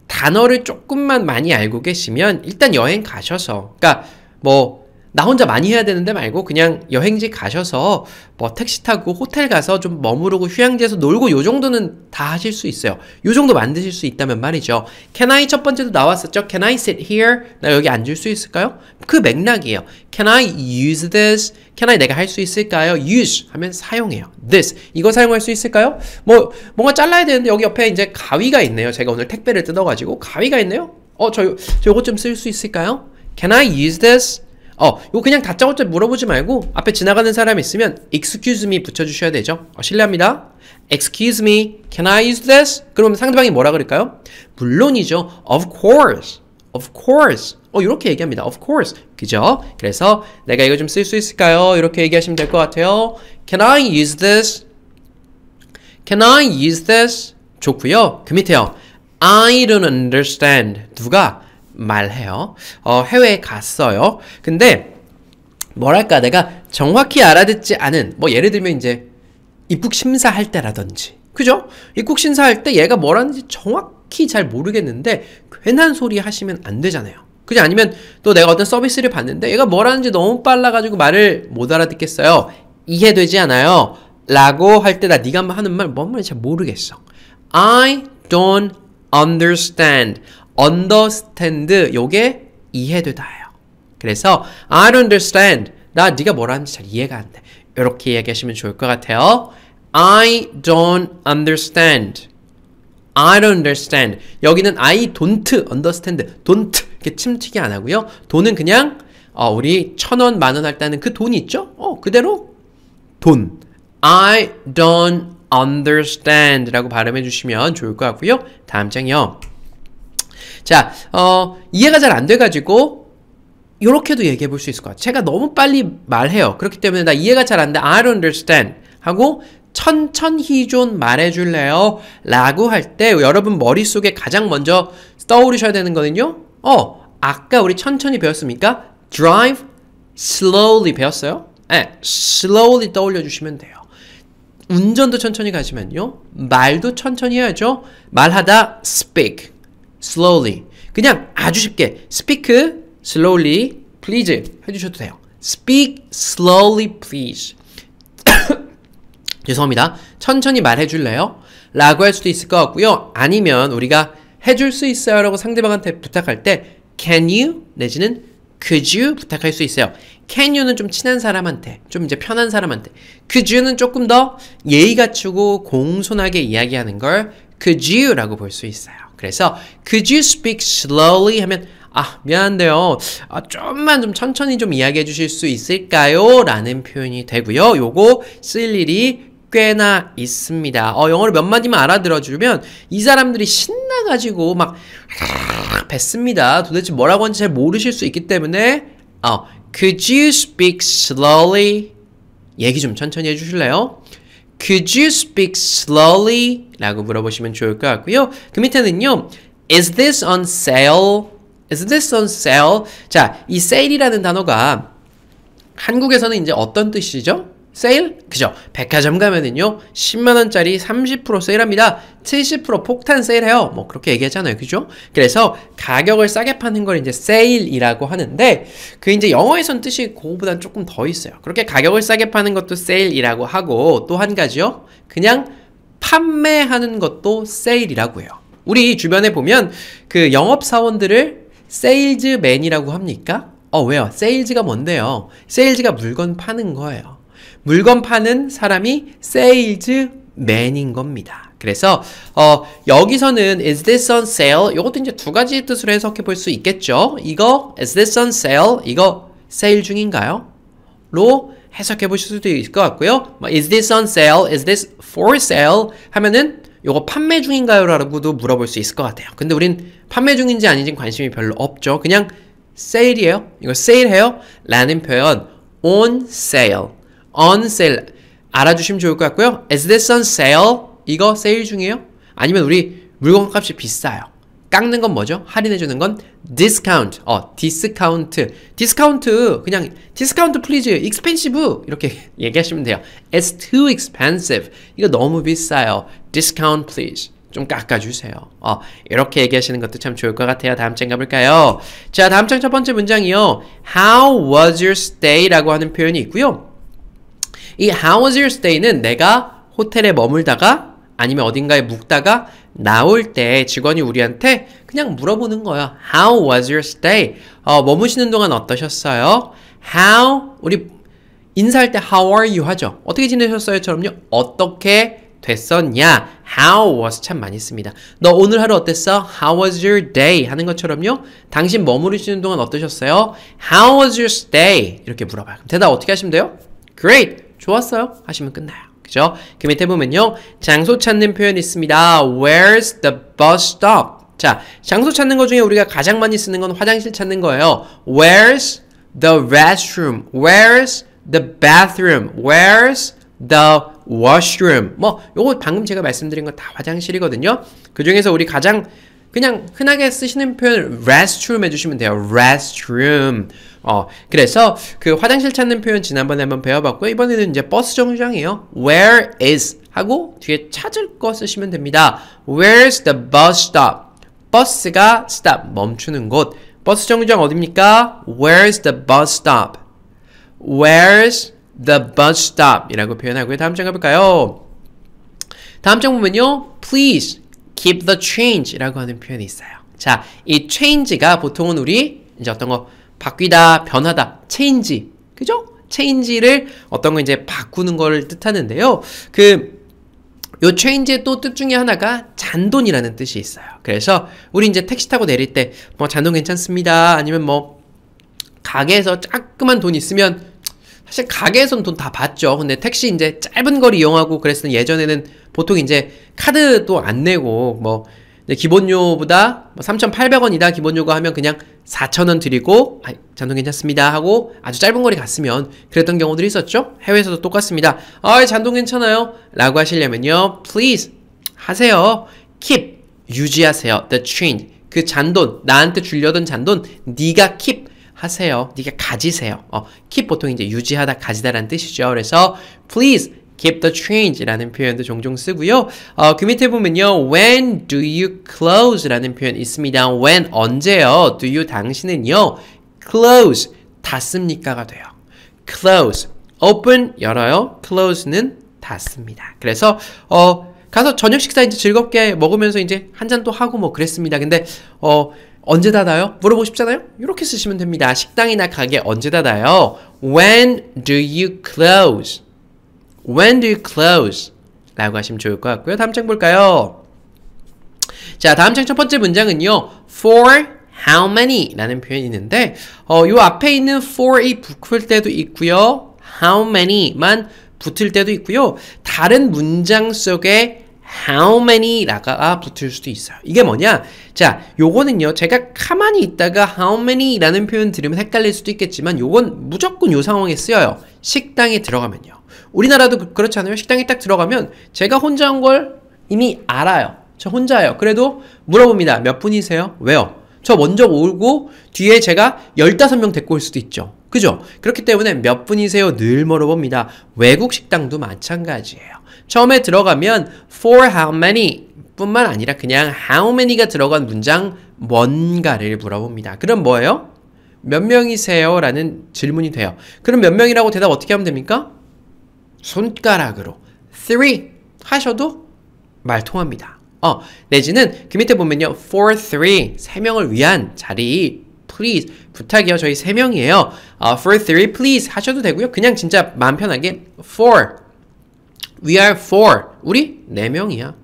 단어를 조금만 많이 알고 계시면 일단 여행 가셔서 그러니까 뭐나 혼자 많이 해야 되는데 말고 그냥 여행지 가셔서 뭐 택시 타고 호텔 가서 좀 머무르고 휴양지에서 놀고 요 정도는 다 하실 수 있어요. 요 정도 만드실 수 있다면 말이죠. Can I 첫 번째도 나왔었죠. Can I sit here? 나 여기 앉을 수 있을까요? 그 맥락이에요. Can I use this? Can I 내가 할 수 있을까요? Use 하면 사용해요. This 이거 사용할 수 있을까요? 뭐 뭔가 잘라야 되는데 여기 옆에 이제 가위가 있네요. 제가 오늘 택배를 뜯어가지고 가위가 있네요. 어저저 요거 좀 쓸 수 있을까요? Can I use this? 어, 이거 그냥 다짜고짜 물어보지 말고 앞에 지나가는 사람 있으면 excuse me 붙여주셔야 되죠. 어, 실례합니다. excuse me, can I use this? 그러면 상대방이 뭐라 그럴까요? 물론이죠. of course, of course. 어, 이렇게 얘기합니다. of course. 그죠? 그래서 내가 이거 좀 쓸 수 있을까요? 이렇게 얘기하시면 될 것 같아요. can I use this? can I use this? 좋고요. 그 밑에요. I don't understand. 누가? 말해요. 어, 해외에 갔어요. 근데 뭐랄까 내가 정확히 알아듣지 않은 뭐 예를 들면 이제 입국 심사할 때라든지 그죠? 입국 심사할 때 얘가 뭐라는지 정확히 잘 모르겠는데 괜한 소리 하시면 안 되잖아요. 그지 아니면 또 내가 어떤 서비스를 봤는데 얘가 뭐라는지 너무 빨라가지고 말을 못 알아듣겠어요. 이해되지 않아요. 라고 할때다 네가 뭐 하는 말 뭔 말인지 잘 모르겠어. I don't understand. understand 요게 이해되다예요. 그래서 I don't understand 나 네가 뭘하는지잘 이해가 안 돼. 이렇게 이야기하시면 좋을 것 같아요. I don't understand. I don't understand. 여기는 I don't understand. don't 이렇게 침튀기 안 하고요. 돈은 그냥 어, 우리 천 원, 만 원 할 때는 그 돈이 있죠? 어, 그대로 돈. I don't understand 라고 발음해 주시면 좋을 것 같고요. 다음 장이요. 자, 어, 이해가 잘 안 돼가지고, 이렇게도 얘기해 볼 수 있을 것 같아요. 제가 너무 빨리 말해요. 그렇기 때문에 나 이해가 잘 안 돼. I don't understand. 하고, 천천히 좀 말해줄래요? 라고 할 때 여러분 머릿속에 가장 먼저 떠오르셔야 되는 거는요? 어, 아까 우리 천천히 배웠습니까? drive slowly 배웠어요? 네, slowly 떠올려주시면 돼요. 운전도 천천히 가시면요 말도 천천히 해야죠. 말하다 speak. slowly. 그냥 아주 쉽게 speak slowly please 해주셔도 돼요. speak slowly please. 죄송합니다. 천천히 말해줄래요? 라고 할 수도 있을 것 같고요. 아니면 우리가 해줄 수 있어요 라고 상대방한테 부탁할 때 can you 내지는 could you 부탁할 수 있어요. can you는 좀 친한 사람한테, 좀 이제 편한 사람한테. could you는 조금 더 예의 갖추고 공손하게 이야기하는 걸 could you라고 볼 수 있어요. 그래서 Could you speak slowly? 하면 아 미안한데요 아, 좀만 좀 천천히 좀 이야기해 주실 수 있을까요? 라는 표현이 되고요 요거 쓸 일이 꽤나 있습니다 어 영어를 몇 마디만 알아들어 주면 이 사람들이 신나가지고 막 뱉습니다 도대체 뭐라고 하는지 잘 모르실 수 있기 때문에 어 Could you speak slowly? 얘기 좀 천천히 해주실래요? Could you speak slowly? 라고 물어보시면 좋을 것 같고요. 그 밑에는요. Is this on sale? Is this on sale? 자, 이 sale이라는 단어가 한국에서는 이제 어떤 뜻이죠? 세일? 그죠. 백화점 가면은요, 10만원짜리 30% 세일합니다. 70% 폭탄 세일해요. 뭐, 그렇게 얘기하잖아요. 그죠? 그래서 가격을 싸게 파는 걸 이제 세일이라고 하는데, 그 이제 영어에선 뜻이 그거보단 조금 더 있어요. 그렇게 가격을 싸게 파는 것도 세일이라고 하고, 또 한 가지요. 그냥 판매하는 것도 세일이라고 해요. 우리 주변에 보면 그 영업사원들을 세일즈맨이라고 합니까? 어, 왜요? 세일즈가 뭔데요? 세일즈가 물건 파는 거예요. 물건 파는 사람이 세일즈맨인 겁니다. 그래서 어, 여기서는 is this on sale? 이것도 이제 두 가지 뜻으로 해석해 볼 수 있겠죠. 이거 is this on sale? 이거 세일 중인가요? 로 해석해 보실 수도 있을 것 같고요. 뭐, is this on sale? is this for sale? 하면은 요거 판매 중인가요? 라고도 물어볼 수 있을 것 같아요. 근데 우린 판매 중인지 아닌지 관심이 별로 없죠. 그냥 세일이에요. 이거 세일해요? 라는 표현 on sale on sale 알아주시면 좋을 것 같고요. Is this on sale? 이거 세일 중이에요? 아니면 우리 물건 값이 비싸요. 깎는 건 뭐죠? 할인해주는 건 discount. 어, discount. d i 그냥 디스카운트 플리즈. p l e a s expensive 이렇게 얘기하시면 돼요. It's too expensive. 이거 너무 비싸요. discount please. 좀 깎아주세요. 어, 이렇게 얘기하시는 것도 참 좋을 것 같아요. 다음 장 가볼까요? 자, 다음 장 첫 번째 문장이요. How was your stay? 라고 하는 표현이 있고요. 이 how's w a your stay는 내가 호텔에 머물다가 아니면 어딘가에 묵다가 나올 때 직원이 우리한테 그냥 물어보는 거야. How was your stay? 어, 머무시는 동안 어떠셨어요? How 우리 인사할 때 how are you 하죠. 어떻게 지내셨어요?처럼요. 어떻게 됐었냐? How was 참 많이 씁니다. 너 오늘 하루 어땠어? How was your day? 하는 것처럼요. 당신 머무르시는 동안 어떠셨어요? How was your stay? 이렇게 물어봐요. 대답 어떻게 하시면 돼요? Great. 좋았어요 하시면 끝나요. 그죠? 그 밑에 보면요. 장소 찾는 표현이 있습니다. Where's the bus stop? 자, 장소 찾는 것 중에 우리가 가장 많이 쓰는 건 화장실 찾는 거예요. Where's the restroom? Where's the bathroom? Where's the washroom? 뭐, 요거 방금 제가 말씀드린 건 다 화장실이거든요. 그 중에서 우리 가장 그냥 흔하게 쓰시는 표현 을 restroom 해주시면 돼요. restroom. 어, 그래서 그 화장실 찾는 표현 지난번에 한번 배워봤고요. 이번에는 이제 버스 정류장이에요. Where is 하고 뒤에 찾을 거 쓰시면 됩니다. Where's the bus stop? 버스가 stop 멈추는 곳. 버스 정류장 어딥니까? Where's the bus stop? Where's the bus stop? 이라고 표현하고요. 다음 장 가볼까요? 다음 장 보면요. Please keep the change 이라고 하는 표현이 있어요. 자, 이 change가 보통은 우리 이제 어떤 거 바뀌다, 변하다, 체인지. 그죠? 체인지를 어떤 거 이제 바꾸는 걸 뜻하는데요. 그, 요 체인지의 또 뜻 중에 하나가 잔돈이라는 뜻이 있어요. 그래서 우리 이제 택시 타고 내릴 때 뭐 잔돈 괜찮습니다. 아니면 뭐 가게에서 자그만 돈 있으면 사실 가게에선 돈 다 받죠. 근데 택시 이제 짧은 거리 이용하고 그랬을 예전에는 보통 이제 카드도 안 내고 뭐 기본료보다 3,800원이다 뭐 기본료가 하면 그냥 4,000원 드리고 아, 잔돈 괜찮습니다 하고 아주 짧은 거리 갔으면 그랬던 경우들이 있었죠. 해외에서도 똑같습니다. 아, 잔돈 괜찮아요. 라고 하시려면요. please 하세요. keep 유지하세요. the t r a i n 그 잔돈 나한테 줄려던 잔돈 네가 keep 하세요. 네가 가지세요. 어, keep 보통 이제 유지하다 가지다라는 뜻이죠. 그래서 please keep the change라는 표현도 종종 쓰고요. 어, 그 밑에 보면요. When do you close라는 표현 있습니다. When 언제요? Do you 당신은요. close 닫습니까가 돼요. close open 열어요. close는 닫습니다. 그래서 어 가서 저녁 식사 이제 즐겁게 먹으면서 이제 한잔또 하고 뭐 그랬습니다. 근데 어 언제 닫아요? 물어보고 싶잖아요? 이렇게 쓰시면 됩니다. 식당이나 가게 언제 닫아요? When do you close? When do you close? 라고 하시면 좋을 것 같고요. 다음 장 볼까요? 자, 다음 장 첫 번째 문장은요. For how many? 라는 표현이 있는데 어, 요 앞에 있는 for이 붙을 때도 있고요. how many만 붙을 때도 있고요. 다른 문장 속에 how many라가 붙을 수도 있어요. 이게 뭐냐? 자, 요거는요. 제가 가만히 있다가 how many라는 표현 들으면 헷갈릴 수도 있겠지만 요건 무조건 요 상황에 쓰여요. 식당에 들어가면요. 우리나라도 그- 그렇지 않으면 식당에 딱 들어가면 제가 혼자 온 걸 이미 알아요. 저 혼자예요. 그래도 물어봅니다. 몇 분이세요? 왜요? 저 먼저 오고 뒤에 제가 15명 데리고 올 수도 있죠. 그죠? 그렇기 때문에 몇 분이세요? 늘 물어봅니다. 외국 식당도 마찬가지예요. 처음에 들어가면 for how many 뿐만 아니라 그냥 how many가 들어간 문장 뭔가를 물어봅니다. 그럼 뭐예요? 몇 명이세요? 라는 질문이 돼요. 그럼 몇 명이라고 대답 어떻게 하면 됩니까? 손가락으로 three 하셔도 말 통합니다. 어, 내지는 그 밑에 보면요. for three, 세 명을 위한 자리 please 부탁이요. 저희 세 명이에요. 어, for three please 하셔도 되고요. 그냥 진짜 마음 편하게 for we are four 우리 네 명이야.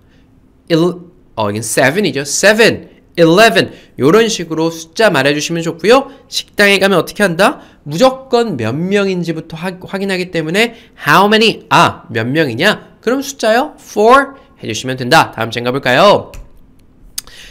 일, 어, 이건 seven이죠. seven 11요런 식으로 숫자 말해주시면 좋고요. 식당에 가면 어떻게 한다? 무조건 몇 명인지부터 하, 확인하기 때문에 how many 아 몇 명이냐? 그럼 숫자요 f o r 해주시면 된다. 다음 장 가볼까요?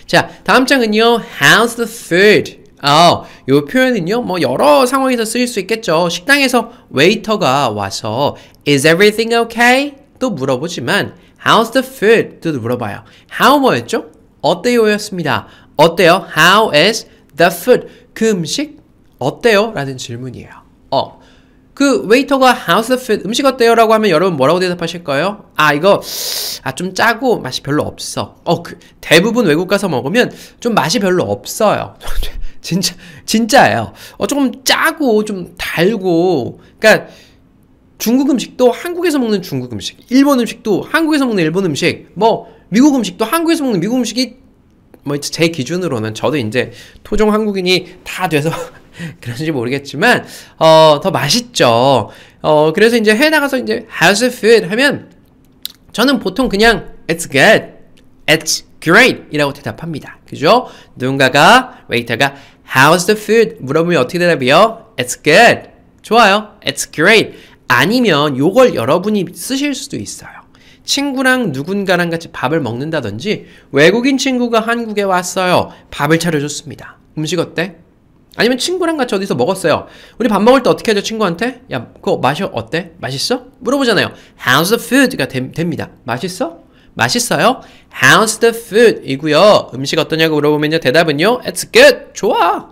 자 다음 장은요 how's the food 어, 요 표현은요, 뭐 여러 상황에서 쓰일 수 있겠죠. 식당에서 웨이터가 와서 Is everything okay? 또 물어보지만 How's the food? 또 물어봐요. How 뭐였죠? 어때요였습니다. 어때요? How is the food? 그 음식 어때요? 라는 질문이에요. 어. 그 웨이터가 how's the food? 음식 어때요? 라고 하면 여러분 뭐라고 대답하실 까요아 이거 아 좀 짜고 맛이 별로 없어. 어 그, 대부분 외국 가서 먹으면 좀 맛이 별로 없어요. 진짜 진짜예요. 어 조금 짜고 좀 달고 그러니까 중국 음식도 한국에서 먹는 중국 음식, 일본 음식도 한국에서 먹는 일본 음식, 뭐 미국 음식도 한국에서 먹는 미국 음식이 뭐제 기준으로는 저도 이제 토종 한국인이 다 돼서 그런지 모르겠지만 어더 맛있죠. 어 그래서 이제 해외 나가서 이제 how's it feel 하면 저는 보통 그냥 it's good, it's great이라고 대답합니다. 그죠? 누군가가 웨이터가 how's the food 물어보면 어떻게 대답해요? it's good. 좋아요. it's great. 아니면 요걸 여러분이 쓰실 수도 있어요. 친구랑 누군가랑 같이 밥을 먹는다든지 외국인 친구가 한국에 왔어요. 밥을 차려줬습니다. 음식 어때? 아니면 친구랑 같이 어디서 먹었어요. 우리 밥 먹을 때 어떻게 하죠, 친구한테? 야, 그거 맛이 어때? 맛있어? 물어보잖아요. How's the food가 됩니다. 맛있어? 맛있어요? How's the food? 이고요. 음식 어떠냐고 물어보면요. 대답은요. It's good. 좋아.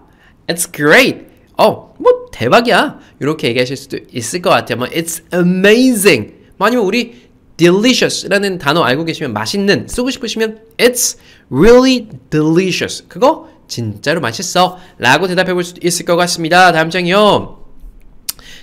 It's great. 어, 뭐 대박이야. 이렇게 얘기하실 수도 있을 것 같아요. 뭐 It's amazing. 뭐 아니면 우리 delicious라는 단어 알고 계시면 맛있는 쓰고 싶으시면 it's really delicious 그거 진짜로 맛있어 라고 대답해 볼 수 있을 것 같습니다 다음 장이요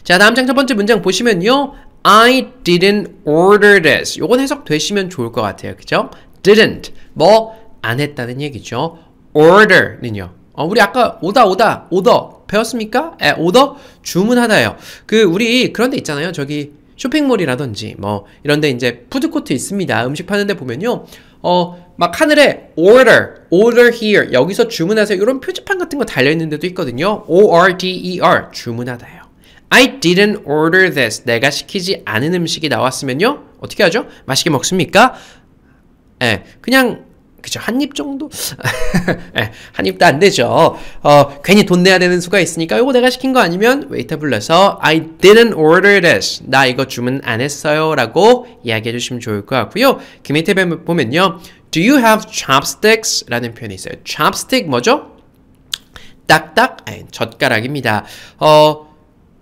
자 다음 장 첫 번째 문장 보시면요 I didn't order this 요건 해석되시면 좋을 것 같아요 그죠? didn't 뭐 안 했다는 얘기죠 order는요 어, 우리 아까 오다 오다 오더 배웠습니까? 에, 오더 주문하다요그 우리 그런 데 있잖아요 저기 쇼핑몰이라든지 뭐 이런데 이제 푸드코트 있습니다. 음식 파는데 보면요, 어 막 하늘에 order, order here 여기서 주문하세요 이런 표지판 같은 거 달려 있는데도 있거든요. O R D E R 주문하다요. I didn't order this 내가 시키지 않은 음식이 나왔으면요 어떻게 하죠? 맛있게 먹습니까? 예, 그냥 그죠? 한 입 정도? 예, 한 입도 안 되죠. 어, 괜히 돈 내야 되는 수가 있으니까 요거 내가 시킨 거 아니면 웨이터 불러서 I didn't order this. 나 이거 주문 안 했어요. 라고 이야기해 주시면 좋을 것 같고요. 그 밑에 보면요. Do you have chopsticks? 라는 표현이 있어요. chopstick 뭐죠? 딱딱 아니, 예, 젓가락입니다. 어,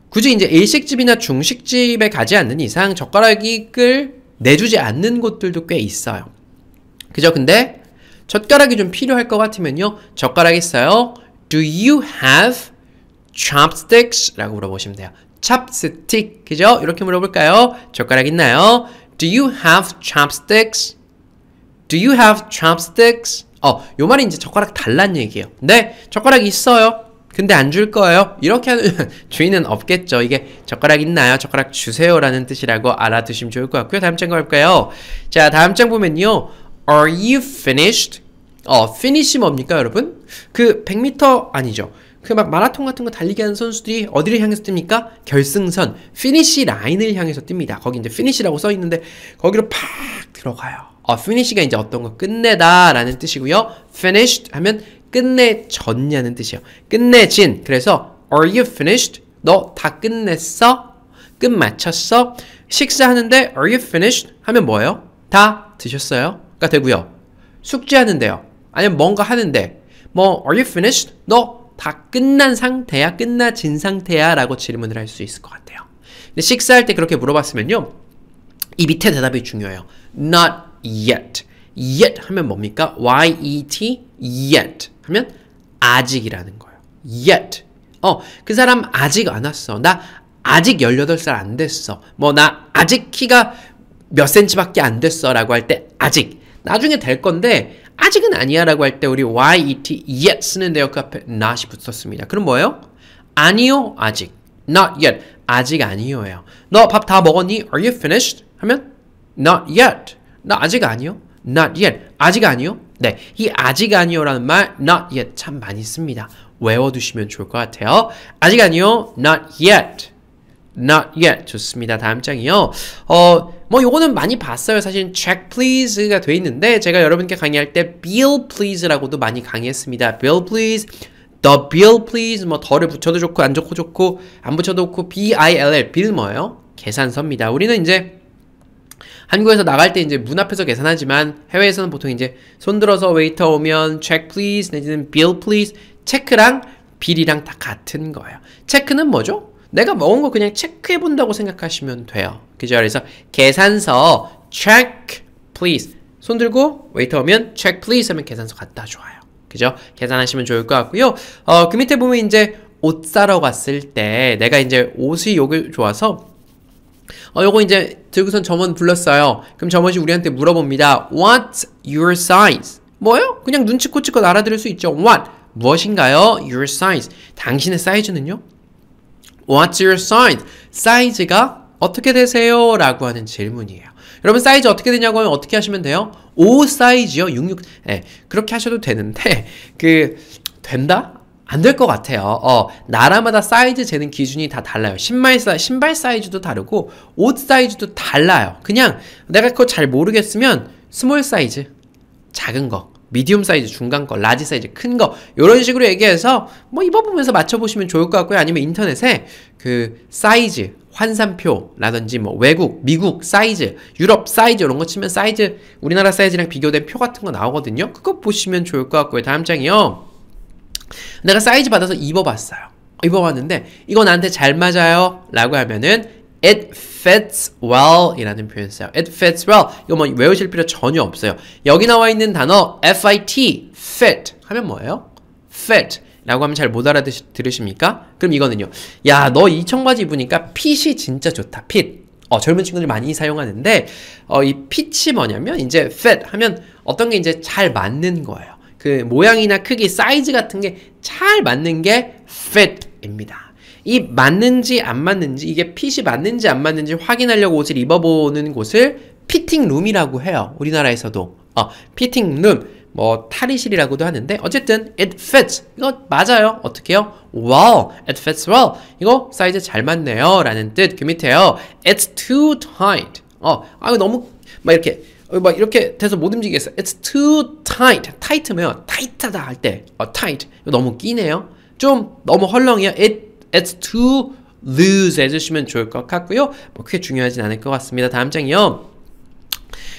굳이 이제 일식집이나 중식집에 가지 않는 이상 젓가락을 내주지 않는 곳들도 꽤 있어요. 그죠? 근데 젓가락이 좀 필요할 것 같으면요. 젓가락 있어요? Do you have chopsticks? 라고 물어보시면 돼요. chopstick. 그죠? 이렇게 물어볼까요? 젓가락 있나요? Do you have chopsticks? Do you have chopsticks? 어, 요 말이 이제 젓가락 달란 얘기예요. 네, 젓가락 있어요. 근데 안 줄 거예요. 이렇게 하는 주인은 없겠죠. 이게 젓가락 있나요? 젓가락 주세요라는 뜻이라고 알아두시면 좋을 것 같고요. 다음 장 볼까요? 자, 다음 장 보면요. Are you finished? 어, finish 뭡니까 여러분? 그 100m 아니죠. 그막 마라톤 같은 거 달리기 하는 선수들이 어디를 향해서 뜁니까? 결승선, 피니시 라인을 향해서 뜁니다. 거기 이제 피니시라고 써 있는데 거기로 팍 들어가요. 어, finish가 이제 어떤 거 끝내다라는 뜻이고요. finished 하면 끝내졌냐는 뜻이에요. 끝내진. 그래서 are you finished? 너 다 끝냈어? 끝마쳤어? 식사하는데 are you finished? 하면 뭐예요? 다 드셨어요? 가 되고요. 숙제하는데요. 아니면 뭔가 하는데 뭐 are you finished? 너 다 끝난 상태야? 끝나진 상태야? 라고 질문을 할 수 있을 것 같아요. 근데 식사할 때 그렇게 물어봤으면요. 이 밑에 대답이 중요해요. not yet. yet 하면 뭡니까? yet yet 하면 아직이라는 거예요. yet. 어, 그 사람 아직 안 왔어. 나 아직 18살 안 됐어. 뭐, 나 아직 키가 몇 센치밖에 안 됐어. 라고 할 때, 아직. 나중에 될 건데 아직은 아니야라고 할 때 우리 e yet yet 쓰는데요. 그 앞에 not이 붙었습니다. 그럼 뭐예요? 아니요 아직 not yet 아직 아니요예요. 너 밥 다 먹었니? Are you finished? 하면 not yet 나 아직 아니요 not yet 아직 아니요 네, 이 아직 아니요라는 말 not yet 참 많이 씁니다. 외워두시면 좋을 것 같아요. 아직 아니요, not yet. not yet. 좋습니다. 다음 장이요. 어, 뭐 요거는 많이 봤어요. 사실 check please가 돼 있는데 제가 여러분께 강의할 때 bill please라고도 많이 강의했습니다. bill please the bill please 뭐덜를 붙여도 좋고 안 좋고 좋고 안 붙여도 좋고 b i l l bill 뭐예요? 계산서입니다. 우리는 이제 한국에서 나갈 때 이제 문 앞에서 계산하지만 해외에서는 보통 이제 손 들어서 웨이터 오면 check please 내지는 bill please 체크랑 빌이랑 다 같은 거예요. 체크는 뭐죠? 내가 먹은 거 그냥 체크해 본다고 생각하시면 돼요. 그죠? 그래서 계산서 check please 손 들고 웨이터 오면 check please 하면 계산서 갖다 줘요. 그죠? 계산하시면 좋을 것 같고요. 어, 그 밑에 보면 이제 옷 사러 갔을 때 내가 이제 옷이 요게 좋아서 어, 요거 이제 들고선 점원 불렀어요. 그럼 점원이 우리한테 물어봅니다. What's your size? 뭐요? 그냥 눈치코치껏 알아들을 수 있죠. What? 무엇인가요? Your size. 당신의 사이즈는요? What's your size? 사이즈가 어떻게 되세요? 라고 하는 질문이에요. 여러분 사이즈 어떻게 되냐고 하면 어떻게 하시면 돼요? 5 사이즈요? 66. 예. 그렇게 하셔도 되는데 그 된다? 안 될 것 같아요. 어, 나라마다 사이즈 재는 기준이 다 달라요. 신발, 사, 신발 사이즈도 다르고, 옷 사이즈도 달라요. 그냥 내가 그거 잘 모르겠으면, 스몰 사이즈, 작은 거, 미디움 사이즈 중간 거, 라지 사이즈 큰 거, 이런 식으로 얘기해서 뭐 입어보면서 맞춰보시면 좋을 것 같고요. 아니면 인터넷에 그 사이즈, 환산표라든지 뭐 외국, 미국 사이즈, 유럽 사이즈 이런 거 치면 사이즈, 우리나라 사이즈랑 비교된 표 같은 거 나오거든요. 그거 보시면 좋을 것 같고요. 다음 장이요. 내가 사이즈 받아서 입어봤어요. 입어봤는데 이거 나한테 잘 맞아요 라고 하면은 It fits well 이라는 표현 써요. It fits well. 이거 뭐 외우실 필요 전혀 없어요. 여기 나와 있는 단어 fit, fit 하면 뭐예요? fit 라고 하면 잘 못 알아들으십니까? 그럼 이거는요. 야, 너 이 청바지 입으니까 핏이 진짜 좋다. 핏. 어, 젊은 친구들 많이 사용하는데 어, 이 핏이 뭐냐면 이제 fit 하면 어떤 게 이제 잘 맞는 거예요. 그 모양이나 크기, 사이즈 같은 게 잘 맞는 게 fit입니다. 이 맞는지 안 맞는지 이게 핏이 맞는지 안 맞는지 확인하려고 옷을 입어보는 곳을 피팅 룸이라고 해요. 우리나라에서도 어, 피팅 룸, 뭐 탈의실이라고도 하는데 어쨌든 it fits 이거 맞아요. 어떻게요? Well, it fits well. 이거 사이즈 잘 맞네요라는 뜻. 그 밑에요. It's too tight. 어, 아 너무 막 이렇게 어, 막 이렇게 돼서 못 움직이겠어. It's too tight. tight면 타이트하다 할 때, 어, tight. 너무 끼네요. 좀 너무 헐렁이야. It It's to lose 해주시면 좋을 것 같고요. 뭐 크게 중요하진 않을 것 같습니다. 다음 장이요.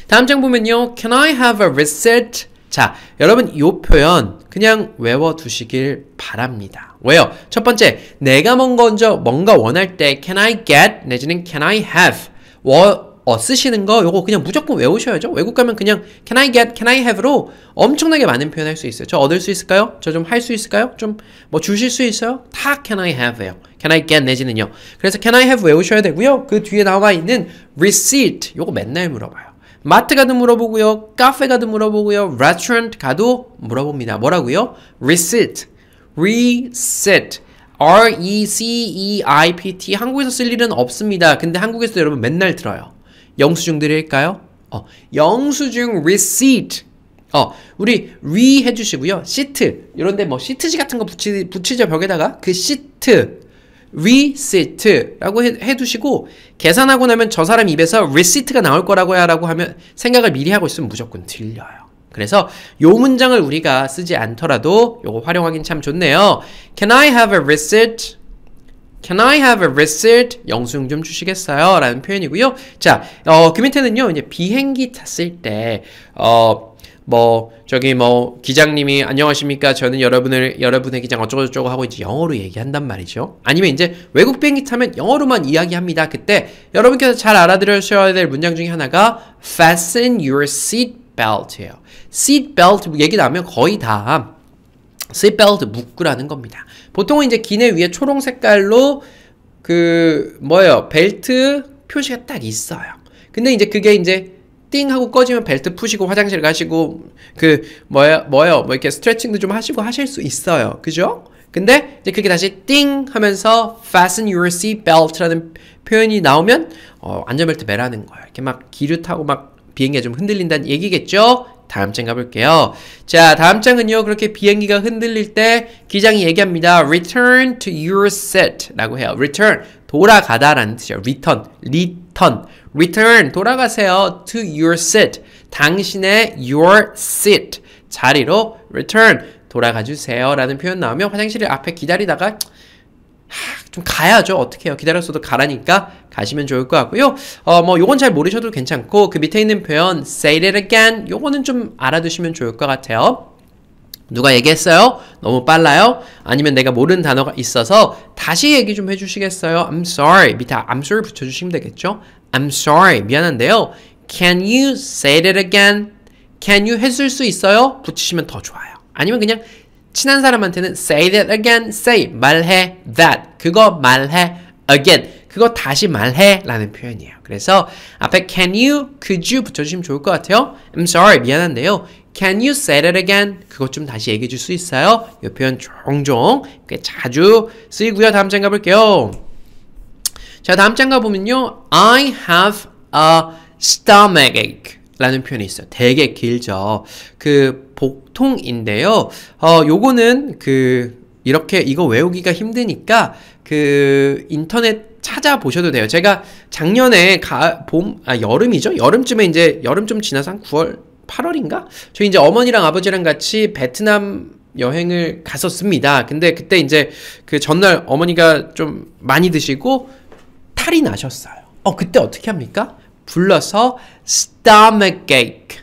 다음 장 보면요. Can I have a receipt? 자, 여러분 이 표현 그냥 외워두시길 바랍니다. 왜요? 첫 번째, 내가 먼저 뭔가 원할 때 can I get 내지는 can I have 워, 어, 쓰시는 거 요거 그냥 무조건 외우셔야죠. 외국 가면 그냥 can I get, can I have로 엄청나게 많은 표현 할수 있어요. 저 얻을 수 있을까요? 저 좀 할 수 있을까요? 좀 뭐 주실 수 있어요? 다 can I have예요. can I get 내지는요. 그래서 can I have 외우셔야 되고요. 그 뒤에 나와 있는 receipt 요거 맨날 물어봐요. 마트 가도 물어보고요. 카페 가도 물어보고요. restaurant 가도 물어봅니다. 뭐라고요? receipt. receipt. R-E-C-E-I-P-T 한국에서 쓸 일은 없습니다. 근데 한국에서 여러분 맨날 들어요. 영수증들일까요? 어, 영수증 receipt. 어, 우리 re 해주시고요. 시트 이런데 뭐 시트지 같은 거 붙이 붙이죠 벽에다가 그 시트 리시트라고 해, 해두시고 계산하고 나면 저 사람 입에서 리시트가 나올 거라고야라고 하면 생각을 미리 하고 있으면 무조건 틀려요. 그래서 요 문장을 우리가 쓰지 않더라도 요거 활용하긴 참 좋네요. Can I have a receipt? Can I have a receipt? 영수증 좀 주시겠어요? 라는 표현이고요. 자, 어, 그 밑에는요. 이제 비행기 탔을 때 어, 뭐 저기 뭐 기장님이 안녕하십니까 저는 여러분을 여러분의 기장 어쩌고저쩌고 하고 이제 영어로 얘기한단 말이죠 아니면 이제 외국 비행기 타면 영어로만 이야기합니다 그때 여러분께서 잘 알아들으셔야 될 문장 중에 하나가 fasten your seat belt예요 seat belt 얘기 나면 거의 다 seatbelt 묶으라는 겁니다. 보통은 이제 기내 위에 초록 색깔로 그 뭐예요 벨트 표시가 딱 있어요. 근데 이제 그게 이제 띵 하고 꺼지면 벨트 푸시고 화장실 가시고 그뭐예요 뭐요 예뭐 이렇게 스트레칭도 좀 하시고 하실 수 있어요. 그죠? 근데 이제 그게 다시 띵 하면서 fasten your seat belt라는 표현이 나오면 어, 안전벨트 매라는 거예요. 이렇게 막 기류 타고 막 비행기가 좀 흔들린다는 얘기겠죠? 다음 장 가볼게요. 자, 다음 장은요. 그렇게 비행기가 흔들릴 때 기장이 얘기합니다. Return to your set 라고 해요. Return, 돌아가다라는 뜻이에요. Return, return, return, 돌아가세요. To your set, 당신의 your seat, 자리로 return, 돌아가주세요 라는 표현 나오면 화장실을 앞에 기다리다가 좀 가야죠. 어떻게 해요? 기다렸어도 가라니까 가시면 좋을 것 같고요. 어, 뭐 요건 잘 모르셔도 괜찮고 그 밑에 있는 표현 say it again 요거는 좀 알아두시면 좋을 것 같아요. 누가 얘기했어요? 너무 빨라요? 아니면 내가 모르는 단어가 있어서 다시 얘기 좀 해주시겠어요? I'm sorry. 밑에 I'm sorry 붙여주시면 되겠죠? I'm sorry. 미안한데요. Can you say it again? Can you 해줄 수 있어요? 붙이시면 더 좋아요. 아니면 그냥 친한 사람한테는 say that again, say 말해 that 그거 말해 again 그거 다시 말해 라는 표현이에요. 그래서 앞에 can you, could you 붙여주시면 좋을 것 같아요. I'm sorry, 미안한데요. Can you say that again? 그것 좀 다시 얘기해 줄 수 있어요? 이 표현 종종 꽤 자주 쓰이고요. 다음 장가 볼게요. 자, 다음 장가 보면요. I have a stomach ache 라는 표현이 있어요. 되게 길죠. 그 복통인데요. 어, 요거는 그 이렇게 이거 외우기가 힘드니까 그 인터넷 찾아보셔도 돼요. 제가 작년에 가, 봄, 아, 여름이죠? 여름쯤에 이제, 여름 좀 지나서 한 9월, 8월인가? 저희 이제 어머니랑 아버지랑 같이 베트남 여행을 갔었습니다. 근데 그때 이제 그 전날 어머니가 좀 많이 드시고 탈이 나셨어요. 어, 그때 어떻게 합니까? 불러서 stomach ache.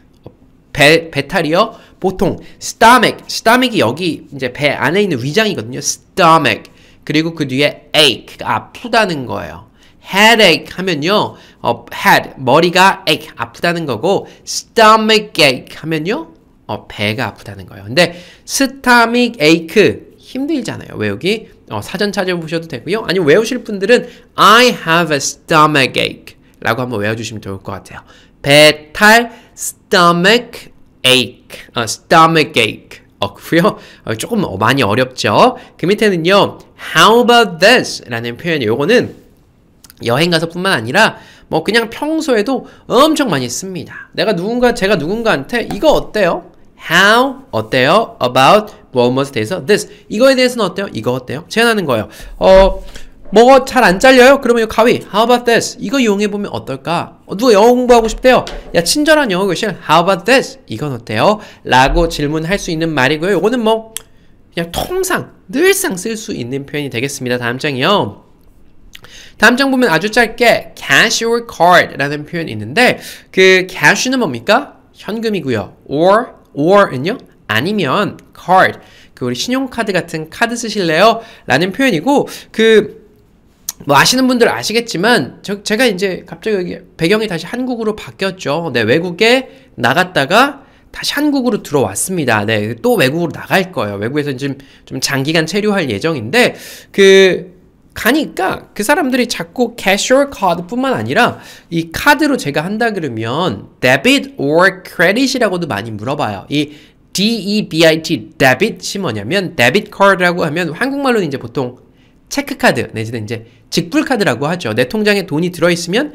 배, 배탈이요? 보통 stomach, stomach이 여기 이제 배 안에 있는 위장이거든요. stomach. 그리고 그 뒤에 ache가 그러니까 아프다는 거예요. headache 하면요, 어, head 머리가 ache 아프다는 거고 stomach ache 하면요, 어, 배가 아프다는 거예요. 근데 stomach ache 힘들잖아요. 외우기 어, 사전 찾아보셔도 되고요. 아니면 외우실 분들은 I have a stomach ache 라고 한번 외워주시면 좋을 것 같아요. 배탈 stomach ache, 어, stomach ache 없고요. 어, 조금 어, 많이 어렵죠. 그 밑에는요. How about this? 라는 표현이에요. 요거는 여행 가서뿐만 아니라 뭐 그냥 평소에도 엄청 많이 씁니다. 내가 누군가 제가 누군가한테 이거 어때요? How 어때요? About 뭐뭐에 대해서 this 이거에 대해서는 어때요? 이거 어때요? 제안하는 거예요. 어 뭐잘안 잘려요? 그러면 이 가위 How about this? 이거 이용해보면 어떨까? 어, 누가 영어 공부하고 싶대요? 야 친절한 영어 교실 How about this? 이건 어때요? 라고 질문할 수 있는 말이고요 요거는 뭐 그냥 통상 늘상 쓸 수 있는 표현이 되겠습니다 다음 장이요 다음 장 보면 아주 짧게 cash or card 라는 표현이 있는데 그 cash는 뭡니까? 현금이고요 or, or은요? 아니면 card 그 우리 신용카드 같은 카드 쓰실래요? 라는 표현이고 그뭐 아시는 분들 아시겠지만 저, 제가 이제 갑자기 배경이 다시 한국으로 바뀌었죠. 네, 외국에 나갔다가 다시 한국으로 들어왔습니다. 네, 또 외국으로 나갈 거예요. 외국에서 지금 좀 장기간 체류할 예정인데 그 가니까 그 사람들이 자꾸 캐셔 카드뿐만 아니라 이 카드로 제가 한다 그러면 debit or credit이라고도 많이 물어봐요. 이 debit, debit이 뭐냐면 debit card라고 하면 한국말로는 이제 보통 체크카드 내지는 이제 직불카드라고 하죠. 내 통장에 돈이 들어있으면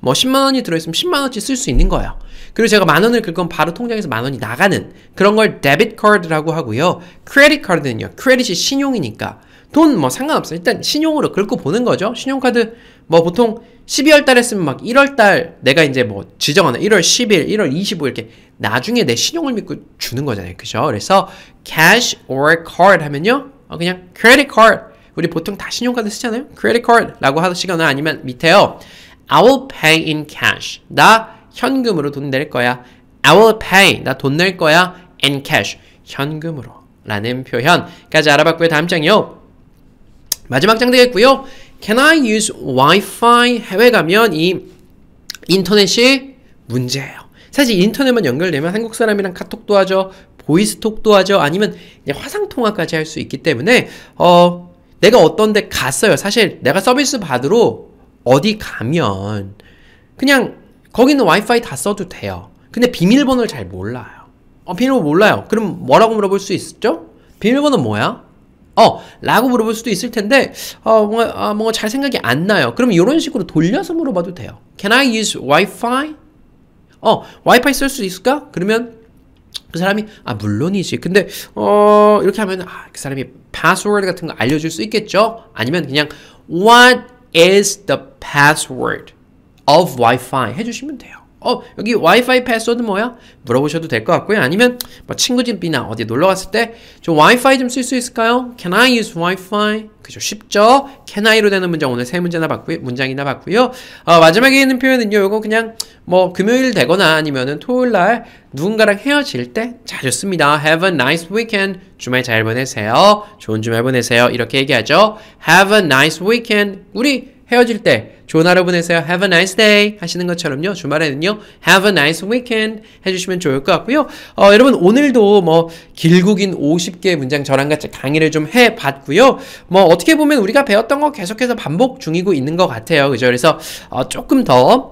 뭐 10만 원이 들어있으면 10만 원치 쓸 수 있는 거예요. 그리고 제가 만 원을 긁으면 바로 통장에서 만 원이 나가는 그런 걸 데빗 카드라고 하고요. 크레딧 카드는요. 크레딧이 신용이니까 돈 뭐 상관없어요. 일단 신용으로 긁고 보는 거죠. 신용카드 뭐 보통 12월 달에 쓰면 막 1월 달 내가 이제 뭐 지정하는 1월 10일, 1월 25일 이렇게 나중에 내 신용을 믿고 주는 거잖아요. 그죠? 그래서 cash or card 하면요. 어, 그냥 c r e 카드 우리 보통 다 신용카드 쓰잖아요. credit card라고 하시거나 아니면 밑에요. I will pay in cash. 나 현금으로 돈 낼 거야. I will pay. 나 돈 낼 거야. in cash. 현금으로. 라는 표현까지 알아봤고요. 다음 장이요. 마지막 장 되겠고요. Can I use Wi-Fi? 해외 가면 이 인터넷이 문제예요. 사실 인터넷만 연결되면 한국 사람이랑 카톡도 하죠. 보이스톡도 하죠. 아니면 화상통화까지 할 수 있기 때문에 어 내가 어떤 데 갔어요. 사실 내가 서비스 받으러 어디 가면 그냥 거기는 와이파이 다 써도 돼요. 근데 비밀번호를 잘 몰라요. 어, 비밀번호 몰라요. 그럼 뭐라고 물어볼 수 있죠? 비밀번호 뭐야? 어, 라고 물어볼 수도 있을 텐데, 어, 뭔가, 아, 뭔가 잘 생각이 안 나요. 그럼 이런 식으로 돌려서 물어봐도 돼요. Can I use Wi-Fi? 어, 와이파이 쓸 수 있을까? 그러면 그 사람이 아 물론이지 근데 어 이렇게 하면 아, 그 사람이 password 같은 거 알려줄 수 있겠죠 아니면 그냥 what is the password of Wi-Fi 해주시면 돼요 어 여기 와이파이 패스워드 뭐야? 물어보셔도 될 것 같고요. 아니면 뭐 친구 집이나 어디 놀러 갔을 때저 와이파이 좀 쓸 수 있을까요? Can I use Wi-Fi? 그죠 쉽죠? Can I로 되는 문장 오늘 세 문제나 봤고요. 문장이나 봤고요. 어, 마지막에 있는 표현은요. 이거 그냥 뭐 금요일 되거나 아니면은 토요일 날 누군가랑 헤어질 때 자주 씁니다. Have a nice weekend. 주말 잘 보내세요. 좋은 주말 보내세요. 이렇게 얘기하죠. Have a nice weekend. 우리 헤어질 때 좋은 하루 보내세요. Have a nice day 하시는 것처럼요. 주말에는요. Have a nice weekend 해주시면 좋을 것 같고요. 어, 여러분 오늘도 뭐 길고 긴 50개 문장 저랑 같이 강의를 좀 해봤고요. 뭐 어떻게 보면 우리가 배웠던 거 계속해서 반복 중이고 있는 것 같아요. 그죠? 그래서 어, 조금 더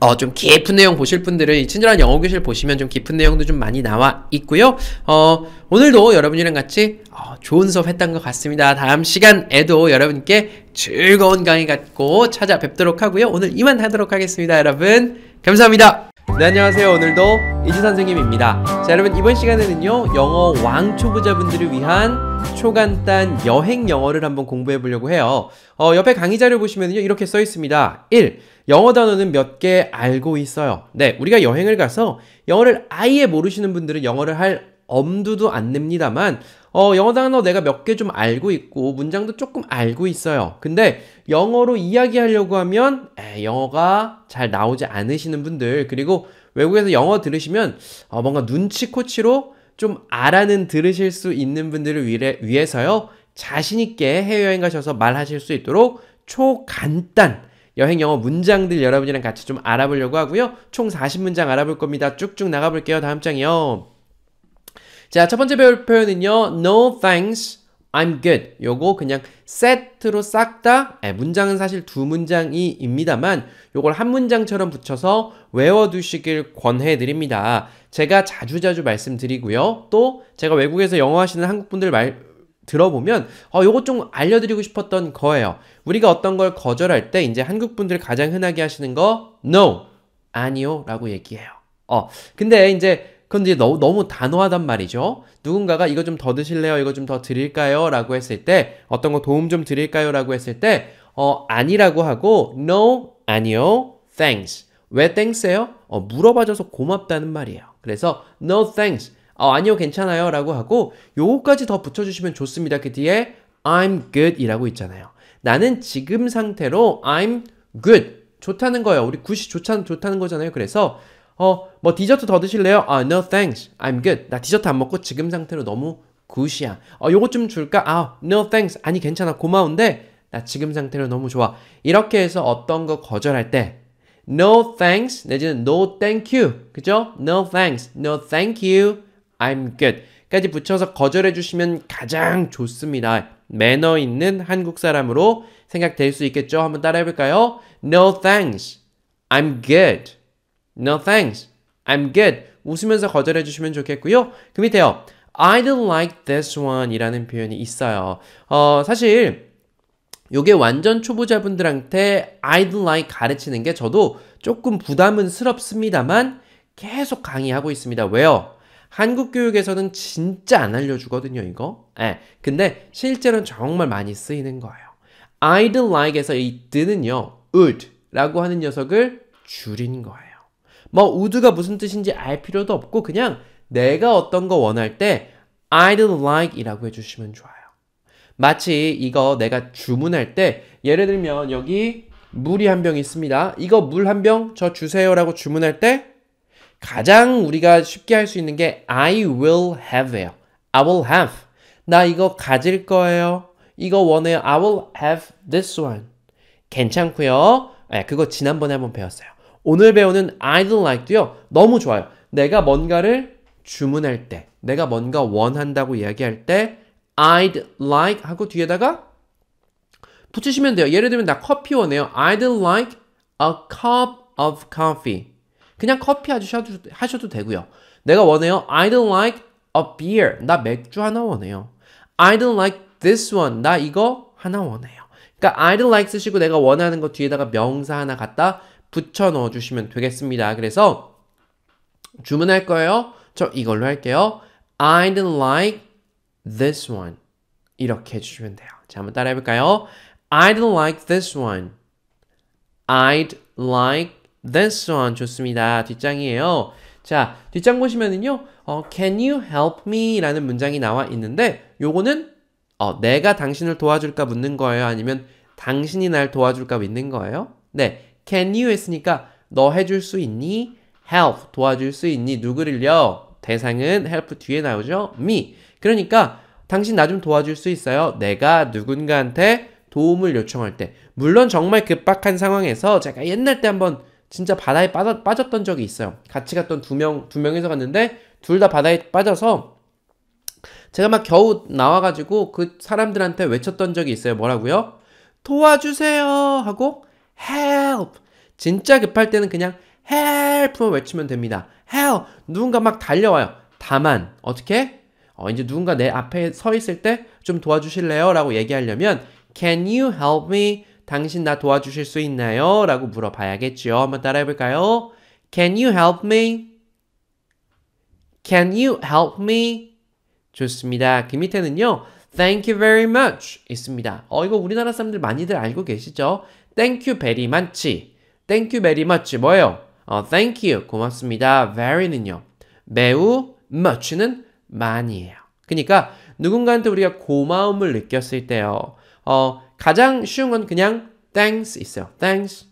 어, 좀 깊은 내용 보실 분들은 친절한 영어 교실 보시면 좀 깊은 내용도 좀 많이 나와 있고요. 어, 오늘도 여러분이랑 같이 어, 좋은 수업 했던 것 같습니다. 다음 시간에도 여러분께 즐거운 강의 갖고 찾아뵙도록 하고요. 오늘 이만 하도록 하겠습니다. 여러분 감사합니다. 네, 안녕하세요. 오늘도 이지 선생님입니다. 자, 여러분 이번 시간에는요. 영어 왕초보자분들을 위한 초간단 여행 영어를 한번 공부해 보려고 해요. 어, 옆에 강의 자료 보시면요. 이렇게 써 있습니다. 1. 영어 단어는 몇 개 알고 있어요. 네, 우리가 여행을 가서 영어를 아예 모르시는 분들은 영어를 할 엄두도 안 냅니다만 어, 영어 단어 내가 몇 개 좀 알고 있고 문장도 조금 알고 있어요. 근데 영어로 이야기하려고 하면 에, 영어가 잘 나오지 않으시는 분들 그리고 외국에서 영어 들으시면 어, 뭔가 눈치코치로 좀 알아는 들으실 수 있는 분들을 위해, 위해서요 자신 있게 해외여행 가셔서 말하실 수 있도록 초간단 여행 영어 문장들 여러분이랑 같이 좀 알아보려고 하고요 총 40문장 알아볼 겁니다 쭉쭉 나가볼게요 다음 장이요 자, 첫 번째 배울 표현은요. No thanks. I'm good. 요거 그냥 세트로 싹다 예, 문장은 사실 두 문장이입니다만 요걸 한 문장처럼 붙여서 외워두시길 권해드립니다. 제가 자주자주 말씀드리고요. 또 제가 외국에서 영어 하시는 한국분들 말 들어보면 어 요거 좀 알려드리고 싶었던 거예요. 우리가 어떤 걸 거절할 때 이제 한국분들 가장 흔하게 하시는 거 no 아니요 라고 얘기해요. 어 근데 이제 그런데 너무, 너무 단호하단 말이죠. 누군가가 이거 좀 더 드실래요? 이거 좀 더 드릴까요? 라고 했을 때, 어떤 거 도움 좀 드릴까요? 라고 했을 때, 어, 아니라고 하고, no, 아니요, thanks. 왜 thanks예요? 어, 물어봐줘서 고맙다는 말이에요. 그래서 no thanks. 어, 아니요, 괜찮아요. 라고 하고, 요거까지 더 붙여주시면 좋습니다. 그 뒤에 I'm good 이라고 있잖아요. 나는 지금 상태로 I'm good. 좋다는 거예요. 우리 굿이 좋다, 좋다는 거잖아요. 그래서, 어, 뭐 디저트 더 드실래요? 아, no thanks. I'm good. 나 디저트 안 먹고 지금 상태로 너무 굿이야. 어, 요거 좀 줄까? 아, no thanks. 아니, 괜찮아. 고마운데 나 지금 상태로 너무 좋아. 이렇게 해서 어떤 거 거절할 때 no thanks 내지는 no thank you. 그죠? no thanks. no thank you. I'm good. 까지 붙여서 거절해 주시면 가장 좋습니다. 매너 있는 한국 사람으로 생각될 수 있겠죠? 한번 따라해 볼까요? No thanks. I'm good. No thanks. I'm good. 웃으면서 거절해 주시면 좋겠고요. 그 밑에요. I don't like this one 이라는 표현이 있어요. 어, 사실 요게 완전 초보자분들한테 I don't like 가르치는 게 저도 조금 부담은 스럽습니다만 계속 강의하고 있습니다. 왜요? 한국 교육에서는 진짜 안 알려주거든요, 이거. 예. 근데 실제로는 정말 많이 쓰이는 거예요. I don't like에서 이 뜨는요, would 라고 하는 녀석을 줄인 거예요. 뭐 would가 무슨 뜻인지 알 필요도 없고 그냥 내가 어떤 거 원할 때 I'd like 이라고 해주시면 좋아요. 마치 이거 내가 주문할 때 예를 들면 여기 물이 한 병 있습니다. 이거 물 한 병 저 주세요 라고 주문할 때 가장 우리가 쉽게 할 수 있는 게 I will have예요. I will have. 나 이거 가질 거예요. 이거 원해요. I will have this one. 괜찮고요. 네, 그거 지난번에 한번 배웠어요. 오늘 배우는 I'd like도요, 너무 좋아요. 내가 뭔가를 주문할 때, 내가 뭔가 원한다고 이야기할 때, I'd like 하고 뒤에다가 붙이시면 돼요. 예를 들면 나 커피 원해요. I'd like a cup of coffee. 그냥 커피 하셔도, 하셔도 되고요. 내가 원해요. I'd like a beer. 나 맥주 하나 원해요. I'd like this one. 나 이거 하나 원해요. 그러니까 I'd like 쓰시고 내가 원하는 거 뒤에다가 명사 하나 갖다 붙여 넣어 주시면 되겠습니다. 그래서 주문할 거예요. 저 이걸로 할게요. I'd like this one. 이렇게 해주시면 돼요. 자, 한번 따라해 볼까요? I'd like this one. I'd like this one. 좋습니다. 뒷장이에요. 자, 뒷장 보시면은요, 어, can you help me? 라는 문장이 나와 있는데, 요거는, 어, 내가 당신을 도와줄까 묻는 거예요? 아니면 당신이 날 도와줄까 믿는 거예요? 네, can you 했으니까 너 해줄 수 있니? help 도와줄 수 있니? 누구를요? 대상은 help 뒤에 나오죠? me. 그러니까 당신 나 좀 도와줄 수 있어요? 내가 누군가한테 도움을 요청할 때 물론 정말 급박한 상황에서 제가 옛날 때 한번 진짜 바다에 빠져, 빠졌던 적이 있어요. 같이 갔던 두 명, 두 명이서 갔는데 둘 다 바다에 빠져서 제가 막 겨우 나와가지고 그 사람들한테 외쳤던 적이 있어요. 뭐라고요? 도와주세요! 하고 help. 진짜 급할 때는 그냥 help만 외치면 됩니다. help. 누군가 막 달려와요. 다만 어떻게? 어, 이제 누군가 내 앞에 서 있을 때 좀 도와주실래요? 라고 얘기하려면 Can you help me? 당신 나 도와주실 수 있나요? 라고 물어봐야겠죠. 한번 따라해 볼까요? Can you help me? Can you help me? 좋습니다. 그 밑에는요. Thank you very much 있습니다. 어 이거 우리나라 사람들 많이들 알고 계시죠? thank you very much. thank you very much 뭐예요? 어, thank you 고맙습니다. very는요. 매우 much는 많이예요. 그러니까 누군가한테 우리가 고마움을 느꼈을 때요. 어, 가장 쉬운 건 그냥 thanks 있어요. thanks.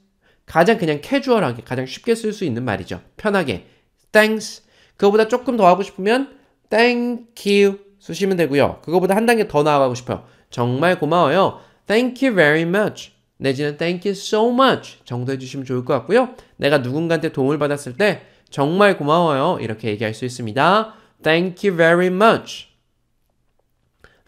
가장 그냥 캐주얼하게 가장 쉽게 쓸 수 있는 말이죠. 편하게 thanks. 그거보다 조금 더 하고 싶으면 thank you 쓰시면 되고요. 그거보다 한 단계 더 나아가고 싶어요. 정말 고마워요. Thank you very much. 내지는 thank you so much 정도 해주시면 좋을 것 같고요. 내가 누군가한테 도움을 받았을 때 정말 고마워요. 이렇게 얘기할 수 있습니다. Thank you very much.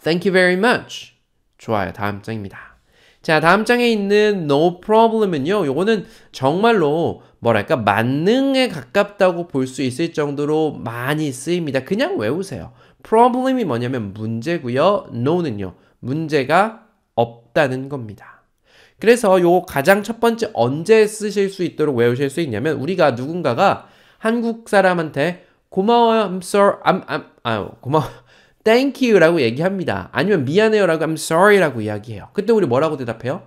Thank you very much. 좋아요. 다음 장입니다. 자, 다음 장에 있는 no problem은요. 요거는 정말로 뭐랄까 만능에 가깝다고 볼 수 있을 정도로 많이 쓰입니다. 그냥 외우세요. problem이 뭐냐면 문제고요. no는요. 문제가 없다는 겁니다. 그래서 요 가장 첫 번째 언제 쓰실 수 있도록 외우실 수 있냐면 우리가 누군가가 한국 사람한테 고마워요, I'm sorry, I'm, I'm, 아, 고마워, thank you라고 얘기합니다. 아니면 미안해요라고 I'm sorry라고 이야기해요. 그때 우리 뭐라고 대답해요?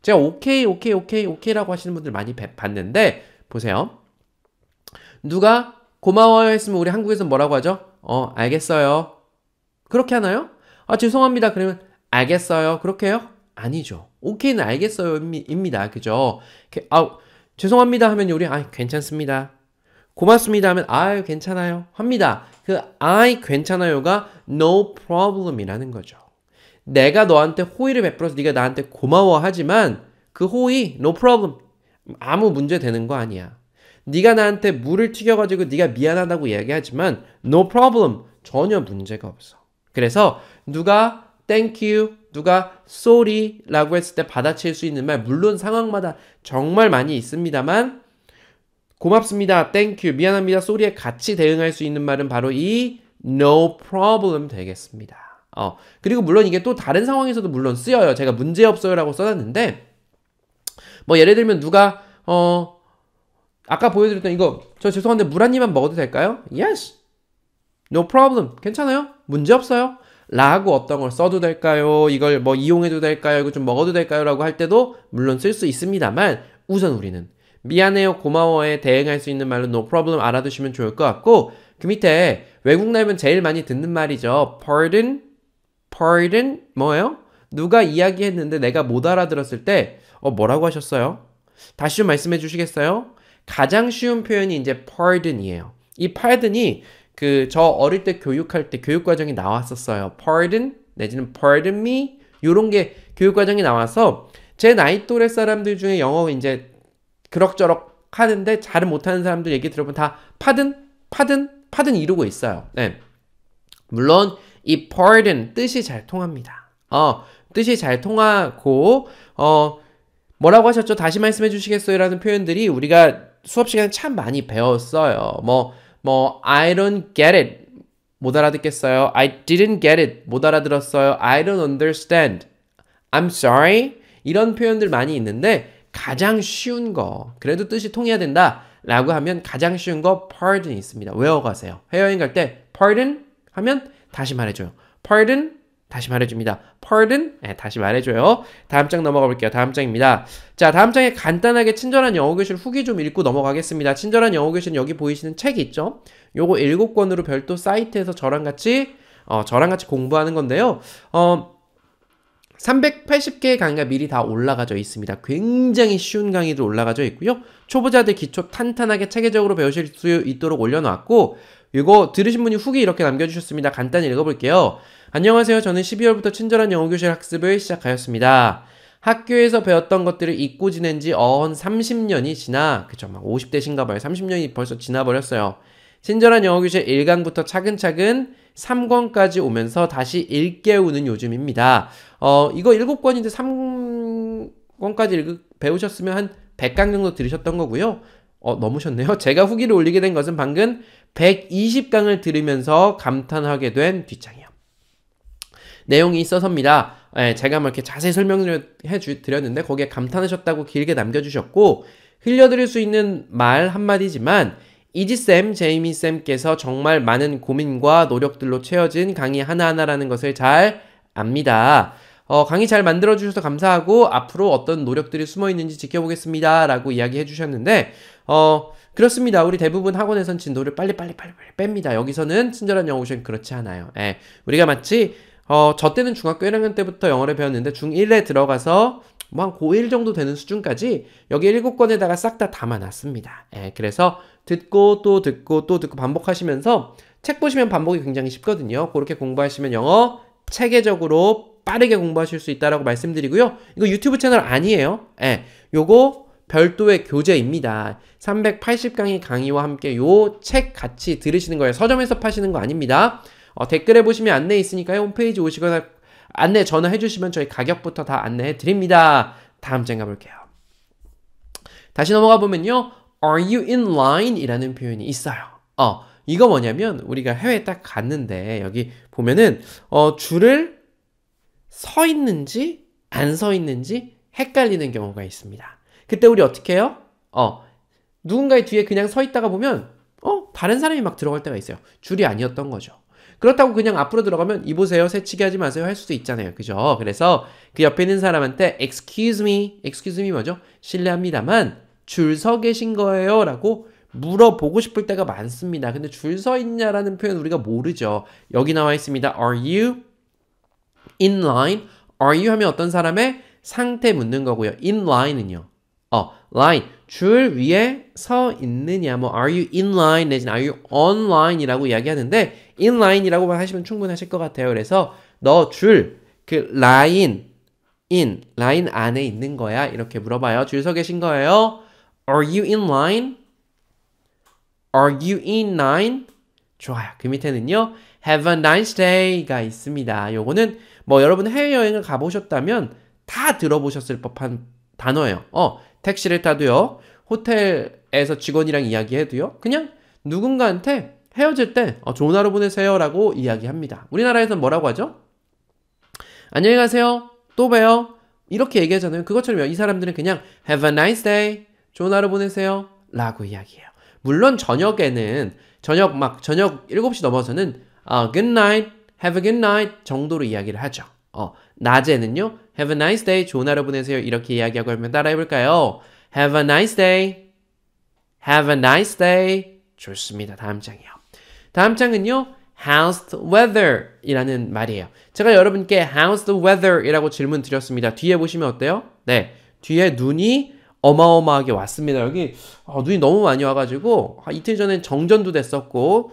제가 오케이, 오케이, 오케이, 오케이라고 하시는 분들 많이 봤는데 보세요. 누가 고마워요 했으면 우리 한국에서 뭐라고 하죠? 어, 알겠어요. 그렇게 하나요? 아, 죄송합니다. 그러면 알겠어요. 그렇게 해요? 아니죠. 오케이는 알겠어요. 입니다. 그죠? 아 죄송합니다 하면 우리 아 괜찮습니다. 고맙습니다 하면 아 괜찮아요. 합니다. 그 I 괜찮아요가 no problem이라는 거죠. 내가 너한테 호의를 베풀어서 네가 나한테 고마워하지만 그 호의 no problem 아무 문제 되는 거 아니야. 네가 나한테 물을 튀겨가지고 네가 미안하다고 이야기하지만 no problem 전혀 문제가 없어. 그래서 누가 thank you 누가 sorry라고 했을 때 받아칠 수 있는 말 물론 상황마다 정말 많이 있습니다만 고맙습니다. 땡큐. 미안합니다. 소리에 같이 대응할 수 있는 말은 바로 이 no problem 되겠습니다. 어, 그리고 물론 이게 또 다른 상황에서도 물론 쓰여요. 제가 문제 없어요라고 써놨는데 뭐 예를 들면 누가 어 아까 보여드렸던 이거 저 죄송한데 물 한 입만 먹어도 될까요? Yes. No problem. 괜찮아요? 문제 없어요. 라고 어떤 걸 써도 될까요? 이걸 뭐 이용해도 될까요? 이거 좀 먹어도 될까요? 라고 할 때도 물론 쓸 수 있습니다만 우선 우리는 미안해요, 고마워에 대응할 수 있는 말로 no problem 알아두시면 좋을 것 같고 그 밑에 외국 나면 제일 많이 듣는 말이죠. pardon, pardon 뭐예요? 누가 이야기했는데 내가 못 알아들었을 때 어, 뭐라고 하셨어요? 다시 좀 말씀해 주시겠어요? 가장 쉬운 표현이 이제 pardon이에요. 이 pardon이 그저 어릴 때 교육할 때 교육 과정이 나왔었어요. Pardon 내지는 Pardon me 요런 게 교육 과정이 나와서 제 나이 또래 사람들 중에 영어 이제 그럭저럭 하는데 잘은 못하는 사람들 얘기 들어보면 다 파든 파든 파든 이루고 있어요. 네. 물론 이 pardon 뜻이 잘 통합니다. 어, 뜻이 잘 통하고 어 뭐라고 하셨죠? 다시 말씀해 주시겠어요? 라는 표현들이 우리가 수업 시간에 참 많이 배웠어요. 뭐뭐 I don't get it 못 알아듣겠어요. I didn't get it 못 알아들었어요. I don't understand. I'm sorry 이런 표현들 많이 있는데 가장 쉬운 거 그래도 뜻이 통해야 된다 라고 하면 가장 쉬운 거 pardon 있습니다. 외워가세요. 해외여행 갈때 pardon 하면 다시 말해줘요. pardon 다시 말해줍니다. pardon? 네, 다시 말해줘요. 다음 장 넘어가 볼게요. 다음 장입니다. 자, 다음 장에 간단하게 친절한 영어 교실 후기 좀 읽고 넘어가겠습니다. 친절한 영어 교실은 여기 보이시는 책 있죠? 요거 7권으로 별도 사이트에서 저랑 같이 어, 저랑 같이 공부하는 건데요. 어, 380개의 강의가 미리 다 올라가져 있습니다. 굉장히 쉬운 강의도 올라가져 있고요. 초보자들 기초 탄탄하게 체계적으로 배우실 수 있도록 올려놓았고 이거 들으신 분이 후기 이렇게 남겨주셨습니다. 간단히 읽어볼게요. 안녕하세요. 저는 12월부터 친절한 영어교실 학습을 시작하였습니다. 학교에서 배웠던 것들을 잊고 지낸 지 어언 30년이 지나, 그쵸, 막 50대신가 봐요. 30년이 벌써 지나버렸어요. 친절한 영어교실 1강부터 차근차근 3권까지 오면서 다시 일깨우는 요즘입니다. 어, 이거 7권인데 3권까지 읽, 배우셨으면 한 100강 정도 들으셨던 거고요. 어, 넘으셨네요. 제가 후기를 올리게 된 것은 방금 120강을 들으면서 감탄하게 된 뒷장이요. 내용이 있어서입니다. 예, 제가 뭐 이렇게 자세히 설명을 해 드렸는데 거기에 감탄하셨다고 길게 남겨주셨고 흘려드릴 수 있는 말 한마디지만 이지쌤, 제이미쌤께서 정말 많은 고민과 노력들로 채워진 강의 하나하나라는 것을 잘 압니다. 어, 강의 잘 만들어주셔서 감사하고 앞으로 어떤 노력들이 숨어 있는지 지켜보겠습니다. 라고 이야기해 주셨는데, 어, 그렇습니다. 우리 대부분 학원에선 진도를 빨리빨리 빨리 빨리 뺍니다. 여기서는 친절한 영어고션는 그렇지 않아요. 예. 우리가 마치 어, 저 때는 중학교 1학년 때부터 영어를 배웠는데 중1에 들어가서 뭐 한 고1 정도 되는 수준까지 여기 7권에다가 싹 다 담아놨습니다. 예, 그래서 듣고 또 듣고 또 듣고 반복하시면서 책 보시면 반복이 굉장히 쉽거든요. 그렇게 공부하시면 영어 체계적으로 빠르게 공부하실 수 있다라고 말씀드리고요. 이거 유튜브 채널 아니에요. 예, 요거 별도의 교재입니다. 380강의 강의와 함께 요 책 같이 들으시는 거예요. 서점에서 파시는 거 아닙니다. 어, 댓글에 보시면 안내 있으니까 홈페이지 오시거나 안내 전화해 주시면 저희 가격부터 다 안내해 드립니다. 다음 장가 볼게요. 다시 넘어가 보면요. Are you in line? 이라는 표현이 있어요. 어, 이거 뭐냐면 우리가 해외에 딱 갔는데 여기 보면은 어, 줄을 서 있는지 안 서 있는지 헷갈리는 경우가 있습니다. 그때 우리 어떻게 해요? 어, 누군가의 뒤에 그냥 서 있다가 보면, 어, 다른 사람이 막 들어갈 때가 있어요. 줄이 아니었던 거죠. 그렇다고 그냥 앞으로 들어가면 이보세요 새치기 하지 마세요 할 수도 있잖아요 그죠 그래서 그 옆에 있는 사람한테 excuse me excuse me 뭐죠 실례합니다만 줄 서 계신 거예요 라고 물어보고 싶을 때가 많습니다 근데 줄 서 있냐라는 표현 우리가 모르죠 여기 나와 있습니다 are you in line are you 하면 어떤 사람의 상태 묻는 거고요 in line은요 line 줄 위에 서 있느냐 뭐 are you in line 내지는 are you on line이라고 이야기하는데 in line이라고만 하시면 충분하실 것 같아요. 그래서 너 줄 그 라인 in 라인 안에 있는 거야 이렇게 물어봐요. 줄 서 계신 거예요. Are you in line? Are you in line? 좋아요. 그 밑에는요. Have a nice day가 있습니다. 요거는 뭐 여러분 해외여행을 가보셨다면 다 들어보셨을 법한 단어예요. 어, 택시를 타도요, 호텔에서 직원이랑 이야기해도요, 그냥 누군가한테 헤어질 때 어, 좋은 하루 보내세요라고 이야기합니다. 우리나라에서는 뭐라고 하죠? 안녕히 가세요. 또 봬요. 이렇게 얘기하잖아요. 그것처럼 이 사람들은 그냥 Have a nice day. 좋은 하루 보내세요. 라고 이야기해요. 물론 저녁에는 저녁 막 저녁 7시 넘어서는 어, good night, have a good night 정도로 이야기를 하죠. 어, 낮에는요. Have a nice day. 좋은 하루 보내세요. 이렇게 이야기하고 하면 따라해볼까요? Have a nice day. Have a nice day. 좋습니다. 다음 장이요. 다음 장은요. How's the weather? 이라는 말이에요. 제가 여러분께 How's the weather? 이라고 질문 드렸습니다. 뒤에 보시면 어때요? 네. 뒤에 눈이 어마어마하게 왔습니다. 여기 어, 눈이 너무 많이 와가지고 이틀 전엔 정전도 됐었고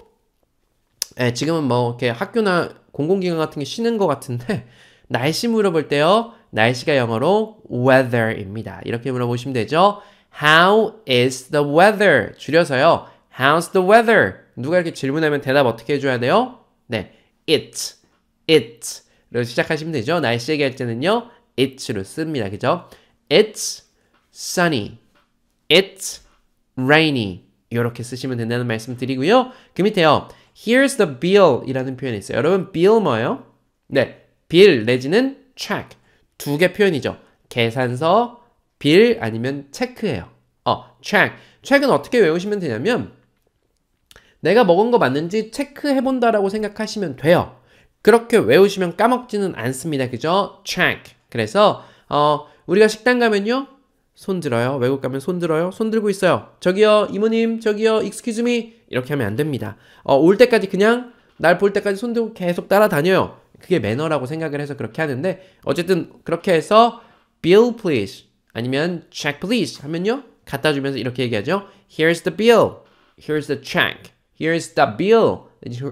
예, 지금은 뭐 이렇게 학교나 공공기관 같은 게 쉬는 것 같은데 날씨 물어볼 때요. 날씨가 영어로 weather입니다. 이렇게 물어보시면 되죠. How is the weather? 줄여서요. How's the weather? 누가 이렇게 질문하면 대답 어떻게 해줘야 돼요? 네, it, it로 시작하시면 되죠. 날씨 얘기할 때는요, it로 씁니다. 그죠? It's sunny, it's rainy 이렇게 쓰시면 된다는 말씀 드리고요. 그 밑에요, here's the bill 이라는 표현이 있어요. 여러분, bill 뭐예요? 네, 빌 내지는 track 두개 표현이죠. 계산서, 빌 아니면 체크예요. 어, track. track은 어떻게 외우시면 되냐면 내가 먹은 거 맞는지 체크해 본다라고 생각하시면 돼요. 그렇게 외우시면 까먹지는 않습니다. 그죠? track. 그래서 어, 우리가 식당 가면요. 손 들어요. 외국 가면 손 들어요. 손 들고 있어요. 저기요, 이모님, 저기요, 익스큐즈미 이렇게 하면 안 됩니다. 어, 올 때까지 그냥 날 볼 때까지 손 들고 계속 따라다녀요. 그게 매너라고 생각을 해서 그렇게 하는데 어쨌든 그렇게 해서 bill please 아니면 check please 하면요 갖다 주면서 이렇게 얘기하죠. Here's the bill. Here's the check. Here's the bill.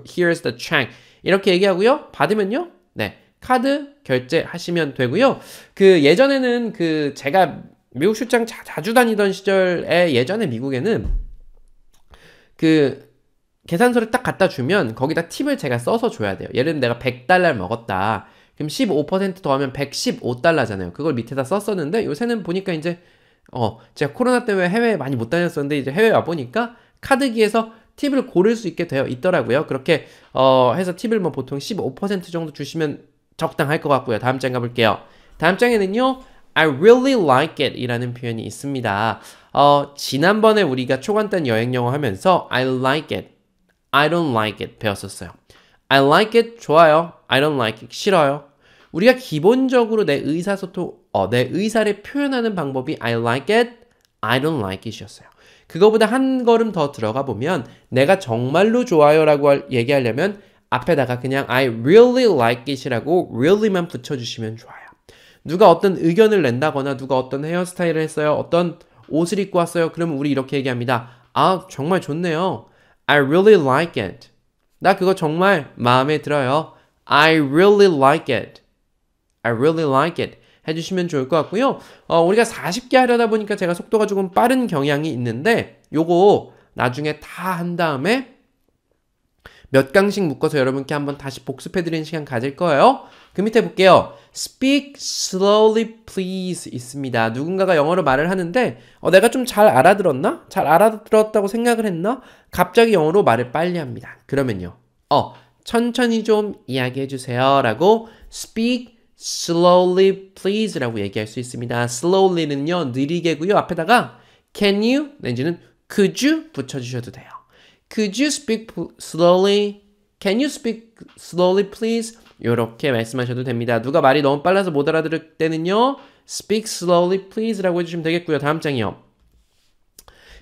Here's the check. 이렇게 얘기하고요. 받으면요. 네. 카드 결제하시면 되고요. 그 예전에는 그 제가 미국 출장 자, 자주 다니던 시절에 예전에 미국에는 그 계산서를 딱 갖다 주면 거기다 팁을 제가 써서 줘야 돼요. 예를 들면 내가 100달러 를 먹었다. 그럼 15% 더하면 115달러잖아요. 그걸 밑에다 썼었는데 요새는 보니까 이제 어 제가 코로나 때문에 해외 많이 못 다녔었는데 이제 해외 와 보니까 카드기에서 팁을 고를 수 있게 되어 있더라고요. 그렇게 어 해서 팁을 뭐 보통 15% 정도 주시면 적당할 것 같고요. 다음 장 가볼게요. 다음 장에는요. I really like it 이라는 표현이 있습니다. 어, 지난번에 우리가 초간단 여행 영어 하면서 I like it I don't like it 배웠었어요. I like it 좋아요. I don't like it 싫어요. 우리가 기본적으로 내 의사소통, 어, 내 의사를 표현하는 방법이 I like it, I don't like it이었어요. 그거보다 한 걸음 더 들어가 보면 내가 정말로 좋아요라고 할, 얘기하려면 앞에다가 그냥 I really like it이라고 really만 붙여주시면 좋아요. 누가 어떤 의견을 낸다거나 누가 어떤 헤어스타일을 했어요, 어떤 옷을 입고 왔어요. 그러면 우리 이렇게 얘기합니다. 아 정말 좋네요. I really like it. 나 그거 정말 마음에 들어요. I really like it. I really like it. 해주시면 좋을 것 같고요. 어, 우리가 40개 하려다 보니까 제가 속도가 조금 빠른 경향이 있는데 요거 나중에 다 한 다음에 몇 강씩 묶어서 여러분께 한번 다시 복습해드리는 시간 가질 거예요. 그 밑에 볼게요. Speak slowly, please 있습니다. 누군가가 영어로 말을 하는데 어, 내가 좀 잘 알아들었나? 잘 알아들었다고 생각을 했나? 갑자기 영어로 말을 빨리 합니다. 그러면요. 어, 천천히 좀 이야기해 주세요라고 speak slowly, please라고 얘기할 수 있습니다. slowly는요 느리게고요. 앞에다가 can you 내지는 could you 붙여주셔도 돼요. Could you speak slowly? Can you speak slowly, please? 이렇게 말씀하셔도 됩니다. 누가 말이 너무 빨라서 못 알아들을 때는요. Speak slowly, please 라고 해주시면 되겠고요. 다음 장이요.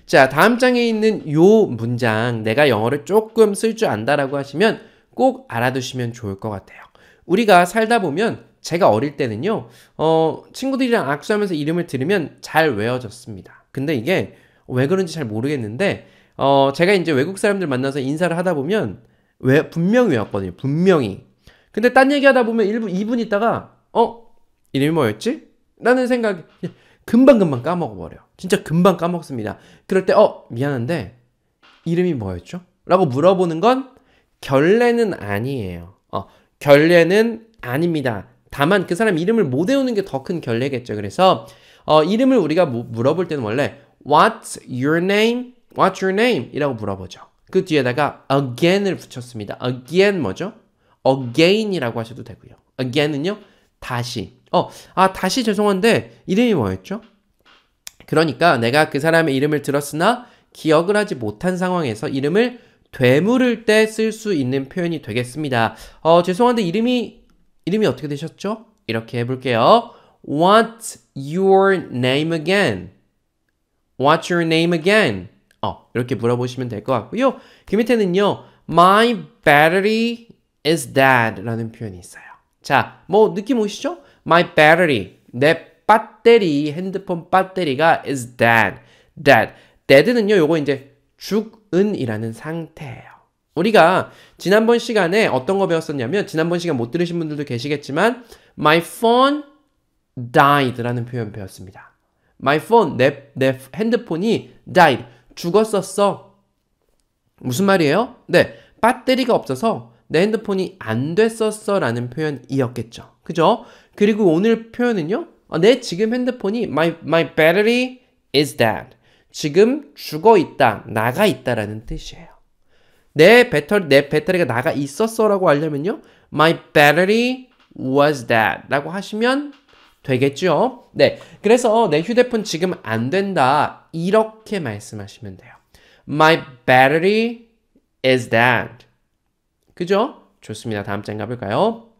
자, 다음 장에 있는 요 문장 내가 영어를 조금 쓸 줄 안다라고 하시면 꼭 알아두시면 좋을 것 같아요. 우리가 살다 보면 제가 어릴 때는요. 어, 친구들이랑 악수하면서 이름을 들으면 잘 외워졌습니다. 근데 이게 왜 그런지 잘 모르겠는데 어, 제가 이제 외국 사람들 만나서 인사를 하다 보면 왜 분명히 외웠거든요. 분명히. 근데 딴 얘기하다 보면 1분 2분 있다가 어 이름이 뭐였지? 라는 생각이 금방 금방 까먹어 버려. 진짜 금방 까먹습니다. 그럴 때 어 미안한데 이름이 뭐였죠? 라고 물어보는 건 결례는 아니에요. 어, 결례는 아닙니다. 다만 그 사람 이름을 못 외우는 게 더 큰 결례겠죠. 그래서 어, 이름을 우리가 뭐, 물어볼 때는 원래 What's your name? What's your name? 이라고 물어보죠. 그 뒤에다가 again을 붙였습니다. again 뭐죠? again이라고 하셔도 되고요. again은요, 다시. 어, 아, 다시 죄송한데, 이름이 뭐였죠? 그러니까 내가 그 사람의 이름을 들었으나 기억을 하지 못한 상황에서 이름을 되물을 때 쓸 수 있는 표현이 되겠습니다. 어, 죄송한데 이름이, 이름이 어떻게 되셨죠? 이렇게 해볼게요. What's your name again? What's your name again? 어, 이렇게 물어보시면 될 것 같고요. 그 밑에는요. My battery is dead 라는 표현이 있어요. 자, 뭐 느낌 오시죠? My battery, 내 배터리, 핸드폰 배터리가 is dead, dead. dead는요, 요거 이제 죽은이라는 상태예요. 우리가 지난번 시간에 어떤 거 배웠었냐면 지난번 시간 못 들으신 분들도 계시겠지만 my phone died라는 표현 배웠습니다. my phone 내, 내 핸드폰이 died 죽었었어. 무슨 말이에요? 네, 배터리가 없어서 내 핸드폰이 안 됐었어 라는 표현이었겠죠. 그죠? 그리고 오늘 표현은요. 아, 내 네, 지금 핸드폰이 my, my battery is dead. 지금 죽어 있다, 나가 있다라는 뜻이에요. 내 배터리, 내 배터리가 나가 있었어 라고 하려면요. My battery was dead 라고 하시면 되겠죠? 네. 그래서 내 휴대폰 지금 안 된다. 이렇게 말씀하시면 돼요. My battery is dead. 그죠? 좋습니다. 다음 장 가볼까요?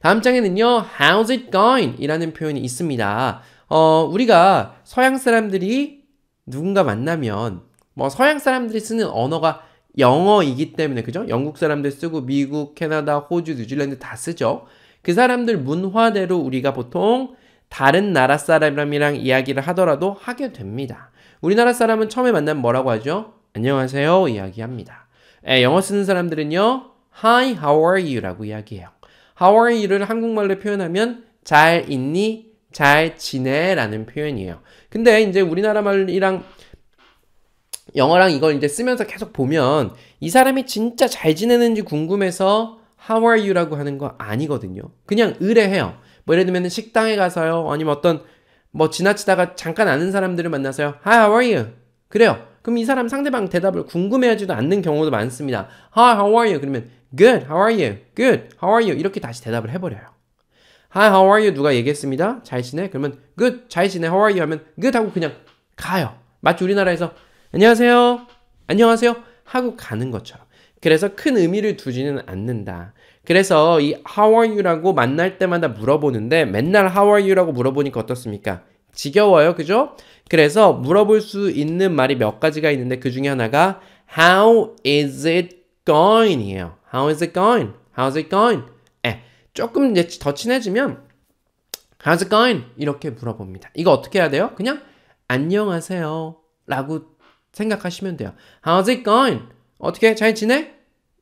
다음 장에는요, how's it going? 이라는 표현이 있습니다. 어, 우리가 서양 사람들이 누군가 만나면, 뭐, 서양 사람들이 쓰는 언어가 영어이기 때문에, 그죠? 영국 사람들 쓰고, 미국, 캐나다, 호주, 뉴질랜드 다 쓰죠? 그 사람들 문화대로 우리가 보통 다른 나라 사람이랑 이야기를 하더라도 하게 됩니다. 우리나라 사람은 처음에 만나면 뭐라고 하죠? 안녕하세요 이야기합니다. 에, 예, 영어 쓰는 사람들은요. Hi, how are you? 라고 이야기해요. How are you를 한국말로 표현하면 잘 있니? 잘 지내? 라는 표현이에요. 근데 이제 우리나라 말이랑 영어랑 이걸 이제 쓰면서 계속 보면 이 사람이 진짜 잘 지내는지 궁금해서 how are you라고 하는 거 아니거든요. 그냥 의뢰해요. 뭐 예를 들면 식당에 가서요. 아니면 어떤 뭐 지나치다가 잠깐 아는 사람들을 만나서요. Hi, how are you? 그래요. 그럼 이 사람 상대방 대답을 궁금해하지도 않는 경우도 많습니다. Hi, how are you? 그러면 Good, how are you? Good, how are you? 이렇게 다시 대답을 해버려요. Hi, how are you? 누가 얘기했습니다. 잘 지내? 그러면 Good, 잘 지내? How are you? 하면 Good 하고 그냥 가요. 마치 우리나라에서 안녕하세요. 안녕하세요. 하고 가는 것처럼. 그래서 큰 의미를 두지는 않는다. 그래서 이 How are you라고 만날 때마다 물어보는데 맨날 How are you라고 물어보니까 어떻습니까? 지겨워요. 그죠? 그래서 물어볼 수 있는 말이 몇 가지가 있는데 그 중에 하나가 How is it going? 이에요. How is it going? How's it going? 에, 예, 조금 이제 더 친해지면 How's it going? 이렇게 물어봅니다. 이거 어떻게 해야 돼요? 그냥 안녕하세요 라고 생각하시면 돼요. How's it going? 어떻게 잘 지내?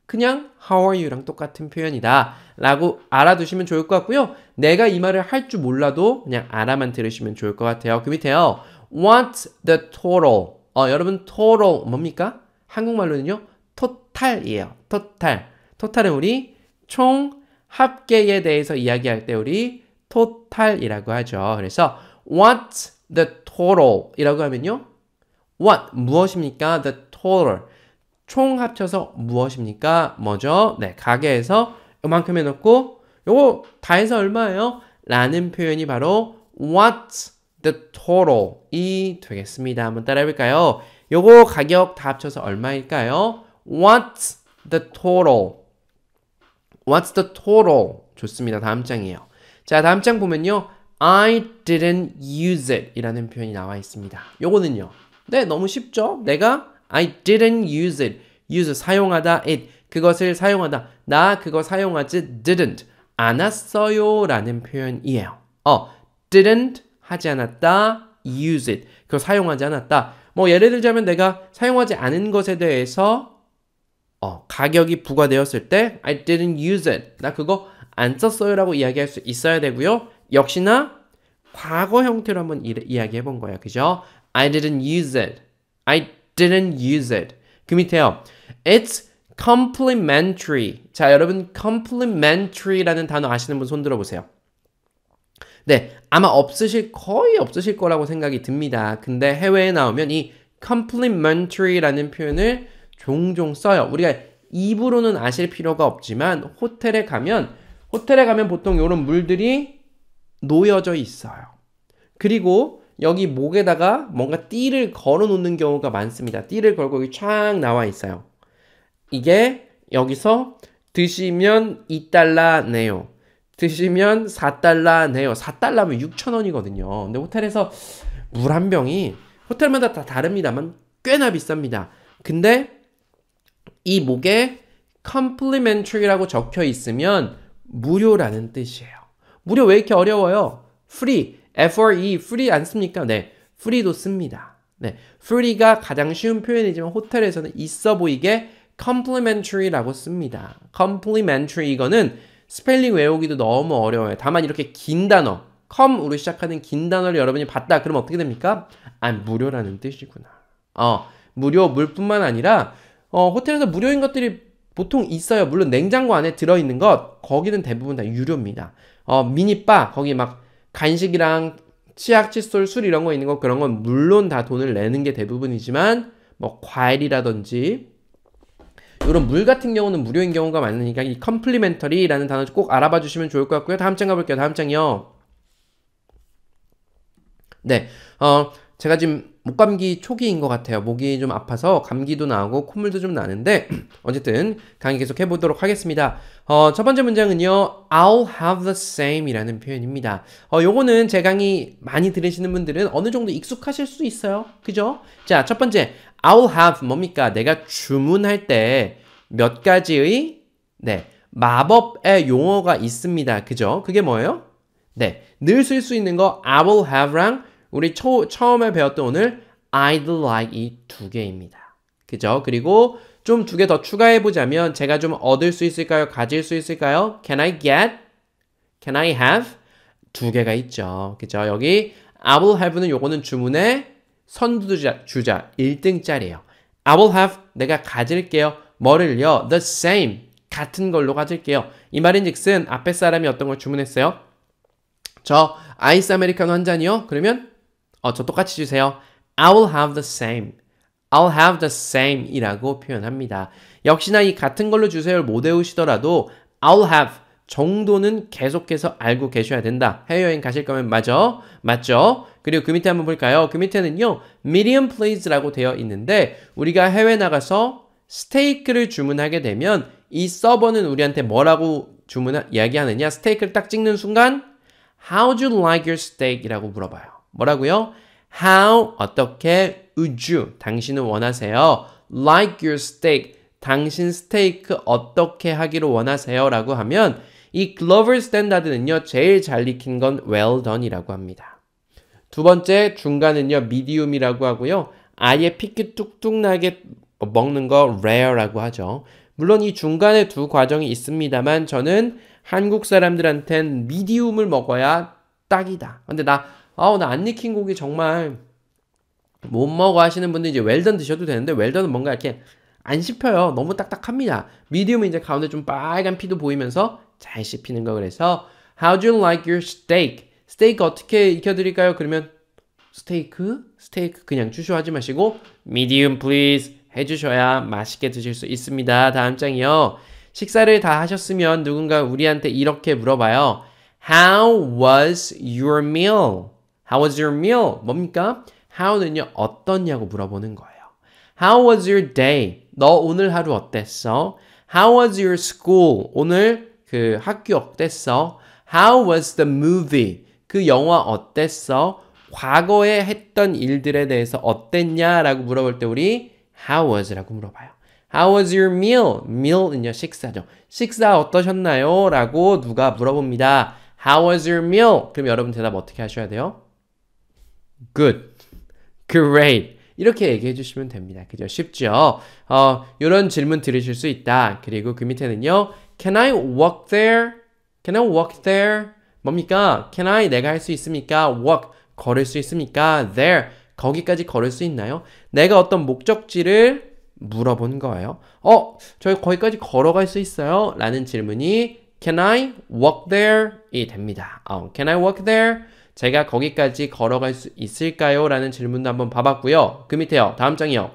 그냥 how are you랑 똑같은 표현이다 라고 알아두시면 좋을 것 같고요. 내가 이 말을 할 줄 몰라도 그냥 알아만 들으시면 좋을 것 같아요. 그 밑에요. What's the total? 어, 여러분 total 뭡니까? 한국말로는요. 토탈이에요. 토탈. 토탈은 우리 총 합계에 대해서 이야기할 때 우리 토탈이라고 하죠. 그래서 what's the total 이라고 하면요. what 무엇입니까? the total 총 합쳐서 무엇입니까? 뭐죠? 네, 가게에서 이만큼 해놓고 요거 다 해서 얼마예요? 라는 표현이 바로 what's the total이 되겠습니다. 한번 따라해볼까요? 요거 가격 다 합쳐서 얼마일까요? What's the total? What's the total? 좋습니다. 다음 장이에요. 자, 다음 장 보면요. I didn't use it 이라는 표현이 나와 있습니다. 요거는요. 네, 너무 쉽죠? 내가 I didn't use it. use 사용하다 it 그것을 사용하다 나 그거 사용하지 didn't 않았어요라는 표현이에요. 어 didn't 하지 않았다 use it 그거 사용하지 않았다. 뭐 예를 들자면 내가 사용하지 않은 것에 대해서 어, 가격이 부과되었을 때 I didn't use it 나 그거 안 썼어요라고 이야기할 수 있어야 되고요. 역시나 과거 형태로 한번 이야기해 본 거예요. 그죠? I didn't use it. I didn't use it. 그 밑에요. It's complimentary. 자, 여러분 complimentary라는 단어 아시는 분 손 들어보세요. 네, 아마 없으실 거의 없으실 거라고 생각이 듭니다. 근데 해외에 나오면 이 complimentary라는 표현을 종종 써요. 우리가 입으로는 아실 필요가 없지만 호텔에 가면 호텔에 가면 보통 이런 물들이 놓여져 있어요. 그리고 여기 목에다가 뭔가 띠를 걸어 놓는 경우가 많습니다. 띠를 걸고 여기 촥 나와 있어요. 이게 여기서 드시면 2달러 네요. 드시면 4달러 네요. 4달러면 6천원이거든요. 근데 호텔에서 물 한 병이 호텔마다 다 다릅니다만 꽤나 비쌉니다. 근데 이 목에 complimentary라고 적혀 있으면 무료라는 뜻이에요. 무료 왜 이렇게 어려워요? free FRE, free 안 씁니까? 네, free도 씁니다. 네, free가 가장 쉬운 표현이지만 호텔에서는 있어 보이게 complementary라고 씁니다. complementary 이거는 스펠링 외우기도 너무 어려워요. 다만 이렇게 긴 단어, com으로 시작하는 긴 단어를 여러분이 봤다. 그럼 어떻게 됩니까? 아, 무료라는 뜻이구나. 어, 무료 물뿐만 아니라 어, 호텔에서 무료인 것들이 보통 있어요. 물론 냉장고 안에 들어있는 것 거기는 대부분 다 유료입니다. 어, 미니바 거기 막 간식이랑 치약, 칫솔, 술 이런 거 있는 거 그런 건 물론 다 돈을 내는 게 대부분이지만 뭐 과일이라든지 이런 물 같은 경우는 무료인 경우가 많으니까 이 컴플리멘터리라는 단어 꼭 알아봐 주시면 좋을 것 같고요. 다음 장 가볼게요. 다음 장이요. 네, 어, 제가 지금 목감기 초기인 것 같아요. 목이 좀 아파서 감기도 나고 콧물도 좀 나는데 어쨌든 강의 계속 해보도록 하겠습니다. 어, 첫 번째 문장은요. I'll have the same 이라는 표현입니다. 어, 요거는 제 강의 많이 들으시는 분들은 어느 정도 익숙하실 수 있어요. 그죠? 자, 첫 번째 I'll have 뭡니까? 내가 주문할 때 몇 가지의 네 마법의 용어가 있습니다. 그죠? 그게 뭐예요? 네, 늘 쓸 수 있는 거 I will have랑 우리 초, 처음에 배웠던 오늘 I'd like 이 두 개입니다. 그죠? 그리고 좀 두 개 더 추가해 보자면 제가 좀 얻을 수 있을까요? 가질 수 있을까요? Can I get? Can I have? 두 개가 있죠. 그죠? 여기 I will have는 요거는 주문의 선두주자 주자 1등짜리예요. I will have 내가 가질게요. 뭐를요? The same 같은 걸로 가질게요. 이 말인즉슨 앞에 사람이 어떤 걸 주문했어요? 저 아이스 아메리카노 한 잔이요. 그러면 어, 저 똑같이 주세요. I will have the same. I'll have the same 이라고 표현합니다. 역시나 이 같은 걸로 주세요를 못 외우시더라도 I'll have 정도는 계속해서 알고 계셔야 된다. 해외여행 가실 거면 맞죠? 맞죠? 그리고 그 밑에 한번 볼까요? 그 밑에는요. medium please라고 되어 있는데 우리가 해외 나가서 스테이크를 주문하게 되면 이 서버는 우리한테 뭐라고 주문 이야기하느냐? 스테이크를 딱 찍는 순간 How do you like your steak? 이라고 물어봐요. 뭐라고요? How 어떻게 would you 당신은 원하세요? Like your steak 당신 스테이크 어떻게 하기로 원하세요? 라고 하면 이 글로벌 스탠다드는요 제일 잘 익힌 건 well done이라고 합니다. 두 번째 중간은요 medium이라고 하고요 아예 피끼 뚝뚝 나게 먹는 거 rare라고 하죠. 물론 이 중간에 두 과정이 있습니다만 저는 한국 사람들한텐 미디움을 먹어야 딱이다. 근데 나 아우 나 안 익힌 고기 정말 못 먹어 하시는 분들 이제 웰던 드셔도 되는데 웰던은 뭔가 이렇게 안 씹혀요. 너무 딱딱합니다. 미디움은 이제 가운데 좀 빨간 피도 보이면서 잘 씹히는 거 그래서 How do you like your steak? 스테이크 어떻게 익혀드릴까요? 그러면 스테이크? 스테이크 그냥 주쇼하지 마시고 medium please 해주셔야 맛있게 드실 수 있습니다. 다음 장이요. 식사를 다 하셨으면 누군가 우리한테 이렇게 물어봐요. How was your meal? How was your meal? 뭡니까? How는요, 어떠냐고 물어보는 거예요. How was your day? 너 오늘 하루 어땠어? How was your school? 오늘 그 학교 어땠어? How was the movie? 그 영화 어땠어? 과거에 했던 일들에 대해서 어땠냐? 라고 물어볼 때 우리 How was? 라고 물어봐요. How was your meal? meal은요, 식사죠. 식사 어떠셨나요? 라고 누가 물어봅니다. How was your meal? 그럼 여러분 대답 어떻게 하셔야 돼요? good, great 이렇게 얘기해 주시면 됩니다. 그죠? 쉽죠? 어, 이런 질문 들으실 수 있다. 그리고 그 밑에는요. Can I walk there? Can I walk there? 뭡니까? Can I 내가 할 수 있습니까? Walk 걸을 수 있습니까? There 거기까지 걸을 수 있나요? 내가 어떤 목적지를 물어본 거예요. 어, 저희 거기까지 걸어갈 수 있어요? 라는 질문이 Can I walk there? 이 됩니다. 어, Can I walk there? 제가 거기까지 걸어갈 수 있을까요? 라는 질문도 한번 봐봤고요. 그 밑에요. 다음 장이요.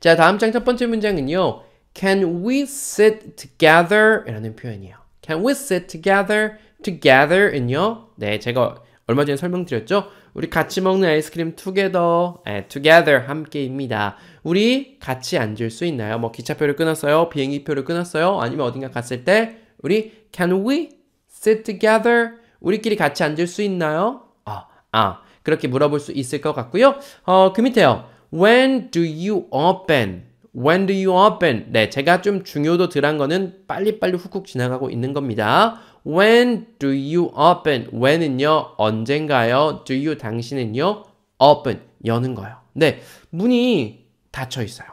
자, 다음 장 첫 번째 문장은요. Can we sit together? 라는 표현이에요. Can we sit together? Together은요. 네, 제가 얼마 전에 설명드렸죠? 우리 같이 먹는 아이스크림 together, 네, together 함께입니다. 우리 같이 앉을 수 있나요? 뭐 기차표를 끊었어요? 비행기표를 끊었어요? 아니면 어딘가 갔을 때 우리 can we sit together? 우리끼리 같이 앉을 수 있나요? 아, 아. 그렇게 물어볼 수 있을 것 같고요. 어, 그 밑에요. When do you open? When do you open? 네, 제가 좀 중요도 덜한 거는 빨리빨리 훅훅 지나가고 있는 겁니다. When do you open? When은요, 언젠가요? Do you 당신은요? Open, 여는 거예요. 네, 문이 닫혀 있어요.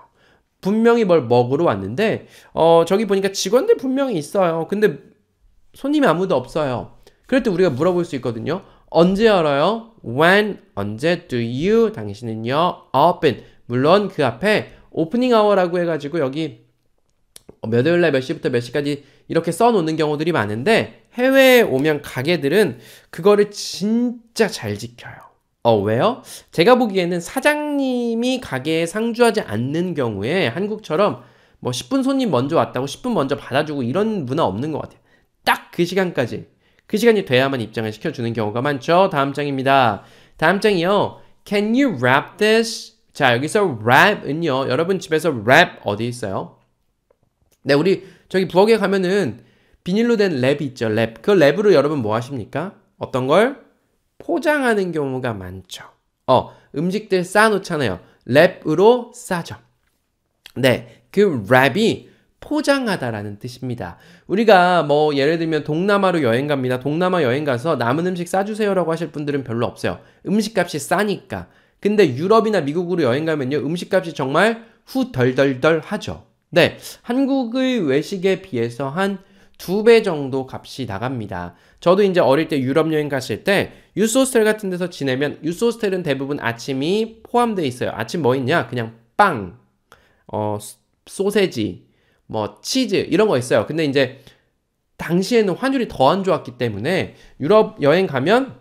분명히 뭘 먹으러 왔는데, 어, 저기 보니까 직원들 분명히 있어요. 근데 손님이 아무도 없어요. 그럴 때 우리가 물어볼 수 있거든요. 언제 열어요 When, 언제 do you, 당신은요, open. 물론 그 앞에 오프닝 아워라고 해가지고 여기 몇 월날 몇 시부터 몇 시까지 이렇게 써놓는 경우들이 많은데 해외에 오면 가게들은 그거를 진짜 잘 지켜요. 어, 왜요? 제가 보기에는 사장님이 가게에 상주하지 않는 경우에 한국처럼 뭐 10분 손님 먼저 왔다고 10분 먼저 받아주고 이런 문화 없는 것 같아요. 딱 그 시간까지 그 시간이 돼야만 입장을 시켜주는 경우가 많죠. 다음 장입니다. 다음 장이요. Can you wrap this? 자, 여기서 wrap은요. 여러분 집에서 wrap 어디 있어요? 네, 우리 저기 부엌에 가면은 비닐로 된 랩이 있죠. 랩. 그 랩으로 여러분 뭐 하십니까? 어떤 걸? 포장하는 경우가 많죠. 어, 음식들 쌓아놓잖아요 랩으로 싸죠. 네, 그 랩이 포장하다라는 뜻입니다. 우리가 뭐 예를 들면 동남아로 여행 갑니다. 동남아 여행 가서 남은 음식 싸주세요라고 하실 분들은 별로 없어요. 음식값이 싸니까. 근데 유럽이나 미국으로 여행 가면요. 음식값이 정말 후덜덜덜 하죠. 네. 한국의 외식에 비해서 한 두 배 정도 값이 나갑니다. 저도 이제 어릴 때 유럽 여행 갔을 때 유스호스텔 같은 데서 지내면 유스호스텔은 대부분 아침이 포함되어 있어요. 아침 뭐 있냐? 그냥 빵, 어, 소세지, 뭐 치즈 이런 거 있어요. 근데 이제 당시에는 환율이 더 안 좋았기 때문에 유럽 여행 가면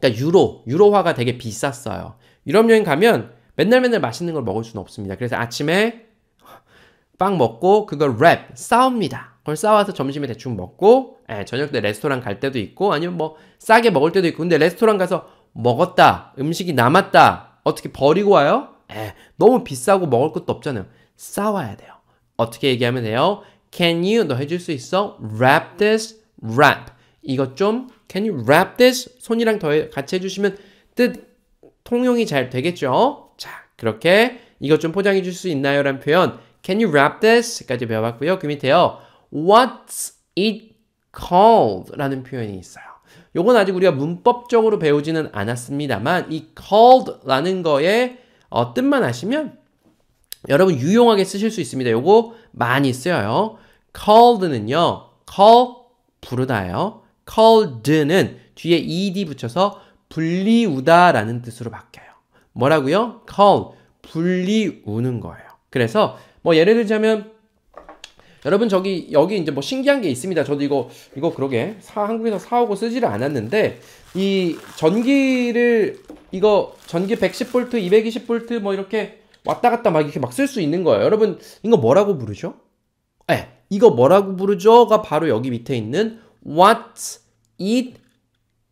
그러니까 유로, 유로화가 되게 비쌌어요. 유럽 여행 가면 맨날 맨날 맛있는 걸 먹을 수는 없습니다. 그래서 아침에 빵 먹고 그걸 랩 싸웁니다. 그걸 싸와서 점심에 대충 먹고 예, 저녁 때 레스토랑 갈 때도 있고 아니면 뭐 싸게 먹을 때도 있고 근데 레스토랑 가서 먹었다 음식이 남았다 어떻게 버리고 와요? 에, 예, 너무 비싸고 먹을 것도 없잖아요. 싸와야 돼요. 어떻게 얘기하면 돼요? Can you 너 해줄 수 있어? Wrap this wrap 이것 좀 Can you wrap this? 손이랑 더 같이 해주시면 뜻 통용이 잘 되겠죠? 자 그렇게 이것 좀 포장해 줄 수 있나요? 라는 표현 Can you wrap this? 까지 배워봤고요 그 밑에요 What's it called? 라는 표현이 있어요 요건 아직 우리가 문법적으로 배우지는 않았습니다만 이 called라는 거에 어, 뜻만 아시면 여러분 유용하게 쓰실 수 있습니다. 요거 많이 쓰여요. called는요. call 부르다예요. called는 뒤에 ed 붙여서 불리우다라는 뜻으로 바뀌어요. 뭐라고요? call 불리우는 거예요. 그래서 뭐 예를 들자면 여러분 저기 여기 이제 뭐 신기한 게 있습니다. 저도 이거 이거 그러게 사, 한국에서 사오고 쓰지를 않았는데 이 전기를 이거 전기 110V, 220V 뭐 이렇게 왔다 갔다 막 이렇게 막 쓸 수 있는 거예요. 여러분, 이거 뭐라고 부르죠? 예, 네, 이거 뭐라고 부르죠?가 바로 여기 밑에 있는 w h a t it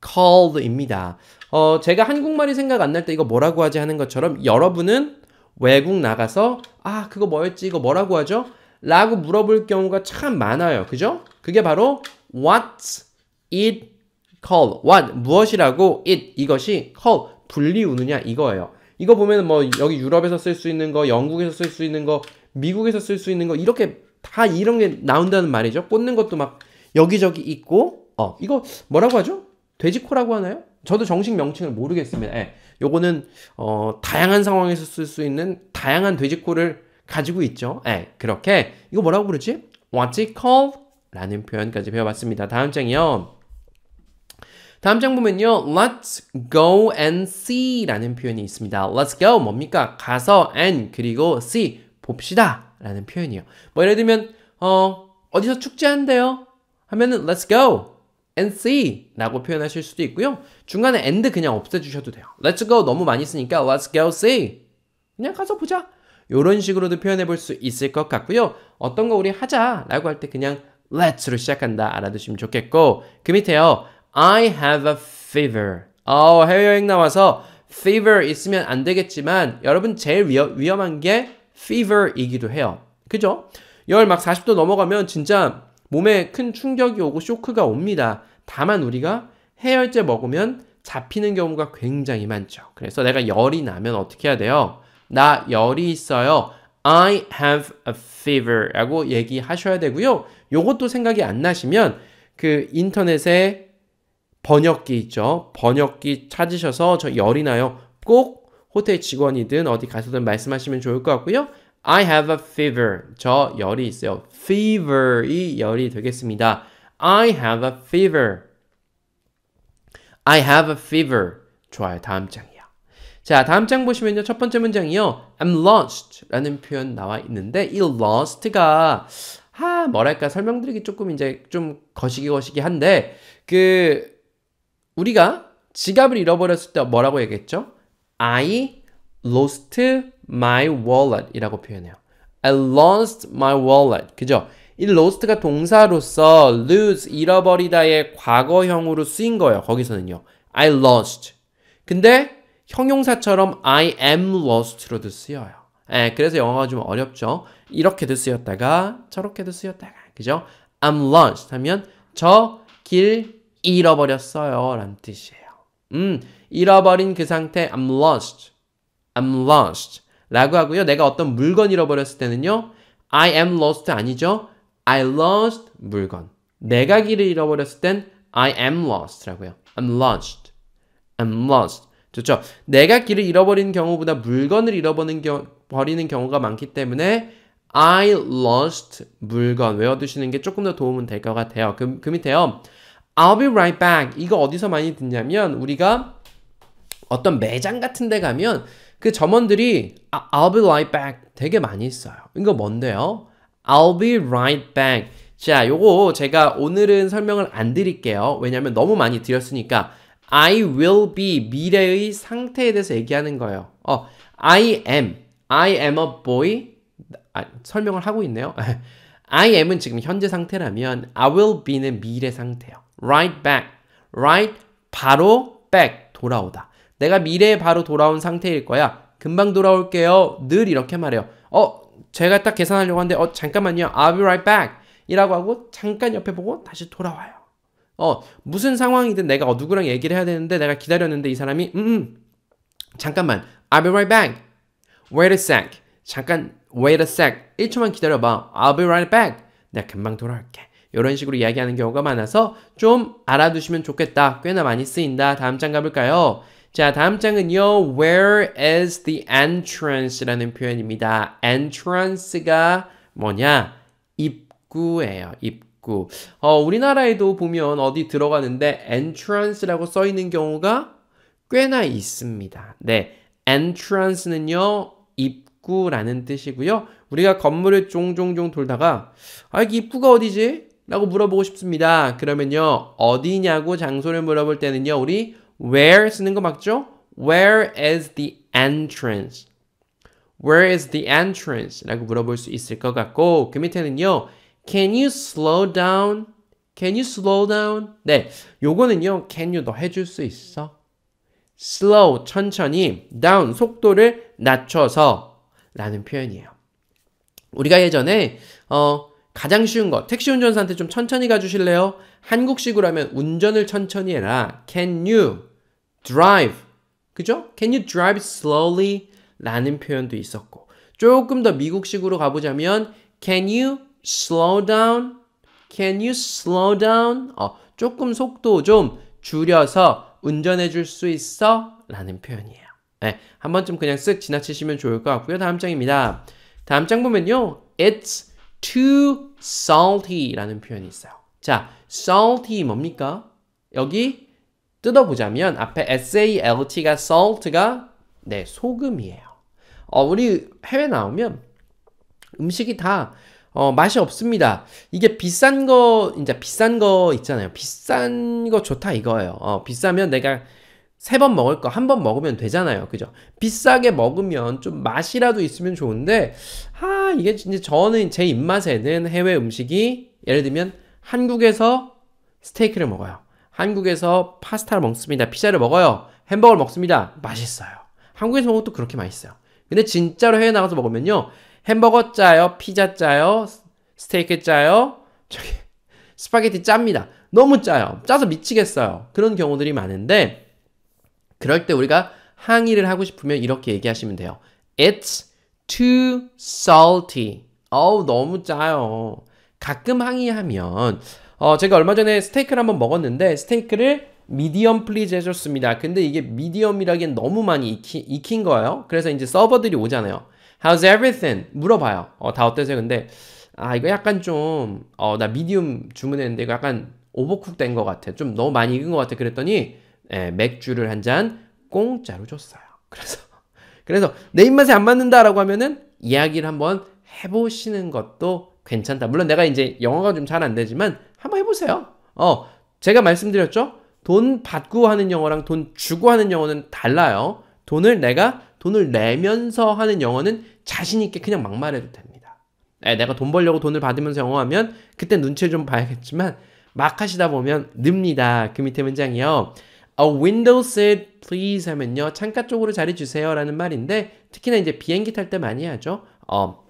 called입니다. 어, 제가 한국말이 생각 안 날 때 이거 뭐라고 하지 하는 것처럼 여러분은 외국 나가서 아, 그거 뭐였지? 이거 뭐라고 하죠? 라고 물어볼 경우가 참 많아요. 그죠? 그게 바로 w h a t it called? what 무엇이라고 it 이것이 called 불리우느냐 이거예요. 이거 보면 뭐 여기 유럽에서 쓸 수 있는 거, 영국에서 쓸 수 있는 거, 미국에서 쓸 수 있는 거 이렇게 다 이런 게 나온다는 말이죠. 꽂는 것도 막 여기저기 있고 어 이거 뭐라고 하죠? 돼지코라고 하나요? 저도 정식 명칭을 모르겠습니다. 예. 요거는 어 다양한 상황에서 쓸 수 있는 다양한 돼지코를 가지고 있죠. 예. 그렇게 이거 뭐라고 부르지? What's it called? 라는 표현까지 배워봤습니다. 다음 장이요. 다음 장 보면요. Let's go and see 라는 표현이 있습니다. Let's go 뭡니까? 가서 and 그리고 see 봅시다 라는 표현이에요. 뭐 예를 들면 어 어디서 축제한대요 하면은 let's go and see 라고 표현하실 수도 있고요. 중간에 and 그냥 없애주셔도 돼요. Let's go 너무 많이 쓰니까 let's go see 그냥 가서 보자 이런 식으로도 표현해 볼 수 있을 것 같고요. 어떤 거 우리 하자 라고 할 때 그냥 let's로 시작한다 알아두시면 좋겠고 그 밑에요. I have a fever. 어, 해외여행 나와서 fever 있으면 안 되겠지만 여러분 제일 위험, 한게 fever이기도 해요. 그죠? 열 막 40도 넘어가면 진짜 몸에 큰 충격이 오고 쇼크가 옵니다. 다만 우리가 해열제 먹으면 잡히는 경우가 굉장히 많죠. 그래서 내가 열이 나면 어떻게 해야 돼요? 나 열이 있어요. I have a fever 라고 얘기하셔야 되고요. 요것도 생각이 안 나시면 그 인터넷에 번역기 있죠. 번역기 찾으셔서 저 열이 나요. 꼭 호텔 직원이든 어디 가서든 말씀하시면 좋을 것 같고요. I have a fever. 저 열이 있어요. fever이 열이 되겠습니다. I have a fever. I have a fever. 좋아요. 다음 장이요. 자, 다음 장 보시면요. 첫 번째 문장이요. I'm lost 라는 표현 나와 있는데 이 lost가 하, 뭐랄까 설명드리기 조금 이제 좀 거시기 거시기 한데 그 우리가 지갑을 잃어버렸을 때 뭐라고 얘기했죠? I lost my wallet 이라고 표현해요. I lost my wallet. 그죠? 이 lost가 동사로서 lose 잃어버리다의 과거형으로 쓰인 거예요. 거기서는요. I lost. 근데 형용사처럼 I am lost로도 쓰여요. 예, 그래서 영어가 좀 어렵죠. 이렇게도 쓰였다가 저렇게도 쓰였다가 그죠? I'm lost 하면 저길 잃어버렸어요. 라는 뜻이에요. 음, 잃어버린 그 상태 I'm lost. I'm lost. 라고 하고요. 내가 어떤 물건 잃어버렸을 때는요. I am lost 아니죠. I lost 물건. 내가 길을 잃어버렸을 땐 I am lost라고요. I'm lost. I'm lost. 좋죠? 내가 길을 잃어버린 경우보다 물건을 잃어버리는 경, 버리는 경우가 많기 때문에 I lost 물건 외워두시는 게 조금 더 도움은 될 것 같아요. 그, 그 밑에요. I'll be right back. 이거 어디서 많이 듣냐면 우리가 어떤 매장 같은 데 가면 그 점원들이 아, I'll be right back 되게 많이 있어요. 이거 뭔데요? I'll be right back. 자, 요거 제가 오늘은 설명을 안 드릴게요. 왜냐면 너무 많이 드렸으니까 I will be 미래의 상태에 대해서 얘기하는 거예요. 어, I am, I am a boy. 아, 설명을 하고 있네요. I am은 지금 현재 상태라면 I will be는 미래 상태요. right back. right 바로 back 돌아오다. 내가 미래에 바로 돌아온 상태일 거야. 금방 돌아올게요. 늘 이렇게 말해요. 어, 제가 딱 계산하려고 하는데 어, 잠깐만요. I'll be right back. 이라고 하고 잠깐 옆에 보고 다시 돌아와요. 어, 무슨 상황이든 내가 어, 누구랑 얘기를 해야 되는데 내가 기다렸는데 이 사람이 음, 음, 잠깐만. I'll be right back. Wait a sec. 잠깐 wait a sec. 1초만 기다려 봐. I'll be right back. 내가 금방 돌아올게. 이런 식으로 이야기하는 경우가 많아서 좀 알아두시면 좋겠다. 꽤나 많이 쓰인다. 다음 장 가볼까요? 자, 다음 장은요. Where is the entrance? 라는 표현입니다. entrance가 뭐냐? 입구예요. 입구. 어, 우리나라에도 보면 어디 들어가는데 entrance라고 써 있는 경우가 꽤나 있습니다. 네. entrance는요. 입구라는 뜻이고요. 우리가 건물을 종종종 돌다가 아, 입구가 어디지? 라고 물어보고 싶습니다. 그러면요, 어디냐고 장소를 물어볼 때는요, 우리 where 쓰는 거 맞죠? Where is the entrance? Where is the entrance? 라고 물어볼 수 있을 것 같고, 그 밑에는요, Can you slow down? Can you slow down? 네, 요거는요, Can you 너 해줄 수 있어? slow, 천천히, down, 속도를 낮춰서 라는 표현이에요. 우리가 예전에, 어, 가장 쉬운 거 택시 운전사한테 좀 천천히 가주실래요? 한국식으로 하면 운전을 천천히 해라. Can you drive? 그죠? Can you drive slowly? 라는 표현도 있었고 조금 더 미국식으로 가보자면 Can you slow down? Can you slow down? 어, 조금 속도 좀 줄여서 운전해 줄 수 있어? 라는 표현이에요. 네, 한 번쯤 그냥 쓱 지나치시면 좋을 것 같고요. 다음 장입니다. 다음 장 보면요. It's too salty라는 표현이 있어요. 자, salty 뭡니까? 여기 뜯어보자면 앞에 salt가 salt가 네 소금이에요. 어, 우리 해외 나오면 음식이 다 어, 맛이 없습니다. 이게 비싼 거 이제 비싼 거 있잖아요. 비싼 거 좋다 이거예요. 어, 비싸면 내가 세번 먹을 거 한 번 먹으면 되잖아요. 그죠? 비싸게 먹으면 좀 맛이라도 있으면 좋은데, 아, 이게 진짜 저는 제 입맛에는 해외 음식이 예를 들면 한국에서 스테이크를 먹어요. 한국에서 파스타를 먹습니다. 피자를 먹어요. 햄버거를 먹습니다. 맛있어요. 한국에서 먹어도 그렇게 맛있어요. 근데 진짜로 해외 나가서 먹으면요. 햄버거 짜요, 피자 짜요, 스테이크 짜요, 저기 스파게티 짭니다. 너무 짜요. 짜서 미치겠어요. 그런 경우들이 많은데 그럴 때 우리가 항의를 하고 싶으면 이렇게 얘기하시면 돼요. It's too salty. 어우, 너무 짜요. 가끔 항의하면, 어, 제가 얼마 전에 스테이크를 한번 먹었는데, 스테이크를 미디엄 플리즈 해줬습니다. 근데 이게 미디엄이라기엔 너무 많이 익히, 익힌 거예요. 그래서 이제 서버들이 오잖아요. How's everything? 물어봐요. 어, 다 어때서요? 근데, 아, 이거 약간 좀, 어, 나미디엄 주문했는데, 이거 약간 오버쿡 된것 같아. 좀 너무 많이 익은 것 같아. 그랬더니, 예, 맥주를 한 잔 공짜로 줬어요. 그래서 그래서 내 입맛에 안 맞는다라고 하면은 이야기를 한번 해보시는 것도 괜찮다. 물론 내가 이제 영어가 좀 잘 안 되지만 한번 해보세요. 어, 제가 말씀드렸죠. 돈 받고 하는 영어랑 돈 주고 하는 영어는 달라요. 돈을 내가 돈을 내면서 하는 영어는 자신 있게 그냥 막 말해도 됩니다. 에, 예, 내가 돈 벌려고 돈을 받으면서 영어하면 그때 눈치 를좀 봐야겠지만 막 하시다 보면 늡니다. 그 밑에 문장이요. A window seat, please 하면요. 창가 쪽으로 자리 주세요. 라는 말인데, 특히나 이제 비행기 탈 때 많이 하죠. 어,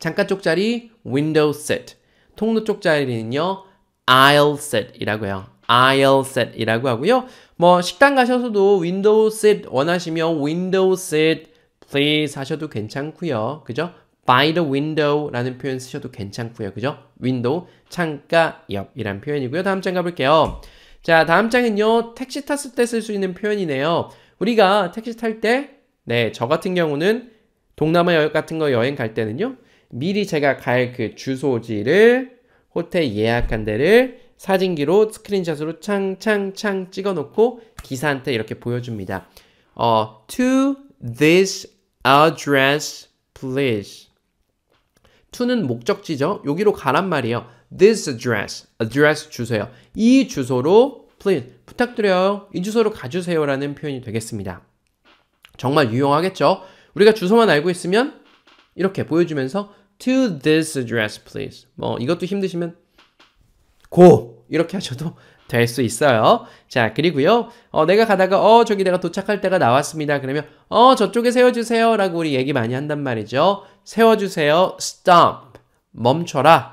창가 쪽 자리, window seat. 통로 쪽 자리는요, aisle seat 이라고요. aisle seat 이라고 하고요. 뭐, 식당 가셔서도 window seat 원하시면 window seat, please 하셔도 괜찮고요. 그죠? by the window 라는 표현 쓰셔도 괜찮고요. 그죠? window, 창가 옆이란 표현이고요. 다음 장 가볼게요. 자, 다음 장은요. 택시 탔을 때 쓸 수 있는 표현이네요. 우리가 택시 탈 때, 네, 저 같은 경우는 동남아 여행 같은 거 여행 갈 때는요. 미리 제가 갈 그 주소지를 호텔 예약한 데를 사진기로 스크린샷으로 창창창 찍어 놓고 기사한테 이렇게 보여줍니다. 어, to this address please. to는 목적지죠. 여기로 가란 말이에요. this address, address 주세요이 주소로 please 부탁드려요. 이 주소로 가주세요라는 표현이 되겠습니다. 정말 유용하겠죠? 우리가 주소만 알고 있으면 이렇게 보여주면서 to this address please. 뭐 이것도 힘드시면 고 이렇게 하셔도 될 수 있어요. 자 그리고요 어, 내가 가다가 어 저기 내가 도착할 때가 나왔습니다. 그러면 어 저쪽에 세워주세요라고 우리 얘기 많이 한단 말이죠. 세워주세요. stop 멈춰라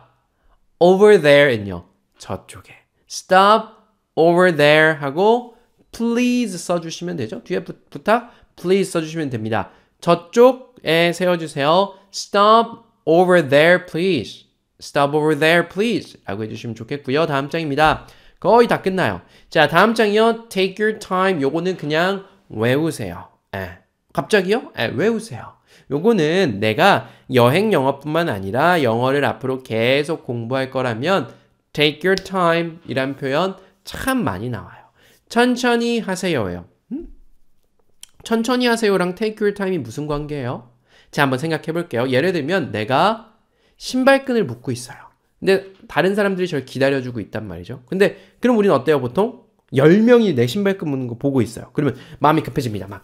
over there는요. 저쪽에. stop over there 하고 please 써주시면 되죠. 뒤에 부, 부탁 please 써주시면 됩니다. 저쪽에 세워주세요. stop over there please. stop over there please 라고 해주시면 좋겠고요. 다음 장입니다. 거의 다 끝나요. 자 다음 장이요. take your time 요거는 그냥 외우세요. 에. 갑자기요? 에, 외우세요. 요거는 내가 여행 영어뿐만 아니라 영어를 앞으로 계속 공부할 거라면 take your time 이란 표현 참 많이 나와요. 천천히 하세요예요. 음? 천천히 하세요랑 take your time이 무슨 관계예요? 제가 한번 생각해 볼게요. 예를 들면 내가 신발끈을 묶고 있어요. 근데 다른 사람들이 저를 기다려주고 있단 말이죠. 근데 그럼 우리는 어때요, 보통? 10명이 내 신발끈 묶는 거 보고 있어요. 그러면 마음이 급해집니다. 막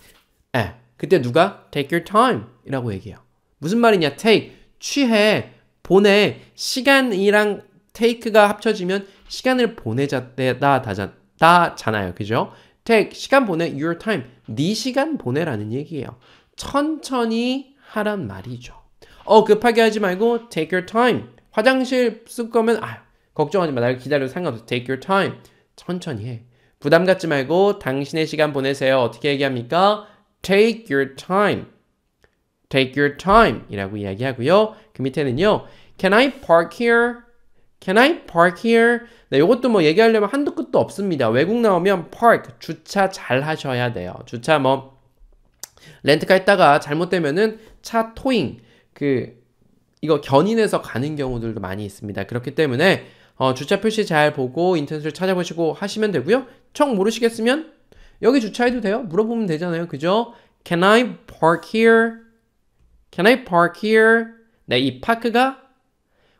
에, 예. 그때 누가 take your time 이라고 얘기해요. 무슨 말이냐? take, 취해, 보내, 시간이랑 take가 합쳐지면 시간을 보내자 때다 다자, 다잖아요. 그죠? take, 시간 보내, your time, 네 시간 보내라는 얘기예요. 천천히 하란 말이죠. 어, 급하게 하지 말고 take your time. 화장실 쓸 거면 아, 걱정하지 마. 날 기다려도 상관없어. take your time. 천천히 해. 부담 갖지 말고 당신의 시간 보내세요. 어떻게 얘기합니까? take your time. take your time 이라고 이야기하고요. 그 밑에는요. can I park here? can I park here? 네, 이것도 뭐 얘기하려면 한두 끝도 없습니다. 외국 나오면 park, 주차 잘 하셔야 돼요. 주차 뭐 렌트카 있다가 잘못되면은 차 토잉, 그 이거 견인해서 가는 경우들도 많이 있습니다. 그렇기 때문에 어, 주차 표시 잘 보고 인터넷을 찾아보시고 하시면 되고요. 청 모르시겠으면 여기 주차해도 돼요? 물어보면 되잖아요. 그죠? Can I park here? Can I park here? 네, 이 파크가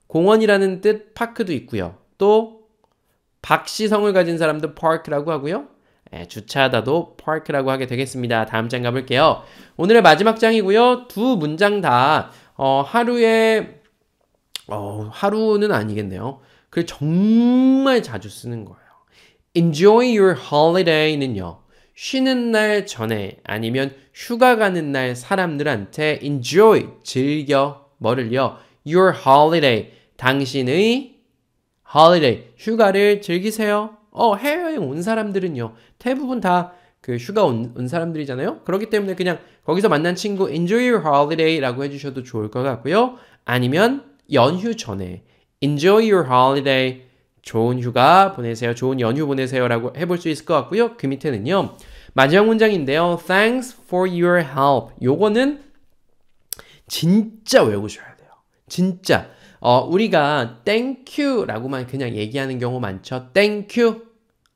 공원이라는 뜻 파크도 있고요. 또 박시성을 가진 사람도 park라고 하고요. 네, 주차하다도 park라고 하게 되겠습니다. 다음 장 가볼게요. 오늘의 마지막 장이고요. 두 문장 다 어, 하루에 어, 하루는 아니겠네요. 그래 정말 자주 쓰는 거예요. Enjoy your holiday는요. 쉬는 날 전에 아니면 휴가 가는 날 사람들한테 enjoy 즐겨 뭐를요? your holiday 당신의 holiday 휴가를 즐기세요. 어 해외여행 온 사람들은요 대부분 다 그 휴가 온, 온 사람들이잖아요. 그렇기 때문에 그냥 거기서 만난 친구 enjoy your holiday라고 해주셔도 좋을 것 같고요. 아니면 연휴 전에 enjoy your holiday 좋은 휴가 보내세요. 좋은 연휴 보내세요라고 해볼 수 있을 것 같고요. 그 밑에는요. 마지막 문장인데요. Thanks for your help. 요거는 진짜 외우셔야 돼요. 진짜. 어, 우리가 thank you라고만 그냥 얘기하는 경우 많죠. thank you.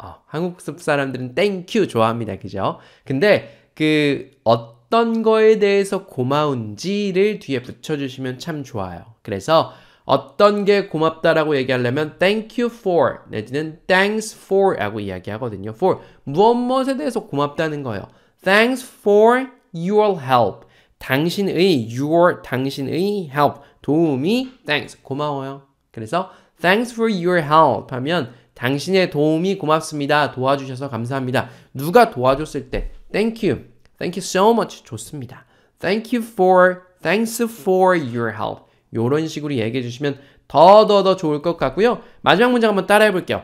어, 한국 사람들은 thank you 좋아합니다. 그죠? 근데 그 어떤 거에 대해서 고마운지를 뒤에 붙여주시면 참 좋아요. 그래서 어떤 게 고맙다라고 얘기하려면 thank you for 내지는 thanks for라고 이야기하거든요. for 무엇 무엇에 대해서 고맙다는 거예요. thanks for your help. 당신의 your 당신의 help 도움이 thanks 고마워요. 그래서 thanks for your help 하면 당신의 도움이 고맙습니다. 도와주셔서 감사합니다. 누가 도와줬을 때 thank you. thank you so much 좋습니다. thank you for thanks for your help. 요런 식으로 얘기해 주시면 더더더 더 좋을 것 같고요. 마지막 문장 한번 따라해 볼게요.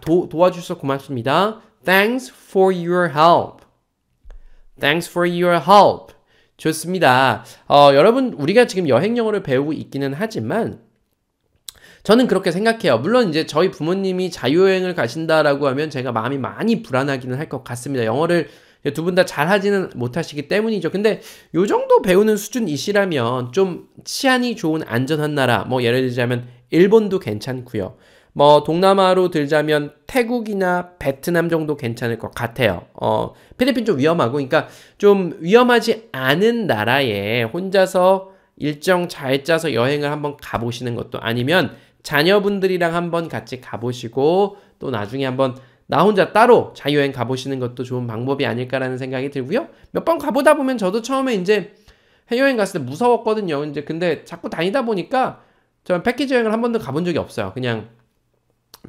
도, 도와주셔서 고맙습니다. Thanks for your help. Thanks for your help. 좋습니다. 어, 여러분, 우리가 지금 여행 영어를 배우고 있기는 하지만, 저는 그렇게 생각해요. 물론 이제 저희 부모님이 자유여행을 가신다라고 하면 제가 마음이 많이 불안하기는 할 것 같습니다. 영어를 두분다 잘하지는 못하시기 때문이죠. 근데 요 정도 배우는 수준이시라면 좀 치안이 좋은 안전한 나라, 뭐 예를 들자면 일본도 괜찮고요. 뭐 동남아로 들자면 태국이나 베트남 정도 괜찮을 것 같아요. 어, 필리핀 좀 위험하고, 그러니까 좀 위험하지 않은 나라에 혼자서 일정 잘 짜서 여행을 한번 가보시는 것도 아니면 자녀분들이랑 한번 같이 가보시고 또 나중에 한번 나 혼자 따로 자유여행 가보시는 것도 좋은 방법이 아닐까라는 생각이 들고요. 몇 번 가보다 보면 저도 처음에 이제 해외여행 갔을 때 무서웠거든요. 이제 근데 자꾸 다니다 보니까 저는 패키지 여행을 한 번도 가본 적이 없어요. 그냥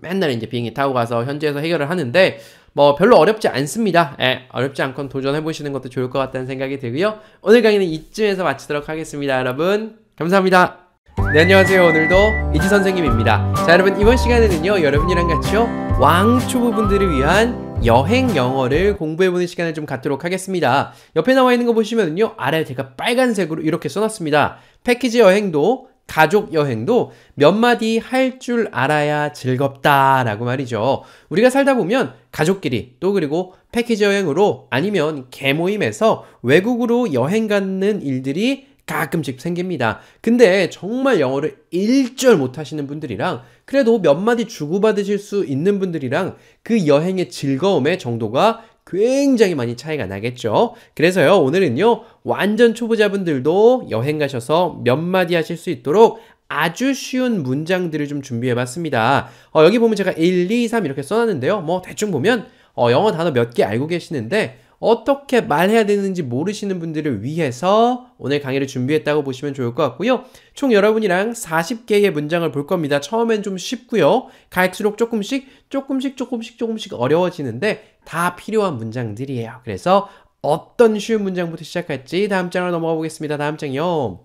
맨날 이제 비행기 타고 가서 현지에서 해결을 하는데 뭐 별로 어렵지 않습니다. 예, 어렵지 않건 도전해 보시는 것도 좋을 것 같다는 생각이 들고요. 오늘 강의는 이쯤에서 마치도록 하겠습니다. 여러분 감사합니다. 네 안녕하세요 오늘도 이지 선생님입니다 자 여러분 이번 시간에는요 여러분이랑 같이요 왕초보분들을 위한 여행 영어를 공부해보는 시간을 좀 갖도록 하겠습니다 옆에 나와 있는 거 보시면요 은 아래에 제가 빨간색으로 이렇게 써놨습니다 패키지 여행도 가족 여행도 몇 마디 할 줄 알아야 즐겁다라고 말이죠. 우리가 살다 보면 가족끼리 또 그리고 패키지 여행으로 아니면 개모임에서 외국으로 여행 가는 일들이 가끔씩 생깁니다. 근데 정말 영어를 일절 못하시는 분들이랑 그래도 몇 마디 주고받으실 수 있는 분들이랑 그 여행의 즐거움의 정도가 굉장히 많이 차이가 나겠죠. 그래서요, 오늘은요, 완전 초보자분들도 여행 가셔서 몇 마디 하실 수 있도록 아주 쉬운 문장들을 좀 준비해 봤습니다. 어, 여기 보면 제가 1, 2, 3 이렇게 써놨는데요. 뭐, 대충 보면, 어, 영어 단어 몇 개 알고 계시는데, 어떻게 말해야 되는지 모르시는 분들을 위해서 오늘 강의를 준비했다고 보시면 좋을 것 같고요. 총 여러분이랑 40개의 문장을 볼 겁니다. 처음엔 좀 쉽고요. 갈수록 조금씩 조금씩 조금씩 조금씩 어려워지는데 다 필요한 문장들이에요. 그래서 어떤 쉬운 문장부터 시작할지 다음 장으로 넘어가 보겠습니다. 다음 장이요.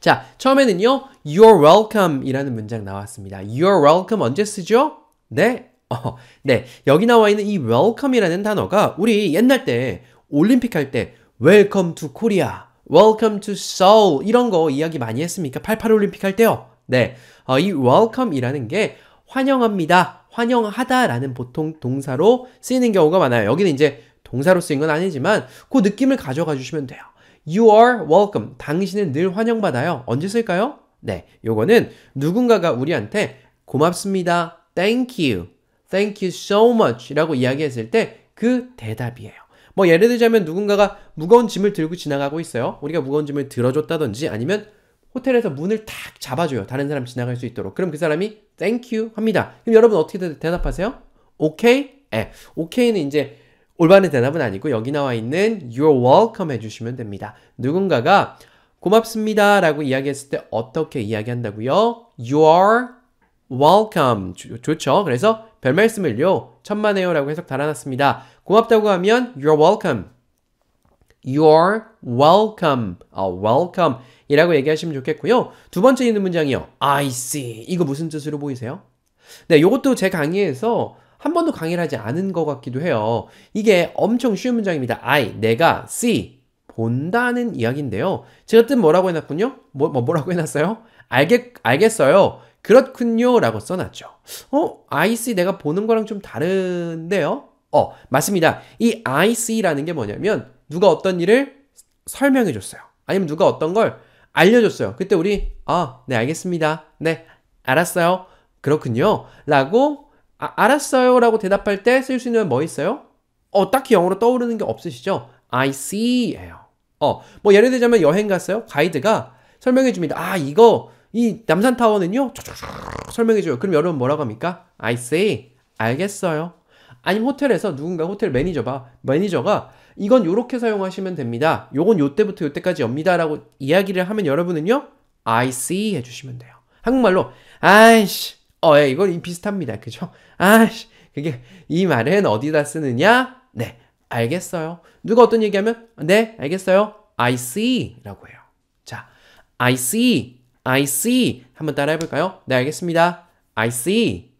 자, 처음에는요. You're welcome 이라는 문장 나왔습니다. You're welcome 언제 쓰죠? 네, 어, 네. 여기 나와 있는 이 welcome이라는 단어가 우리 옛날 때 올림픽 할 때 welcome to Korea, welcome to Seoul 이런 거 이야기 많이 했습니까? 88 올림픽 할 때요. 네. 어, 이 welcome이라는 게 환영합니다. 환영하다라는 보통 동사로 쓰이는 경우가 많아요. 여기는 이제 동사로 쓰인 건 아니지만 그 느낌을 가져가 주시면 돼요. You are welcome. 당신은 늘 환영받아요. 언제 쓸까요? 네. 요거는 누군가가 우리한테 고맙습니다. Thank you. thank you so much 라고 이야기했을 때 그 대답이에요. 뭐 예를 들자면 누군가가 무거운 짐을 들고 지나가고 있어요. 우리가 무거운 짐을 들어줬다든지 아니면 호텔에서 문을 탁 잡아줘요. 다른 사람 지나갈 수 있도록. 그럼 그 사람이 thank you 합니다. 그럼 여러분 어떻게 대답하세요? 오케이? 예. 오케이는 이제 올바른 대답은 아니고 여기 나와 있는 you're welcome 해주시면 됩니다. 누군가가 고맙습니다 라고 이야기했을 때 어떻게 이야기한다고요? You are welcome. 좋죠. 그래서 별 말씀을요. 천만에요라고 해석 달아놨습니다. 고맙다고 하면 you're welcome. You're welcome. 아, welcome. 이라고 얘기하시면 좋겠고요. 두 번째 있는 문장이요. I see. 이거 무슨 뜻으로 보이세요? 네, 이것도제 강의에서 한 번도 강의를 하지 않은 것 같기도 해요. 이게 엄청 쉬운 문장입니다. I, 내가, see, 본다는 이야기인데요. 제가 뜻 뭐라고 해놨군요? 뭐, 뭐, 뭐라고 해놨어요? 알겠, 알겠어요. 그렇군요 라고 써놨죠. 어? I see 내가 보는 거랑 좀 다른데요? 어, 맞습니다. 이 I see라는 게 뭐냐면 누가 어떤 일을 설명해 줬어요. 아니면 누가 어떤 걸 알려줬어요. 그때 우리 아, 네 알겠습니다. 네, 알았어요. 그렇군요. 라고 아, 알았어요 라고 대답할 때 쓸 수 있는 뭐 있어요? 어, 딱히 영어로 떠오르는 게 없으시죠? I see 예요. 어, 뭐 예를 들자면 여행 갔어요. 가이드가 설명해 줍니다. 아, 이거 이 남산타워는요 설명해줘요 그럼 여러분 뭐라고 합니까? I see 알겠어요 아니면 호텔에서 누군가 호텔 매니저봐 매니저가 이건 요렇게 사용하시면 됩니다 요건 요때부터 요때까지 엽니다 라고 이야기를 하면 여러분은요 I see 해주시면 돼요 한국말로 아이씨 어예 이건 비슷합니다 그죠? 아이씨 그게 이 말은 어디다 쓰느냐? 네 알겠어요 누가 어떤 얘기하면 네 알겠어요 I see 라고 해요 자 I see I see. 한번 따라해 볼까요? 네, 알겠습니다. I see.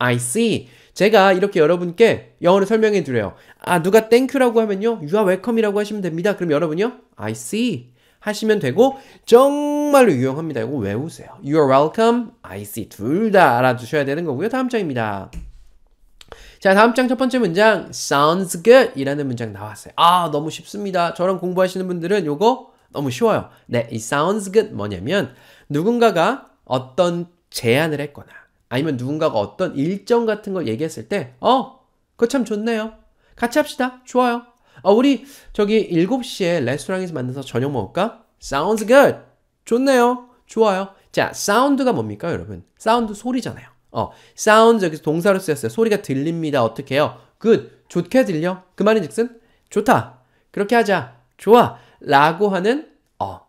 I see. 제가 이렇게 여러분께 영어를 설명해 드려요. 아, 누가 땡큐라고 하면요. You are welcome이라고 하시면 됩니다. 그럼 여러분요. I see. 하시면 되고 정말로 유용합니다. 이거 외우세요. You are welcome. I see. 둘 다 알아두셔야 되는 거고요. 다음 장입니다. 자, 다음 장 첫 번째 문장 sounds good 이라는 문장 나왔어요. 아, 너무 쉽습니다. 저랑 공부하시는 분들은 요거 너무 쉬워요. 네, 이 sounds good 뭐냐면 누군가가 어떤 제안을 했거나 아니면 누군가가 어떤 일정 같은 걸 얘기했을 때 어, 그거 참 좋네요. 같이 합시다. 좋아요. 어, 우리 저기 7시에 레스토랑에서 만나서 저녁 먹을까? sounds good. 좋네요. 좋아요. 자, 사운드가 뭡니까, 여러분? 사운드 소리잖아요. 어, sounds 여기서 동사로 쓰였어요. 소리가 들립니다. 어떻게 해요? good. 좋게 들려. 그 말인즉슨 좋다. 그렇게 하자. 좋아. 라고 하는 어,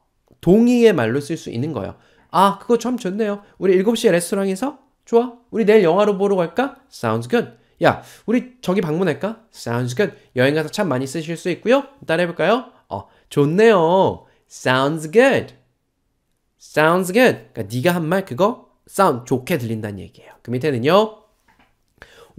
동의의 말로 쓸 수 있는 거예요. 아, 그거 참 좋네요. 우리 7시에 레스토랑에서? 좋아. 우리 내일 영화로 보러 갈까? Sounds good. 야, 우리 저기 방문할까? Sounds good. 여행 가서 참 많이 쓰실 수 있고요. 따라해 볼까요? 어, 좋네요. Sounds good. Sounds good. 그러니까 네가 한 말 그거 sound 좋게 들린다는 얘기예요. 그 밑에는요.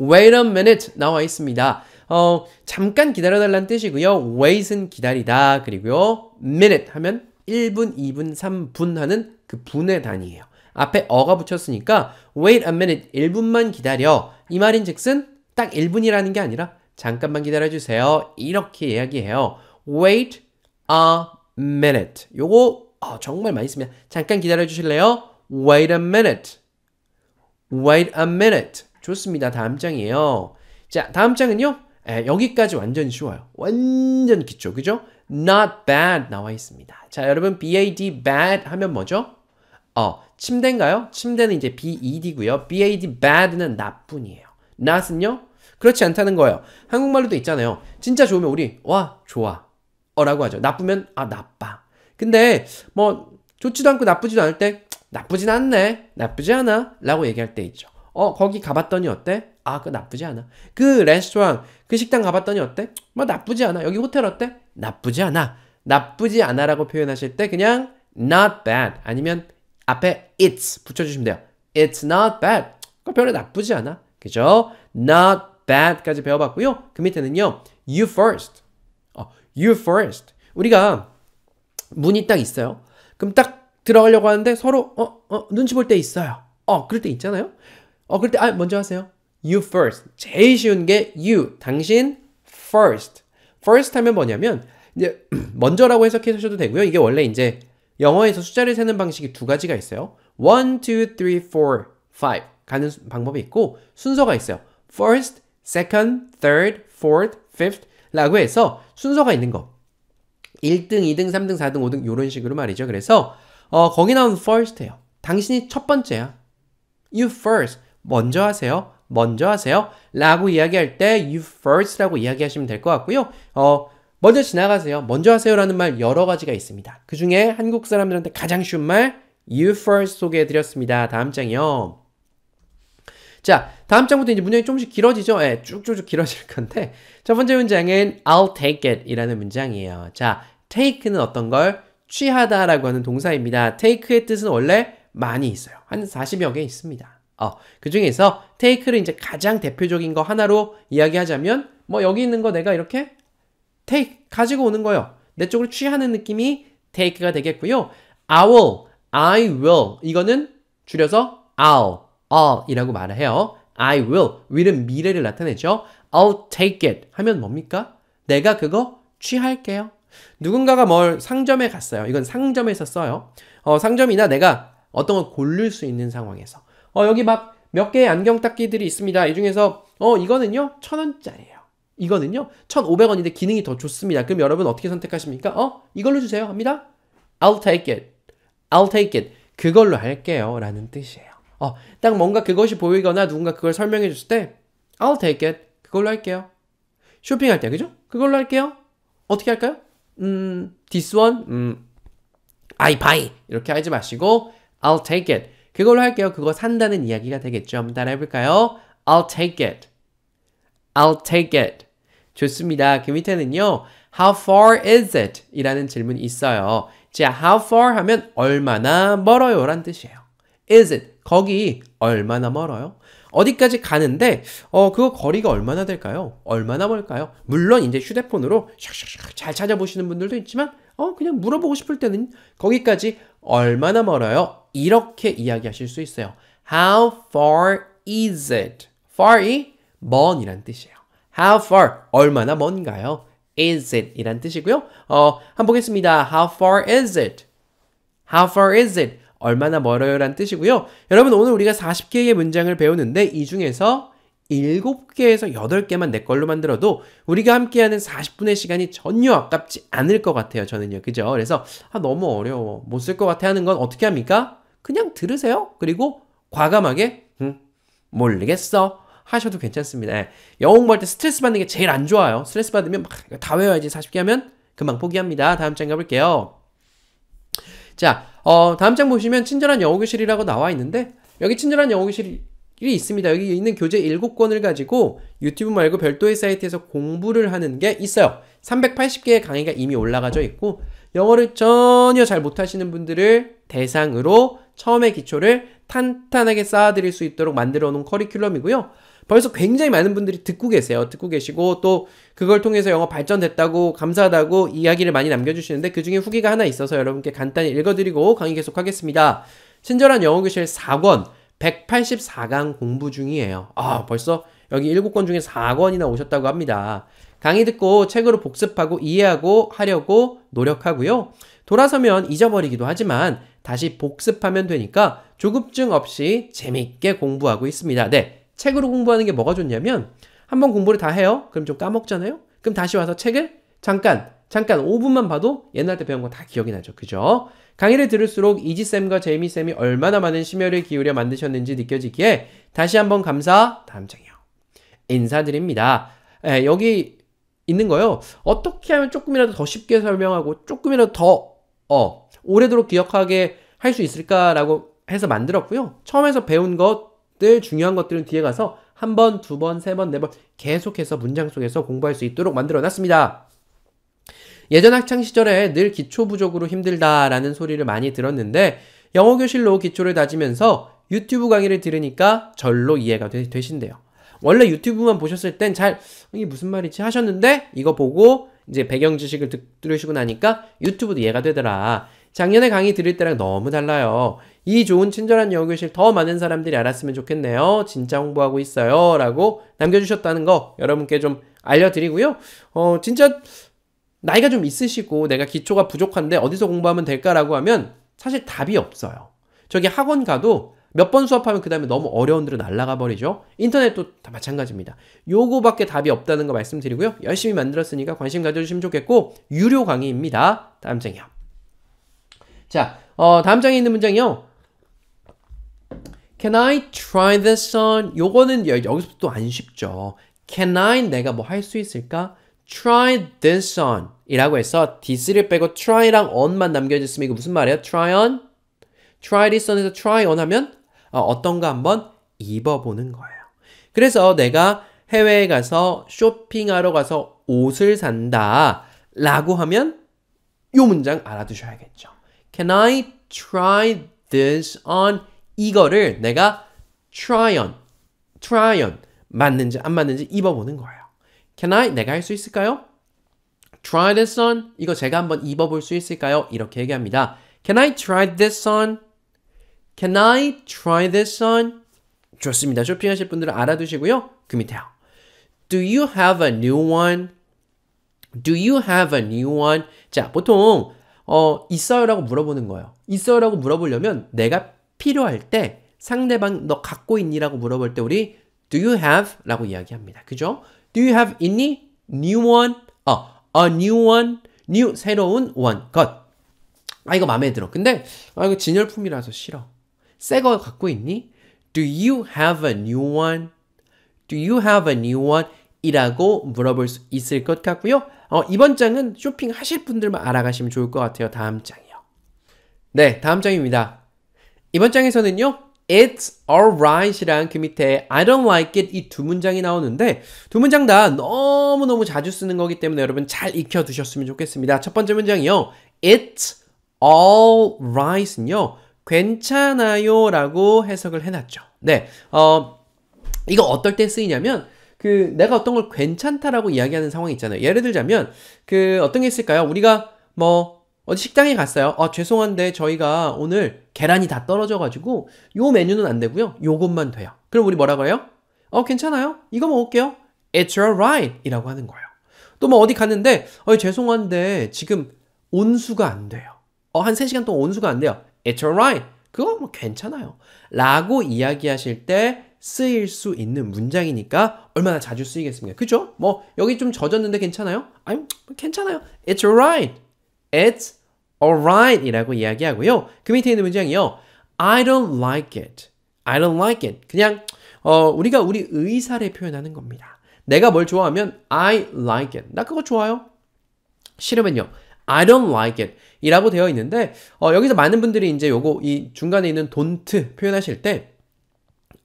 Wait a minute 나와 있습니다. 어, 잠깐 기다려달라는 뜻이고요. wait은 기다리다. 그리고요. minute 하면 1분, 2분, 3분 하는 그 분의 단위예요. 앞에 어가 붙였으니까 wait a minute 1분만 기다려 이 말인즉슨 딱 1분이라는 게 아니라 잠깐만 기다려 주세요 이렇게 이야기해요 wait a minute 요거 어, 정말 많이 씁니다 잠깐 기다려 주실래요 wait a minute wait a minute 좋습니다 다음 장이에요 자 다음 장은요 에, 예, 여기까지 완전 쉬워요. 완전 기초, 그죠? Not bad 나와 있습니다. 자, 여러분 bad, bad 하면 뭐죠? 어, 침대인가요? 침대는 이제 bed고요. bad, bad는 나뿐이에요. not은요? 그렇지 않다는 거예요. 한국말로도 있잖아요. 진짜 좋으면 우리 와 좋아 어라고 하죠. 나쁘면 아 나빠. 근데 뭐 좋지도 않고 나쁘지도 않을 때 나쁘진 않네, 나쁘지 않아라고 얘기할 때 있죠. 어 거기 가봤더니 어때? 아, 그거 나쁘지 않아. 그 레스토랑, 그 식당 가봤더니 어때? 뭐 나쁘지 않아. 여기 호텔 어때? 나쁘지 않아. 나쁘지 않아라고 표현하실 때 그냥 not bad 아니면 앞에 it's 붙여주시면 돼요. It's not bad. 그거 별로 나쁘지 않아. 그죠? Not bad까지 배워봤고요. 그 밑에는요. You first. 어, you first. 우리가 문이 딱 있어요. 그럼 딱 들어가려고 하는데 서로 어, 어, 눈치 볼 때 있어요. 어, 그럴 때 있잖아요. 어, 그럴 때 아, 먼저 하세요. you first. 제일 쉬운 게 you, 당신 first. first 하면 뭐냐면 이제 먼저라고 해석하셔도 되고요. 이게 원래 이제 영어에서 숫자를 세는 방식이 두 가지가 있어요. 1 2 3 4 5 가는 방법이 있고 순서가 있어요. first, second, third, fourth, fifth 라고 해서 순서가 있는 거. 1등, 2등, 3등, 4등, 5등 요런 식으로 말이죠. 그래서 어, 거기 나온 first예요. 당신이 첫 번째야. You first. 먼저 하세요. 먼저 하세요. 라고 이야기할 때 you first라고 이야기하시면 될 것 같고요. 어, 먼저 지나가세요. 먼저 하세요라는 말 여러 가지가 있습니다. 그 중에 한국 사람들한테 가장 쉬운 말 you first 소개해 드렸습니다. 다음 장이요. 자, 다음 장부터 이제 문장이 조금씩 길어지죠? 예, 쭉쭉쭉 길어질 건데. 첫 번째 문장은 I'll take it 이라는 문장이에요. 자, take는 어떤 걸? 취하다라고 하는 동사입니다. take의 뜻은 원래 많이 있어요. 한 40여 개 있습니다. 어, 그 중에서 take를 이제 가장 대표적인 거 하나로 이야기하자면 뭐 여기 있는 거 내가 이렇게 take 가지고 오는 거요. 예내 쪽으로 취하는 느낌이 take가 되겠고요. I will, I will 이거는 줄여서 I'll, I'll이라고 말해요. I will, will은 미래를 나타내죠. I'll take it 하면 뭡니까? 내가 그거 취할게요. 누군가가 뭘 상점에 갔어요. 이건 상점에서 써요. 어, 상점이나 내가 어떤 걸 고를 수 있는 상황에서 어, 여기 막 몇 개의 안경 닦이들이 있습니다. 이 중에서 어, 이거는요. 천원짜리에요 이거는요. 천오백 원인데 기능이 더 좋습니다. 그럼 여러분 어떻게 선택하십니까? 어? 이걸로 주세요. 합니다. I'll take it. I'll take it. 그걸로 할게요. 라는 뜻이에요. 어, 딱 뭔가 그것이 보이거나 누군가 그걸 설명해 줬을 때 I'll take it. 그걸로 할게요. 쇼핑할 때 그죠? 그걸로 할게요. 어떻게 할까요? 음, this one, 음, I buy 이렇게 하지 마시고 I'll take it. 그걸로 할게요. 그거 산다는 이야기가 되겠죠. 한번 따라 해볼까요? I'll take it. I'll take it. 좋습니다. 그 밑에는요. How far is it? 이라는 질문이 있어요. 자, how far 하면 얼마나 멀어요? 라는 뜻이에요. is it? 거기 얼마나 멀어요? 어디까지 가는데 어 그거 거리가 얼마나 될까요? 얼마나 멀까요? 물론 이제 휴대폰으로 샥샥샥 잘 찾아보시는 분들도 있지만 어, 그냥 물어보고 싶을 때는 거기까지 얼마나 멀어요? 이렇게 이야기하실 수 있어요. How far is it? far이 먼이란 뜻이에요. How far 얼마나 먼가요? is it 이란 뜻이고요. 어, 한번 보겠습니다. How far is it? How far is it? 얼마나 멀어요란 뜻이고요. 여러분 오늘 우리가 40개의 문장을 배우는데 이 중에서 7개에서 8개만 내 걸로 만들어도 우리가 함께하는 40분의 시간이 전혀 아깝지 않을 것 같아요. 저는요. 그죠? 그래서 아, 너무 어려워. 못 쓸 것 같아 하는 건 어떻게 합니까? 그냥 들으세요. 그리고 과감하게 음, 모르겠어. 하셔도 괜찮습니다. 예. 영어 공부할 때 스트레스 받는 게 제일 안 좋아요. 스트레스 받으면 막 다 외워야지 40개 하면 금방 포기합니다. 다음 장 가볼게요. 자, 어, 다음 장 보시면 친절한 영어 교실이라고 나와 있는데 여기 친절한 영어 교실 이 있습니다. 여기 있는 교재 7권을 가지고 유튜브 말고 별도의 사이트에서 공부를 하는 게 있어요. 380개의 강의가 이미 올라가져 있고 영어를 전혀 잘 못하시는 분들을 대상으로 처음에 기초를 탄탄하게 쌓아드릴 수 있도록 만들어 놓은 커리큘럼이고요. 벌써 굉장히 많은 분들이 듣고 계세요. 듣고 계시고 또 그걸 통해서 영어 발전됐다고 감사하다고 이야기를 많이 남겨주시는데 그 중에 후기가 하나 있어서 여러분께 간단히 읽어드리고 강의 계속하겠습니다. 친절한 영어 교실 4권 184강 공부 중이에요. 아, 벌써 여기 7권 중에 4권이나 오셨다고 합니다. 강의 듣고 책으로 복습하고 이해하고 하려고 노력하고요. 돌아서면 잊어버리기도 하지만 다시 복습하면 되니까 조급증 없이 재밌게 공부하고 있습니다. 네. 책으로 공부하는 게 뭐가 좋냐면 한번 공부를 다 해요. 그럼 좀 까먹잖아요. 그럼 다시 와서 책을 잠깐 잠깐 5분만 봐도 옛날 때 배운 거 다 기억이 나죠. 그죠? 강의를 들을수록 이지쌤과 제이미쌤이 얼마나 많은 심혈을 기울여 만드셨는지 느껴지기에 다시 한번 감사, 다음 장이요. 인사드립니다. 에, 예, 여기 있는 거요. 어떻게 하면 조금이라도 더 쉽게 설명하고 조금이라도 더, 어, 오래도록 기억하게 할 수 있을까라고 해서 만들었고요. 처음에서 배운 것들, 중요한 것들은 뒤에 가서 한 번, 두 번, 세 번, 네 번 계속해서 문장 속에서 공부할 수 있도록 만들어 놨습니다. 예전 학창 시절에 늘 기초 부족으로 힘들다라는 소리를 많이 들었는데 영어 교실로 기초를 다지면서 유튜브 강의를 들으니까 절로 이해가 되, 되신대요. 원래 유튜브만 보셨을 땐 잘 이게 무슨 말이지 하셨는데 이거 보고 이제 배경 지식을 듣, 들으시고 나니까 유튜브도 이해가 되더라. 작년에 강의 들을 때랑 너무 달라요. 이 좋은 친절한 영어교실 더 많은 사람들이 알았으면 좋겠네요. 진짜 홍보하고 있어요. 라고 남겨주셨다는 거 여러분께 좀 알려드리고요. 어, 진짜 나이가 좀 있으시고 내가 기초가 부족한데 어디서 공부하면 될까라고 하면 사실 답이 없어요. 저기 학원 가도 몇 번 수업하면 그 다음에 너무 어려운 데로 날아가 버리죠. 인터넷도 다 마찬가지입니다. 요거밖에 답이 없다는 거 말씀드리고요. 열심히 만들었으니까 관심 가져주시면 좋겠고 유료 강의입니다. 다음 장이요. 자, 어, 다음 장에 있는 문장이요. Can I try this on? 요거는 여기서부터 안 쉽죠. Can I 내가 뭐 할 수 있을까? Try this on. 이라고 해서 this를 빼고 try랑 on만 남겨졌으면 이거 무슨 말이에요? try on, try this on에서 try on 하면 어, 떤거 한번 입어보는 거예요. 그래서 내가 해외에 가서 쇼핑하러 가서 옷을 산다 라고 하면 요 문장 알아두셔야겠죠. Can I try this on? 이거를 내가 try on, try on 맞는지 안 맞는지 입어보는 거예요. Can I? 내가 할 수 있을까요? try this on? 이거 제가 한번 입어볼 수 있을까요? 이렇게 얘기합니다. Can I try this on? Can I try this on? 좋습니다. 쇼핑하실 분들은 알아두시고요. 그 밑에요. Do you have a new one? Do you have a new one? 자, 보통 어, 있어요라고 물어보는 거예요. 있어요라고 물어보려면 내가 필요할 때 상대방 너 갖고 있니라고 물어볼 때 우리 do you have라고 이야기합니다. 그죠? Do you have 있니? New one? 어, a new one, new 새로운 one 것. 아 이거 마음에 들어. 근데 아 이거 진열품이라서 싫어. 새 거 갖고 있니? Do you have a new one? Do you have a new one? 이라고 물어볼 수 있을 것 같고요. 어, 이번 장은 쇼핑하실 분들만 알아가시면 좋을 것 같아요. 다음 장이요. 네, 다음 장입니다. 이번 장에서는요. It's alright이랑 그 밑에 I don't like it 이 두 문장이 나오는데 두 문장 다 너무너무 자주 쓰는 거기 때문에 여러분 잘 익혀 두셨으면 좋겠습니다. 첫 번째 문장이요. It's alright은요. 괜찮아요 라고 해석을 해놨죠. 네. 어, 이거 어떨 때 쓰이냐면 그 내가 어떤 걸 괜찮다라고 이야기하는 상황이 있잖아요. 예를 들자면 그 어떤 게 있을까요? 우리가 뭐 어디 식당에 갔어요. 아, 죄송한데 저희가 오늘 계란이 다 떨어져가지고 요 메뉴는 안 되고요. 요것만 돼요. 그럼 우리 뭐라고 해요? 어, 괜찮아요. 이거 먹을게요. It's alright. 이라고 하는 거예요. 또 뭐 어디 갔는데 어, 죄송한데 지금 온수가 안 돼요. 어, 한 3시간 동안 온수가 안 돼요. It's alright. 그거 뭐 괜찮아요. 라고 이야기하실 때 쓰일 수 있는 문장이니까 얼마나 자주 쓰이겠습니까? 그죠? 뭐 여기 좀 젖었는데 괜찮아요? 아니 괜찮아요. It's alright. It's alright 이라고 이야기하고요. 그 밑에 있는 문장이요. I don't like it. I don't like it. 그냥 어, 우리가 우리 의사를 표현하는 겁니다. 내가 뭘 좋아하면 I like it. 나 그거 좋아요. 싫으면요. I don't like it 이라고 되어 있는데 어, 여기서 많은 분들이 이제 요거 이 중간에 있는 don't 표현하실 때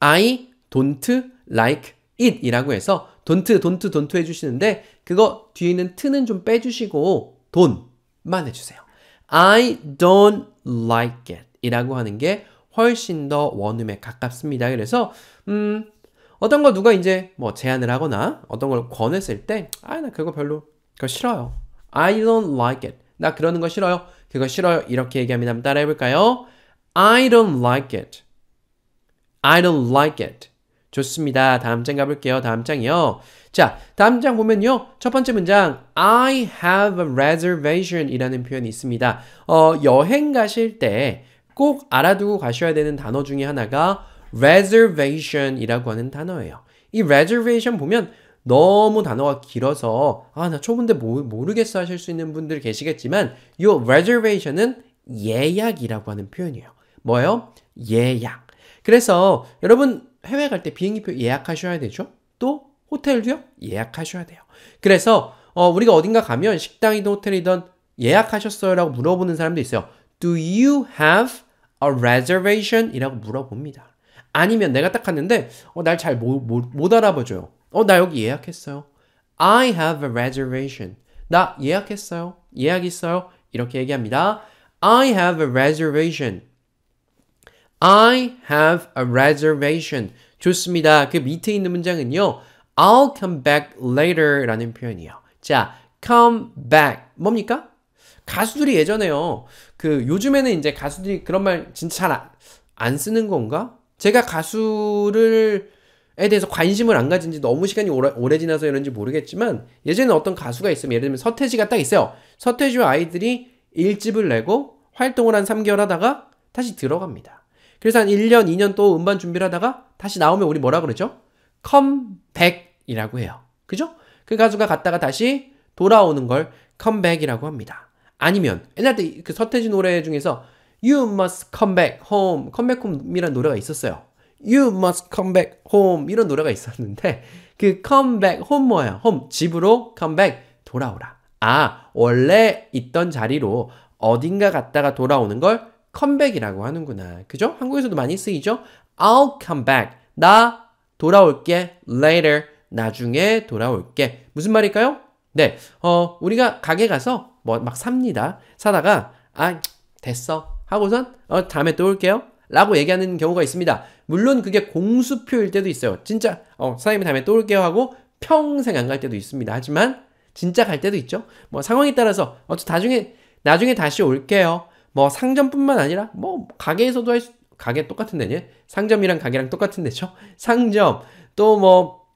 I don't like it 이라고 해서 don't don't don't 해주시는데 그거 뒤에 있는 t는 좀 빼주시고 don't 만 해주세요. I don't like it 이라고 하는 게 훨씬 더 원음에 가깝습니다. 그래서 음 어떤 거 누가 이제 뭐 제안을 하거나 어떤 걸 권했을 때 아 나 그거 별로 그거 싫어요. I don't like it. 나 그러는 거 싫어요. 그거 싫어요. 이렇게 얘기합니다. 한번 따라해 볼까요? I don't like it. I don't like it. 좋습니다. 다음 장 가볼게요. 다음 장이요. 자, 다음 장 보면요. 첫 번째 문장 I have a reservation 이라는 표현이 있습니다. 어, 여행 가실 때 꼭 알아두고 가셔야 되는 단어 중에 하나가 reservation 이라고 하는 단어예요. 이 reservation 보면 너무 단어가 길어서 아, 나 초보인데 모르겠어 하실 수 있는 분들 계시겠지만 이 reservation은 예약이라고 하는 표현이에요. 뭐예요? 예약. 그래서 여러분 해외 갈 때 비행기표 예약하셔야 되죠? 또 호텔도요? 예약하셔야 돼요. 그래서 어, 우리가 어딘가 가면 식당이든 호텔이든 예약하셨어요? 라고 물어보는 사람도 있어요. Do you have a reservation? 이라고 물어봅니다. 아니면 내가 딱 갔는데 어, 날 잘 못 알아봐줘요. 어, 나 여기 예약했어요. I have a reservation. 나 예약했어요. 예약 있어요. 이렇게 얘기합니다. I have a reservation. I have a reservation. 좋습니다. 그 밑에 있는 문장은요. I'll come back later 라는 표현이에요. 자, come back. 뭡니까? 가수들이 예전에요. 그 요즘에는 이제 가수들이 그런 말 진짜 잘안 안 쓰는 건가? 제가 가수를 에 대해서 관심을 안 가진 지 너무 시간이 오래, 오래 지나서 이런지 모르겠지만 예전에 어떤 가수가 있으면 예를 들면 서태지가 딱 있어요. 서태지와 아이들이 일집을 내고 활동을 한 3개월 하다가 다시 들어갑니다. 그래서 한 1년, 2년 또 음반 준비를 하다가 다시 나오면 우리 뭐라 그러죠? 컴백 이라고 해요. 그죠? 그 가수가 갔다가 다시 돌아오는 걸 컴백이라고 합니다. 아니면 옛날 때 그 서태지 노래 중에서 You must come back home, 컴백 홈이란 노래가 있었어요. You must come back home 이런 노래가 있었는데 그 come back home 뭐예요? home 집으로 come back 돌아오라. 아 원래 있던 자리로 어딘가 갔다가 돌아오는 걸 컴백이라고 하는구나. 그죠? 한국에서도 많이 쓰이죠? I'll come back. 나 돌아올게 later. 나중에 돌아올게. 무슨 말일까요? 네, 어, 우리가 가게 가서 뭐 막 삽니다. 사다가, 아, 됐어. 하고선, 어, 다음에 또 올게요. 라고 얘기하는 경우가 있습니다. 물론 그게 공수표일 때도 있어요. 진짜, 어, 사장님 다음에 또 올게요 하고 평생 안 갈 때도 있습니다. 하지만, 진짜 갈 때도 있죠. 뭐 상황에 따라서, 어, 나중에, 나중에 다시 올게요. 뭐 상점뿐만 아니라, 뭐, 가게에서도 할 수, 가게 똑같은 데냐? 상점이랑 가게랑 똑같은 데죠? 상점, 또 뭐,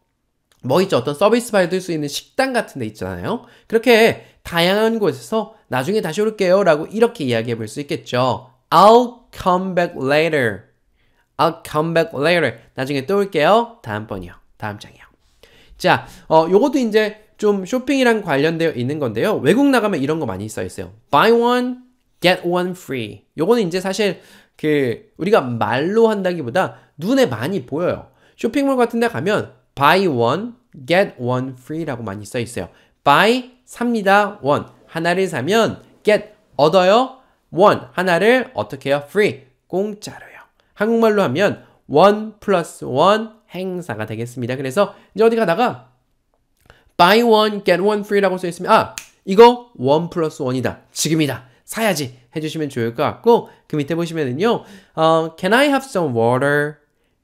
뭐 있죠? 어떤 서비스 받을 수 있는 식당 같은 데 있잖아요. 그렇게 다양한 곳에서 나중에 다시 올게요 라고 이렇게 이야기해 볼 수 있겠죠. I'll come back later. I'll come back later. 나중에 또 올게요. 다음번이요. 다음 장이요. 자, 어, 요것도 이제 좀 쇼핑이랑 관련되어 있는 건데요. 외국 나가면 이런 거 많이 써 있어요. Buy one, get one free. 요거는 이제 사실 그 우리가 말로 한다기보다 눈에 많이 보여요. 쇼핑몰 같은 데 가면 buy one, get one free라고 많이 써 있어요. buy 삽니다. one 하나를 사면 get 얻어요. one 하나를 어떻게 해요? free 공짜로요. 한국말로 하면 one plus one 행사가 되겠습니다. 그래서 이제 어디 가다가 buy one get one free라고 써 있으면 아 이거 one plus one이다 지금이다 사야지 해주시면 좋을 것 같고 그 밑에 보시면은요 어, can I have some water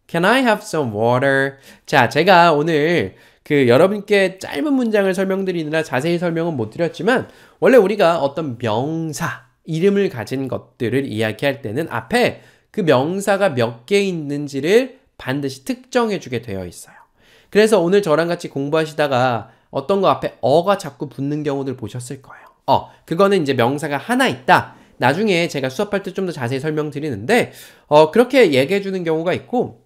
Can I have some water? 자, 제가 오늘 그 여러분께 짧은 문장을 설명드리느라 자세히 설명은 못 드렸지만 원래 우리가 어떤 명사 이름을 가진 것들을 이야기할 때는 앞에 그 명사가 몇 개 있는지를 반드시 특정해 주게 되어 있어요. 그래서 오늘 저랑 같이 공부하시다가 어떤 거 앞에 어가 자꾸 붙는 경우들 보셨을 거예요. 어, 그거는 이제 명사가 하나 있다. 나중에 제가 수업할 때 좀 더 자세히 설명드리는데, 어, 그렇게 얘기해 주는 경우가 있고,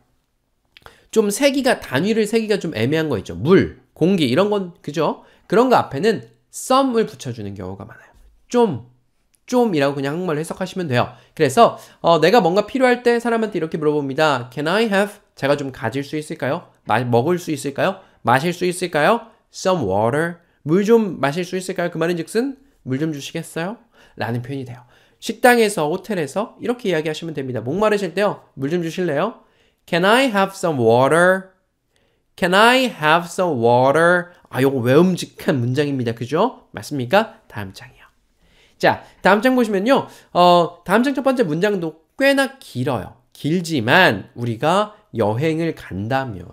좀 세기가 단위를 세기가 좀 애매한 거 있죠. 물, 공기 이런 건 그죠? 그런 거 앞에는 some을 붙여주는 경우가 많아요. 좀, 좀이라고 그냥 한국말로 해석하시면 돼요. 그래서 어, 내가 뭔가 필요할 때 사람한테 이렇게 물어봅니다. Can I have? 제가 좀 가질 수 있을까요? 마, 먹을 수 있을까요? 마실 수 있을까요? Some water. 물 좀 마실 수 있을까요? 그 말인즉슨 물 좀 주시겠어요? 라는 표현이 돼요. 식당에서 호텔에서 이렇게 이야기하시면 됩니다. 목마르실 때요. 물 좀 주실래요? Can I have some water? Can I have some water? 아, 요거 외움직한 문장입니다. 그죠? 맞습니까? 다음 장이요. 자, 다음 장 보시면요. 어, 다음 장 첫 번째 문장도 꽤나 길어요. 길지만 우리가 여행을 간다면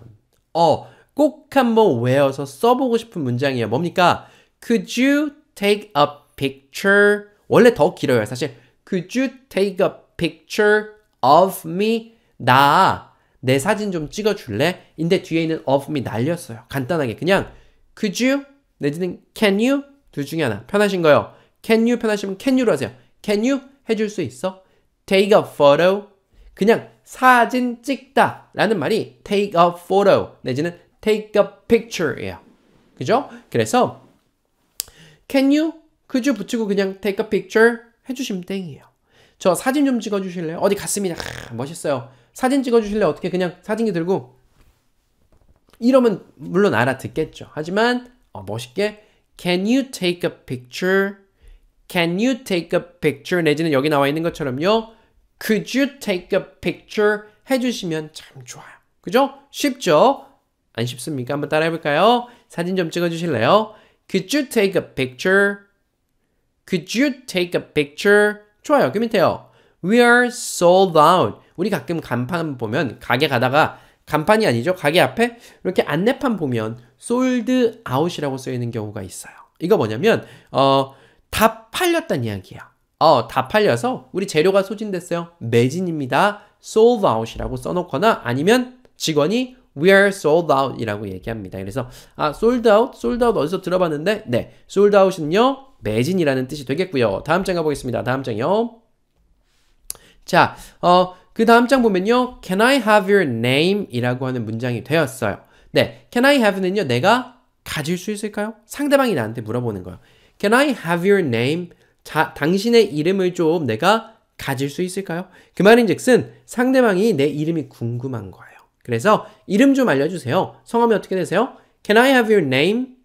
어, 꼭 한번 외워서 써보고 싶은 문장이에요. 뭡니까? Could you take a picture? 원래 더 길어요. 사실 Could you take a picture of me? 나내 사진 좀 찍어줄래? 인데 뒤에 있는 of이 날렸어요. 간단하게 그냥 could you 내지는 can you 둘 중에 하나 편하신 거요. can you 편하시면 can you로 하세요. can you 해줄 수 있어? take a photo 그냥 사진 찍다 라는 말이 take a photo 내지는 take a picture예요. 그죠? 그래서 can you could you 붙이고 그냥 take a picture 해주시면 땡이에요. 저 사진 좀 찍어주실래요? 어디 갔습니다. 아, 멋있어요. 사진 찍어주실래? 어떻게 그냥 사진기 들고 이러면 물론 알아듣겠죠. 하지만 어, 멋있게 Can you take a picture? Can you take a picture? 내지는 여기 나와 있는 것처럼요. Could you take a picture? 해주시면 참 좋아요. 그죠? 쉽죠? 안 쉽습니까? 한번 따라해볼까요? 사진 좀 찍어주실래요? Could you take a picture? Could you take a picture? 좋아요. 그 밑에요. We are sold out. 우리 가끔 간판 보면 가게 가다가 간판이 아니죠. 가게 앞에 이렇게 안내판 보면 솔드 아웃이라고 써 있는 경우가 있어요. 이거 뭐냐면 어, 다 팔렸단 이야기야. 어, 다 팔려서 우리 재료가 소진됐어요. 매진입니다. sold out이라고 써놓거나 아니면 직원이 we are sold out이라고 얘기합니다. 그래서 아, sold out, sold out 어디서 들어봤는데 네, sold out은요 매진이라는 뜻이 되겠고요. 다음 장 가보겠습니다. 다음 장요. 자, 어, 그 다음 장 보면요. Can I have your name? 이라고 하는 문장이 되었어요. 네. Can I have는요. 내가 가질 수 있을까요? 상대방이 나한테 물어보는 거예요. Can I have your name? 자, 당신의 이름을 좀 내가 가질 수 있을까요? 그 말인즉슨 상대방이 내 이름이 궁금한 거예요. 그래서 이름 좀 알려주세요. 성함이 어떻게 되세요? Can I have your name?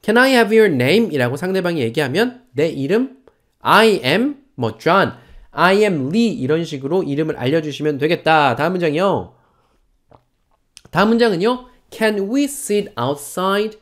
Can I have your name? 이라고 상대방이 얘기하면 내 이름 I am 뭐 John I am Lee 이런 식으로 이름을 알려주시면 되겠다. 다음 문장이요. 다음 문장은요. Can we sit outside?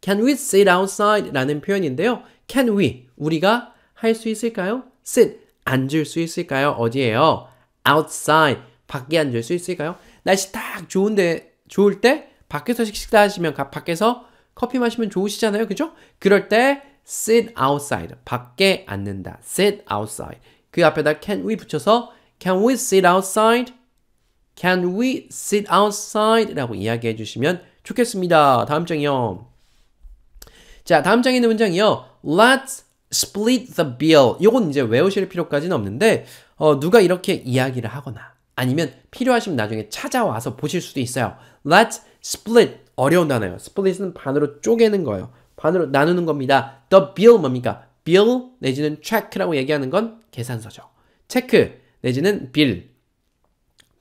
Can we sit outside? 라는 표현인데요. Can we? 우리가 할 수 있을까요? sit. 앉을 수 있을까요? 어디에요? outside. 밖에 앉을 수 있을까요? 날씨 딱 좋은데, 좋을 때 밖에서 식사하시면, 밖에서 커피 마시면 좋으시잖아요. 그죠? 그럴 때 sit outside. 밖에 앉는다. sit outside. 그 앞에다 can we 붙여서 can we sit outside? can we sit outside? 라고 이야기해 주시면 좋겠습니다. 다음 장이요. 자, 다음 장에 있는 문장이요. let's split the bill. 요건 이제 외우실 필요까지는 없는데 어, 누가 이렇게 이야기를 하거나 아니면 필요하시면 나중에 찾아와서 보실 수도 있어요. Let's split 어려운 단어예요. Split은 반으로 쪼개는 거예요. 반으로 나누는 겁니다. The bill 뭡니까? bill 내지는 check라고 얘기하는 건 계산서죠. 체크 내지는 bill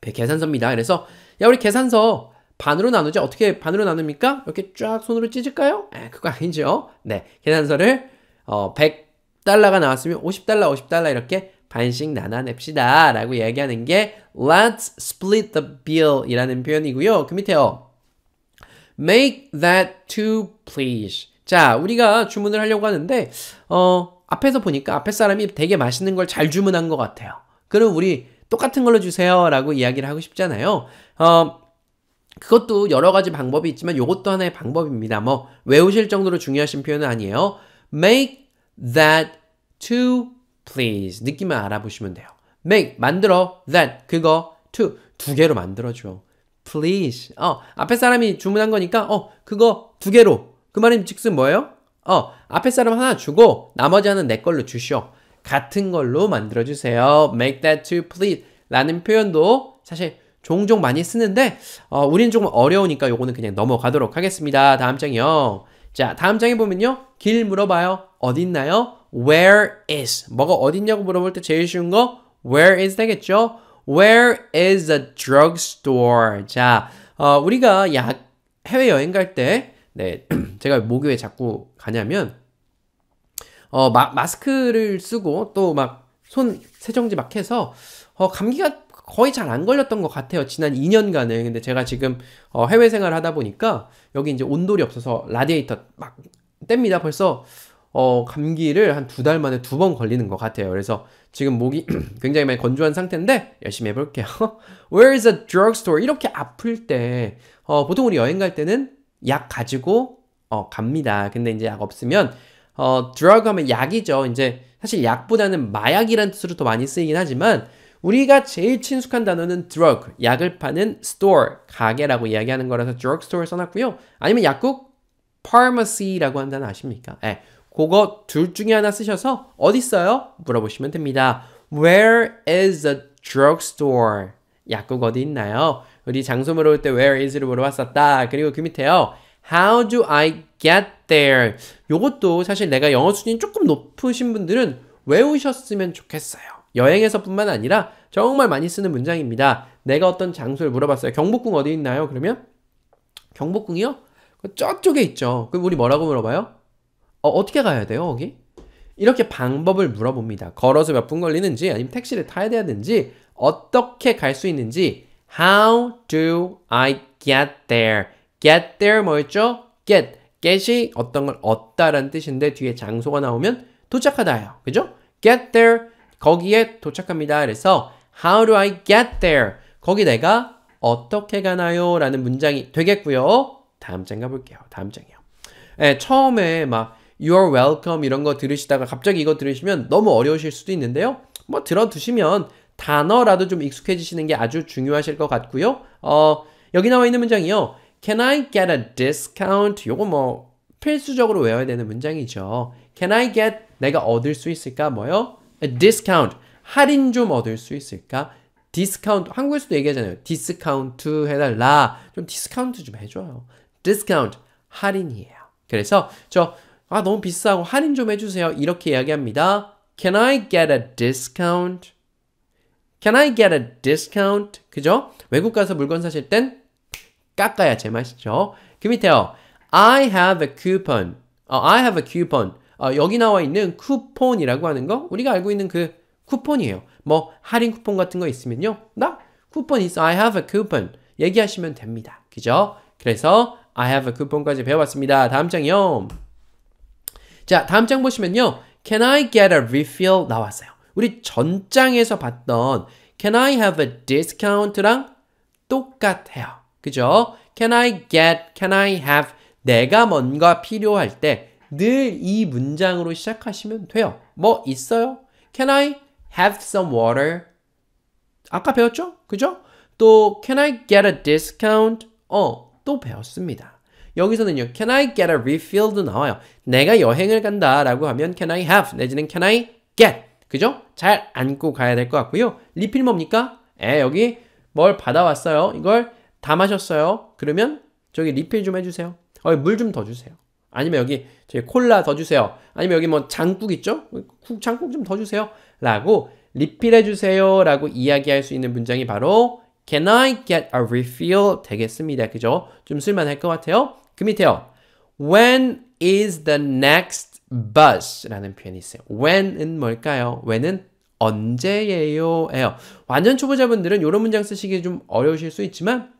계산서입니다. 그래서 야 우리 계산서 반으로 나누지 어떻게 반으로 나눕니까? 이렇게 쫙 손으로 찢을까요? 에, 그거 아니죠. 네, 계산서를 어, 100달러가 나왔으면 50달러, 50달러 이렇게 반씩 나눠냅시다 라고 얘기하는 게 let's split the bill 이라는 표현이고요. 그 밑에요. make that two please 자, 우리가 주문을 하려고 하는데, 어, 앞에서 보니까 앞에 사람이 되게 맛있는 걸 잘 주문한 것 같아요. 그럼 우리 똑같은 걸로 주세요. 라고 이야기를 하고 싶잖아요. 어, 그것도 여러 가지 방법이 있지만 이것도 하나의 방법입니다. 뭐, 외우실 정도로 중요하신 표현은 아니에요. make that to please. 느낌을 알아보시면 돼요. make, 만들어, that, 그거, to, 두 개로 만들어줘. please. 어, 앞에 사람이 주문한 거니까, 어, 그거 두 개로 그 말인즉슨 뭐예요? 어, 앞에 사람 하나 주고 나머지 하나 는내 걸로 주시오. 같은 걸로 만들어 주세요. Make that to please 라는 표현도 사실 종종 많이 쓰는데 어, 우리는 조금 어려우니까 요거는 그냥 넘어가도록 하겠습니다. 다음 장이요. 자, 다음 장에 보면요. 길 물어봐요. 어디있나요 Where is 뭐가 어딨냐고 물어볼 때 제일 쉬운 거 Where is 되겠죠? Where is a drugstore? 자, 어, 우리가 약 해외 여행 갈때 네, 제가 목요에 자꾸 가냐면 어, 마, 스크를 쓰고 또 막 손 세정제 막 해서 어, 감기가 거의 잘 안 걸렸던 것 같아요. 지난 2년간에 근데 제가 지금 어, 해외 생활을 하다 보니까 여기 이제 온돌이 없어서 라디에이터 막 뗍니다. 벌써 어, 감기를 한 두 달 만에 두 번 걸리는 것 같아요. 그래서 지금 목이 굉장히 많이 건조한 상태인데 열심히 해볼게요. Where is a drugstore? 이렇게 아플 때 어, 보통 우리 여행 갈 때는 약 가지고 어, 갑니다. 근데 이제 약 없으면 어, drug 하면 약이죠. 이제 사실 약보다는 마약이란 뜻으로 더 많이 쓰이긴 하지만 우리가 제일 친숙한 단어는 drug, 약을 파는 store, 가게라고 이야기하는 거라서 drug store 써놨고요. 아니면 약국 pharmacy라고 한다는 아십니까? 예. 그거 둘 중에 하나 쓰셔서 어디 있어요? 물어보시면 됩니다. Where is a drugstore? 약국 어디 있나요? 우리 장소 물어볼 때 where is를 물어봤었다. 그리고 그 밑에요. How do I get there? 요것도 사실 내가 영어 수준이 조금 높으신 분들은 외우셨으면 좋겠어요. 여행에서뿐만 아니라 정말 많이 쓰는 문장입니다. 내가 어떤 장소를 물어봤어요. 경복궁 어디 있나요? 그러면 경복궁이요? 그 저쪽에 있죠. 그럼 우리 뭐라고 물어봐요? 어, 어떻게 가야 돼요, 거기? 이렇게 방법을 물어봅니다. 걸어서 몇 분 걸리는지, 아니면 택시를 타야 되는지, 어떻게 갈 수 있는지, How do I get there? Get there 뭐였죠? Get. get이 어떤 걸 얻다라는 뜻인데 뒤에 장소가 나오면 도착하다예요. 그죠? get there 거기에 도착합니다. 그래서 how do I get there? 거기 내가 어떻게 가나요? 라는 문장이 되겠고요. 다음 장 가볼게요. 다음 장이요. 네, 처음에 막 you're welcome 이런 거 들으시다가 갑자기 이거 들으시면 너무 어려우실 수도 있는데요. 뭐 들어두시면 단어라도 좀 익숙해지시는 게 아주 중요하실 것 같고요. 어, 여기 나와 있는 문장이요. Can I get a discount? 요거 뭐 필수적으로 외워야 되는 문장이죠. Can I get 내가 얻을 수 있을까? 뭐요? A discount. 할인 좀 얻을 수 있을까? 디스카운트 한국에서도 얘기하잖아요. 디스카운트 해달라. 좀 디스카운트 좀 해줘요. 디스카운트 할인이에요. 그래서 저 아 너무 비싸고 할인 좀 해주세요. 이렇게 이야기합니다. Can I get a discount? Can I get a discount? 그죠? 외국 가서 물건 사실 땐 깎아야 제맛이죠. 그 밑에요. I have a coupon. 어, I have a coupon. 어, 여기 나와 있는 쿠폰이라고 하는 거 우리가 알고 있는 그 쿠폰이에요. 뭐 할인 쿠폰 같은 거 있으면요. 나 쿠폰 있어. I have a coupon. 얘기하시면 됩니다. 그죠? 그래서 I have a coupon까지 배워봤습니다. 다음 장이요. 자, 다음 장 보시면요. Can I get a refill 나왔어요. 우리 전장에서 봤던 Can I have a discount랑 똑같아요. 그죠? Can I get, can I have 내가 뭔가 필요할 때 늘 이 문장으로 시작하시면 돼요. 뭐 있어요? Can I have some water? 아까 배웠죠? 그죠? 또 Can I get a discount? 어, 또 배웠습니다. 여기서는요. Can I get a refill도 나와요. 내가 여행을 간다라고 하면 Can I have 내지는 Can I get 그죠? 잘 안고 가야 될 것 같고요. 리필 뭡니까? 에, 여기 뭘 받아왔어요. 이걸 다 마셨어요. 그러면 저기 리필 좀 해주세요. 어, 물 좀 더 주세요. 아니면 여기 저기 콜라 더 주세요. 아니면 여기 뭐 장국 있죠? 국, 장국 좀 더 주세요. 라고 리필해 주세요. 라고 이야기할 수 있는 문장이 바로 Can I get a refill? 되겠습니다. 그죠? 좀 쓸만할 것 같아요. 그 밑에요. When is the next buzz라는 표현이 있어요. when은 뭘까요? when은 언제예요예요. 완전 초보자분들은 이런 문장 쓰시기 좀 어려우실 수 있지만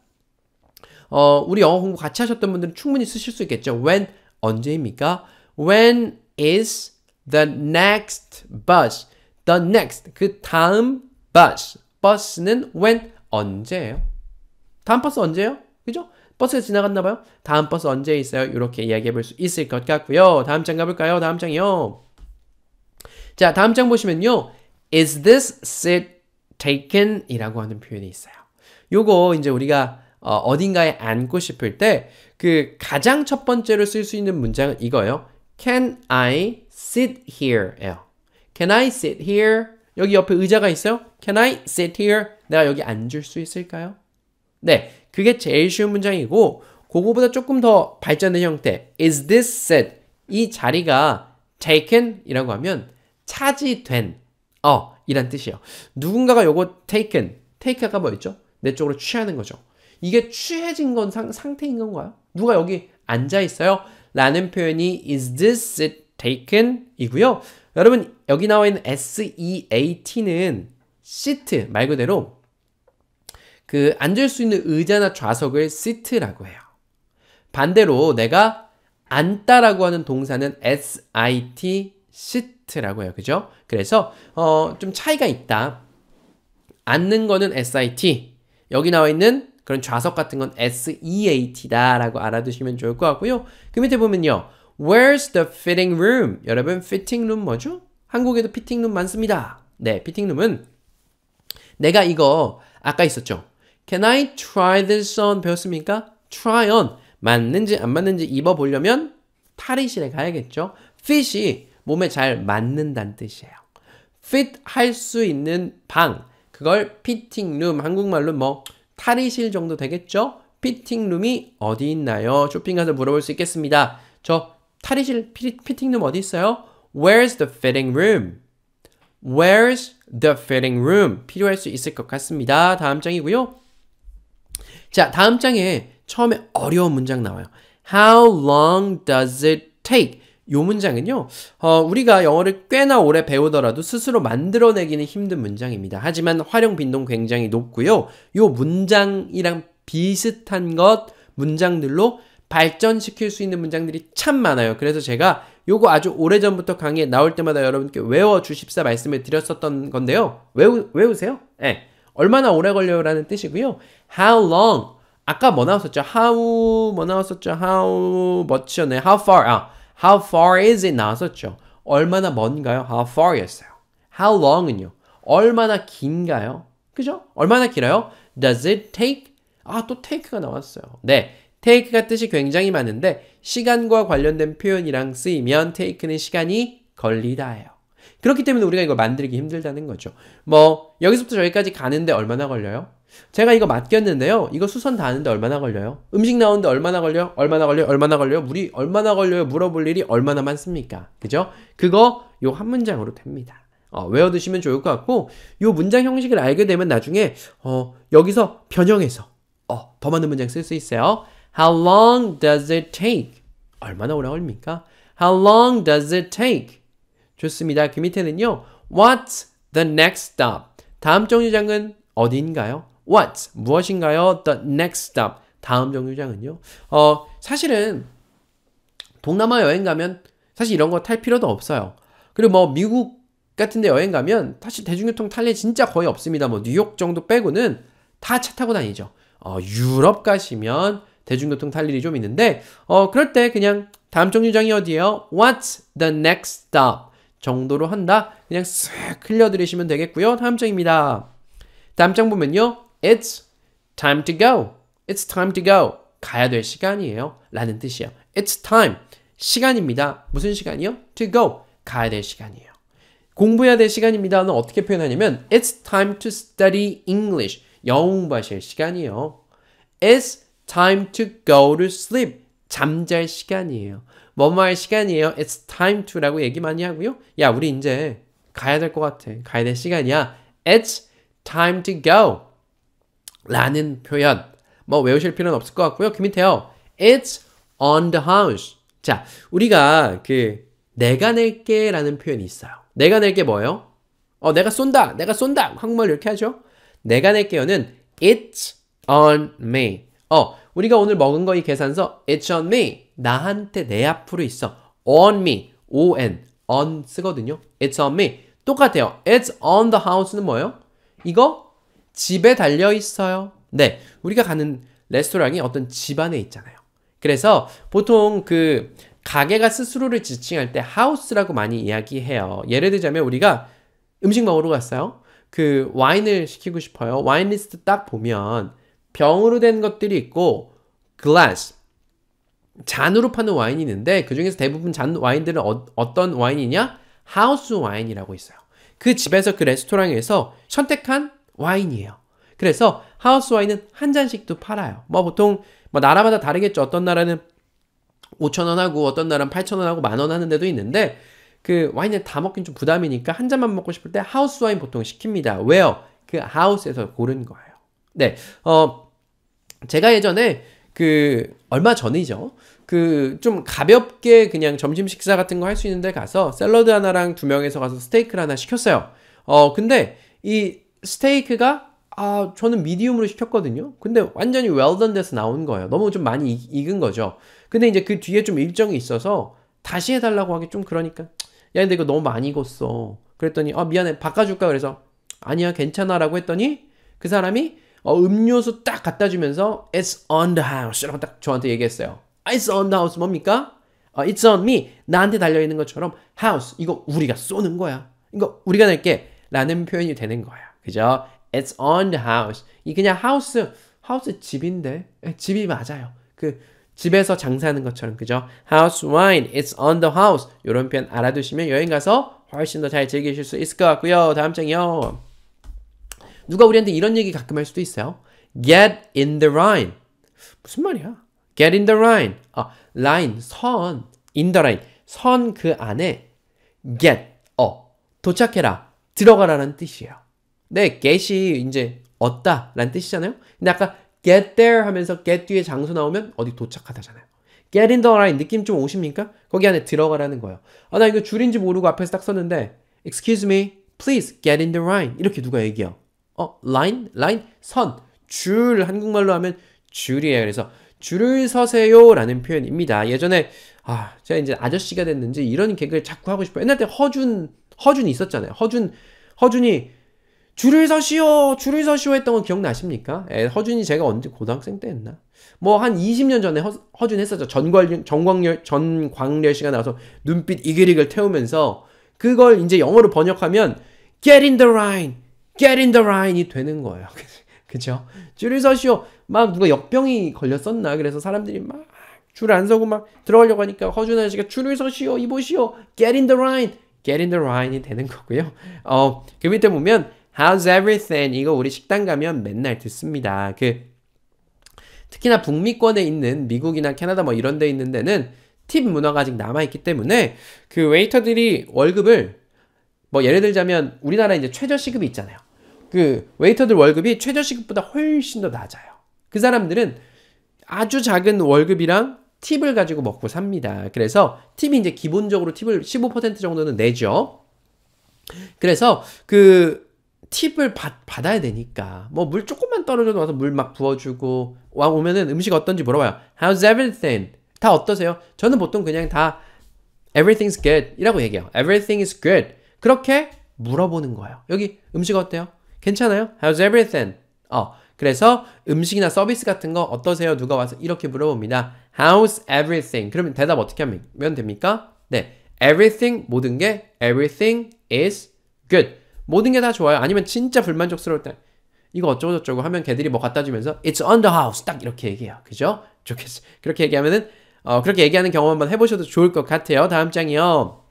어, 우리 영어 공부 같이 하셨던 분들은 충분히 쓰실 수 있겠죠. when 언제입니까? when is the next bus? the next 그 다음 bus 버스는 when 언제예요? 다음 버스 언제예요? 그죠? 버스가 지나갔나 봐요. 다음 버스 언제 있어요? 이렇게 이야기해 볼 수 있을 것 같고요. 다음 장 가볼까요? 다음 장이요. 자, 다음 장 보시면요. Is this seat taken? 이라고 하는 표현이 있어요. 요거 이제 우리가 어, 딘가에 앉고 싶을 때 그 가장 첫 번째로 쓸 수 있는 문장은 이거예요. Can I sit here? 에요. Can I sit here? 여기 옆에 의자가 있어요. Can I sit here? 내가 여기 앉을 수 있을까요? 네, 그게 제일 쉬운 문장이고 그거보다 조금 더 발전된 형태 is this s e t 이 자리가 taken 이라고 하면 차지된 어 이란 뜻이에요 누군가가 요거 taken take가 뭐였죠? 내 쪽으로 취하는 거죠 이게 취해진 건 상, 상태인 건가요? 누가 여기 앉아 있어요? 라는 표현이 is this s e t taken 이고요 여러분 여기 나와 있는 seat는 시트 말 그대로 그 앉을 수 있는 의자나 좌석을 s e t 라고 해요. 반대로 내가 앉다라고 하는 동사는 sit, sit라고 해요. 그죠? 그래서 어, 좀 차이가 있다. 앉는 거는 sit. 여기 나와 있는 그런 좌석 같은 건 seat다라고 알아두시면 좋을 것 같고요. 그 밑에 보면요. Where's the fitting room? 여러분, fitting room 뭐죠? 한국에도 fitting room 많습니다. 네, fitting r o o m 은 내가 이거 아까 있었죠. Can I try this on 배웠습니까? Try on 맞는지 안 맞는지 입어보려면 탈의실에 가야겠죠. Fit이 몸에 잘 맞는다는 뜻이에요. Fit 할 수 있는 방 그걸 피팅룸 한국말로 뭐 탈의실 정도 되겠죠? 피팅룸이 어디 있나요? 쇼핑 가서 물어볼 수 있겠습니다. 저 탈의실 피, 피팅룸 어디 있어요? Where's the fitting room? Where's the fitting room? 필요할 수 있을 것 같습니다. 다음 장이고요. 자, 다음 장에 처음에 어려운 문장 나와요. How long does it take? 요 문장은요, 어, 우리가 영어를 꽤나 오래 배우더라도 스스로 만들어내기는 힘든 문장입니다. 하지만 활용 빈도는 굉장히 높고요. 요 문장이랑 비슷한 것, 문장들로 발전시킬 수 있는 문장들이 참 많아요. 그래서 제가 요거 아주 오래전부터 강의에 나올 때마다 여러분께 외워주십사 말씀을 드렸었던 건데요. 외우, 외우세요? 예. 네. 얼마나 오래 걸려요라는 뜻이고요. How long? 아까 뭐 나왔었죠? How 뭐 나왔었죠? How m u c h 네 How far? 아, how far is it 나왔었죠? 얼마나 먼가요? How far였어요. How long은요? 얼마나 긴가요? 그죠? 얼마나 길어요? Does it take? 아, 또 take가 나왔어요. 네. take가 뜻이 굉장히 많은데 시간과 관련된 표현이랑 쓰이면 take는 시간이 걸리다예요. 그렇기 때문에 우리가 이걸 만들기 힘들다는 거죠. 뭐 여기서부터 저기까지 가는데 얼마나 걸려요? 제가 이거 맡겼는데요. 이거 수선 다하는데 얼마나 걸려요? 음식 나오는데 얼마나 걸려요? 얼마나 걸려요? 얼마나 걸려요? 물이 얼마나 걸려요? 물어볼 일이 얼마나 많습니까? 그죠? 그거 요 한 문장으로 됩니다. 어, 외워두시면 좋을 것 같고 요 문장 형식을 알게 되면 나중에 어, 여기서 변형해서 어, 더 많은 문장 쓸 수 있어요. How long does it take? 얼마나 오래 걸립니까? How long does it take? 좋습니다. 그 밑에는요. What's the next stop? 다음 정류장은 어디인가요? What's 무엇인가요? The next stop. 다음 정류장은요. 어, 사실은 동남아 여행 가면 사실 이런 거 탈 필요도 없어요. 그리고 뭐 미국 같은 데 여행 가면 사실 대중교통 탈일 진짜 거의 없습니다. 뭐 뉴욕 정도 빼고는 다 차 타고 다니죠. 어, 유럽 가시면 대중교통 탈 일이 좀 있는데 어, 그럴 때 그냥 다음 정류장이 어디예요? What's the next stop? 정도로 한다. 그냥 쓱 흘려들으시면 되겠고요. 다음 장입니다. 다음 장 보면요. It's time to go. It's time to go. 가야 될 시간이에요. 라는 뜻이에요. It's time. 시간입니다. 무슨 시간이요? To go. 가야 될 시간이에요. 공부해야 될 시간입니다는 어떻게 표현하냐면 It's time to study English. 영웅공하실 시간이에요. It's time to go to sleep. 잠잘 시간이에요. 뭐뭐 할 시간이에요. It's time to 라고 얘기 많이 하고요. 야, 우리 이제 가야 될 것 같아. 가야 될 시간이야. It's time to go. 라는 표현. 뭐 외우실 필요는 없을 것 같고요. 그 밑에요. It's on the house. 자, 우리가 그 내가 낼게 라는 표현이 있어요. 내가 낼게 뭐예요? 어, 내가 쏜다. 내가 쏜다. 한국말 이렇게 하죠. 내가 낼게요는 it's on me. 어, 우리가 오늘 먹은 거 이 계산서 it's on me. 나한테 내 앞으로 있어. on me, on, on 쓰거든요. it's on me. 똑같아요. it's on the house는 뭐예요? 이거 집에 달려 있어요. 네, 우리가 가는 레스토랑이 어떤 집 안에 있잖아요. 그래서 보통 그 가게가 스스로를 지칭할 때하우스라고 많이 이야기해요. 예를 들자면 우리가 음식 먹으러 갔어요. 그 와인을 시키고 싶어요. 와인 리스트 딱 보면 병으로 된 것들이 있고 글라스, 잔으로 파는 와인이 있는데 그 중에서 대부분 잔 와인들은 어, 떤 와인이냐? 하우스 와인이라고 있어요. 그 집에서 그 레스토랑에서 선택한 와인이에요. 그래서 하우스 와인은 한 잔씩도 팔아요. 뭐 보통 뭐 나라마다 다르겠죠. 어떤 나라는 5천원 하고 어떤 나라는 8천원 하고 만원 하는 데도 있는데 그 와인을 다 먹긴 좀 부담이니까 한 잔만 먹고 싶을 때 하우스 와인 보통 시킵니다. 왜요? 그 하우스에서 고른 거예요. 네, 어 제가 예전에 그 얼마 전이죠. 그 좀 가볍게 그냥 점심 식사 같은 거 할 수 있는데 가서 샐러드 하나랑 두 명에서 가서 스테이크를 하나 시켰어요. 어 근데 이 스테이크가 아 저는 미디움으로 시켰거든요. 근데 완전히 웰던 데서 나온 거예요. 너무 좀 많이 익, 은 거죠. 근데 이제 그 뒤에 좀 일정이 있어서 다시 해달라고 하기 좀 그러니까 야 근데 이거 너무 많이 익었어. 그랬더니 아 미안해 바꿔줄까 그래서 아니야 괜찮아라고 했더니 그 사람이 어, 음료수 딱 갖다 주면서 It's on the house 라고 딱 저한테 얘기했어요. 아, it's on the house 뭡니까? 어, It's on me. 나한테 달려있는 것처럼 house. 이거 우리가 쏘는 거야. 이거 우리가 낼게. 라는 표현이 되는 거야. 그죠? It's on the house. 이 그냥 house. house 집인데. 예, 집이 맞아요. 그 집에서 장사하는 것처럼 그죠? House wine, it's on the house. 이런 표현 알아두시면 여행 가서 훨씬 더 잘 즐기실 수 있을 것 같고요. 다음 장이요. 누가 우리한테 이런 얘기 가끔 할 수도 있어요. Get in the line. 무슨 말이야? Get in the line. 아, line, 선. In the line. 선 그 안에 get, 어, 도착해라. 들어가라는 뜻이에요. 네, get이 이제 얻다 라는 뜻이잖아요. 근데 아까 get there 하면서 get 뒤에 장소 나오면 어디 도착하다잖아요. get in the line 느낌 좀 오십니까? 거기 안에 들어가라는 거예요. 아, 나 이거 줄인지 모르고 앞에서 딱 썼는데 excuse me, please get in the line 이렇게 누가 얘기해요. 어, line, 선, 줄 한국말로 하면 줄이에요. 그래서 줄을 서세요라는 표현입니다. 예전에 아, 제가 이제 아저씨가 됐는지 이런 개그를 자꾸 하고 싶어요. 옛날 때 허준 허준이 있었잖아요. 허준 허준이 줄을 서시오, 줄을 서시오 했던 거 기억나십니까? 에, 허준이 제가 언제 고등학생 때했나뭐 한 20년 전에 허, 준 했었죠. 전광렬 전광렬 전광렬 씨가 나와서 눈빛 이글이글 태우면서 그걸 이제 영어로 번역하면 Get in the line, get in the line이 되는 거예요. 그죠? 줄을 서시오. 막 누가 역병이 걸렸었나? 그래서 사람들이 막 줄 안 서고 막 들어가려고 하니까 허준 아저씨가 줄을 서시오. 이보시오. get in the line. get in the line이 되는 거고요. 어, 그 밑에 보면 how's everything 이거 우리 식당 가면 맨날 듣습니다. 그 특히나 북미권에 있는 미국이나 캐나다 뭐 이런 데 있는 데는 팁 문화가 아직 남아있기 때문에 그 웨이터들이 월급을 뭐 예를 들자면 우리나라 이제 최저시급이 있잖아요. 그 웨이터들 월급이 최저 시급보다 훨씬 더 낮아요. 그 사람들은 아주 작은 월급이랑 팁을 가지고 먹고 삽니다. 그래서 팁이 이제 기본적으로 팁을 15% 정도는 내죠. 그래서 그 팁을 받, 받아야 되니까 뭐 물 조금만 떨어져도 와서 물 막 부어주고 와 오면은 음식 어떤지 물어봐요. How's everything? 다 어떠세요? 저는 보통 그냥 다 everything's good 이라고 얘기해요. everything is good. 그렇게 물어보는 거예요. 여기 음식 어때요? 괜찮아요? How's everything? 어, 그래서 음식이나 서비스 같은 거 어떠세요? 누가 와서 이렇게 물어봅니다. How's everything? 그러면 대답 어떻게 하면 됩니까? 네, everything 모든 게 everything is good. 모든 게 다 좋아요. 아니면 진짜 불만족스러울 때 이거 어쩌고 저쩌고 하면 걔들이 뭐 갖다 주면서 it's on the house 딱 이렇게 얘기해요. 그죠? 좋겠어. 그렇게 얘기하면은 어, 그렇게 얘기하는 경험 한번 해보셔도 좋을 것 같아요. 다음 장이요.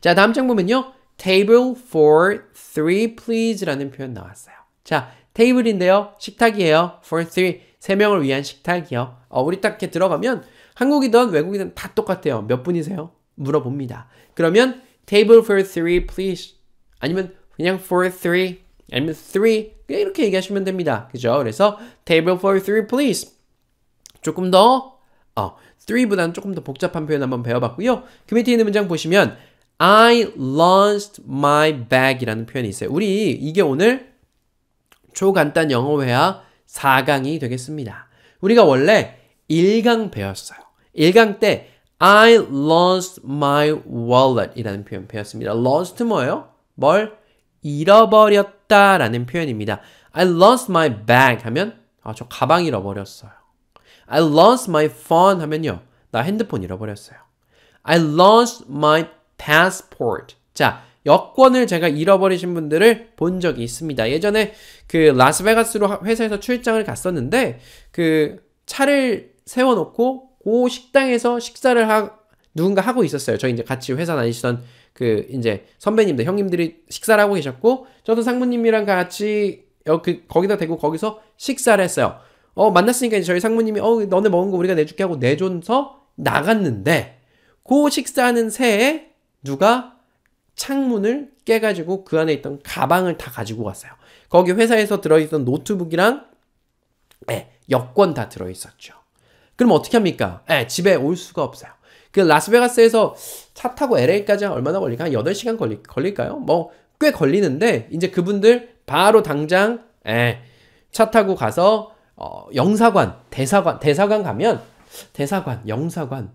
자, 다음 장 보면요. Table for three please라는 표현 나왔어요. 자, 테이블인데요. 식탁이에요. for three. 세 명을 위한 식탁이요. 어, 우리 딱 이렇게 들어가면 한국이든 외국이든 다 똑같아요. 몇 분이세요? 물어봅니다. 그러면 table for three please. 아니면 그냥 for three. 아니면 three. 그냥 이렇게 얘기하시면 됩니다. 그죠? 그래서 table for three please. 조금 더 어, 3보다는 조금 더 복잡한 표현 한번 배워봤고요. 그 밑에 있는 문장 보시면 I launched my bag 이라는 표현이 있어요. 우리 이게 오늘 초간단 영어회화 4강이 되겠습니다. 우리가 원래 1강 배웠어요. 1강 때 I lost my wallet 이라는 표현 배웠습니다. lost 뭐예요? 뭘? 잃어버렸다 라는 표현입니다. I lost my bag 하면 아, 저 가방 잃어버렸어요. I lost my phone 하면요. 나 핸드폰 잃어버렸어요. I lost my passport. 자, 여권을 제가 잃어버리신 분들을 본 적이 있습니다. 예전에 그 라스베가스로 회사에서 출장을 갔었는데 그 차를 세워놓고 그 식당에서 식사를 하, 누군가 하고 있었어요. 저희 이제 같이 회사 다니시던 그 이제 선배님들, 형님들이 식사를 하고 계셨고 저도 상무님이랑 같이 여, 그, 거기다 대고 거기서 식사를 했어요. 어, 만났으니까 이제 저희 상무님이 어, 너네 먹은 거 우리가 내줄게 하고 내줘서 나갔는데 그 식사하는 새에 누가 창문을 깨가지고 그 안에 있던 가방을 다 가지고 갔어요. 거기 회사에서 들어있던 노트북이랑 에, 예, 여권 다 들어있었죠. 그럼 어떻게 합니까? 에, 예, 집에 올 수가 없어요. 그 라스베가스에서 차 타고 LA까지 얼마나 걸릴까? 한 8시간 걸리, 걸릴까요? 뭐, 꽤 걸리는데, 이제 그분들 바로 당장, 에, 예, 차 타고 가서, 어, 영사관, 대사관, 대사관 가면, 대사관, 영사관,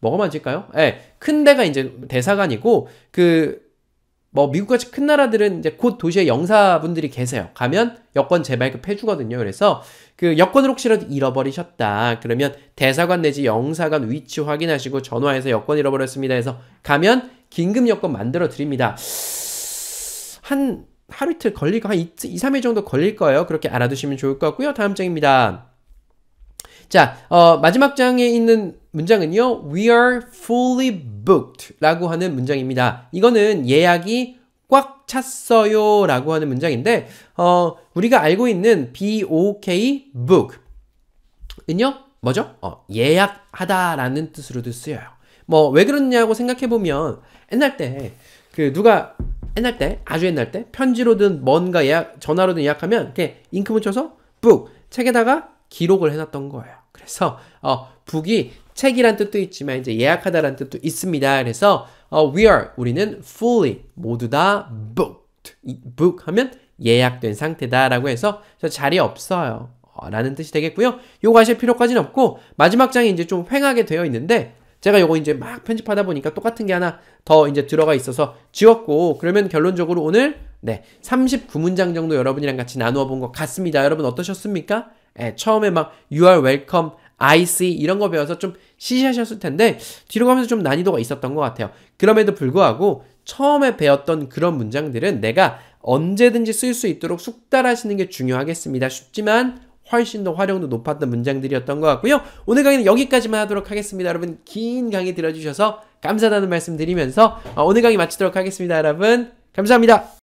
먹어만질까요? 예, 네, 큰 데가 이제 대사관이고 그 뭐 미국같이 큰 나라들은 이제 곧 도시에 영사분들이 계세요. 가면 여권 재발급 해주거든요. 그래서 그 여권을 혹시라도 잃어버리셨다 그러면 대사관 내지 영사관 위치 확인하시고 전화해서 여권 잃어버렸습니다 해서 가면 긴급 여권 만들어 드립니다. 한 하루 이틀 걸릴고한 2, 3일 정도 걸릴 거예요. 그렇게 알아두시면 좋을 것 같고요. 다음 장입니다. 자, 어, 마지막 장에 있는 문장은요, we are fully booked 라고 하는 문장입니다. 이거는 예약이 꽉 찼어요 라고 하는 문장인데, 어, 우리가 알고 있는 BOK book 은요, 뭐죠? 어, 예약하다 라는 뜻으로도 쓰여요. 뭐, 왜 그러냐고 생각해보면, 옛날 때, 그, 누가, 옛날 때, 아주 옛날 때, 편지로든 뭔가 예약, 전화로든 예약하면, 이렇게 잉크 묻혀서 book, 책에다가 기록을 해놨던 거예요. 그래서 어, 북이 책이란 뜻도 있지만 이제 예약하다는 뜻도 있습니다. 그래서 어, we are 우리는 fully 모두 다 booked book 하면 예약된 상태다라고 해서 저 자리 없어요. 어, 라는 뜻이 되겠고요. 요거 하실 필요까지는 없고 마지막 장에 이제 좀 횡하게 되어 있는데 제가 요거 이제 막 편집하다 보니까 똑같은 게 하나 더 이제 들어가 있어서 지웠고 그러면 결론적으로 오늘 네 39문장 정도 여러분이랑 같이 나누어 본 것 같습니다. 여러분 어떠셨습니까? 예, 처음에 막 you are welcome I c 이런 거 배워서 좀 시시하셨을 텐데 뒤로 가면서 좀 난이도가 있었던 것 같아요. 그럼에도 불구하고 처음에 배웠던 그런 문장들은 내가 언제든지 쓸 수 있도록 숙달하시는 게 중요하겠습니다. 쉽지만 훨씬 더 활용도 높았던 문장들이었던 것 같고요. 오늘 강의는 여기까지만 하도록 하겠습니다. 여러분 긴 강의 들어주셔서 감사하다는 말씀 드리면서 어, 오늘 강의 마치도록 하겠습니다. 여러분 감사합니다.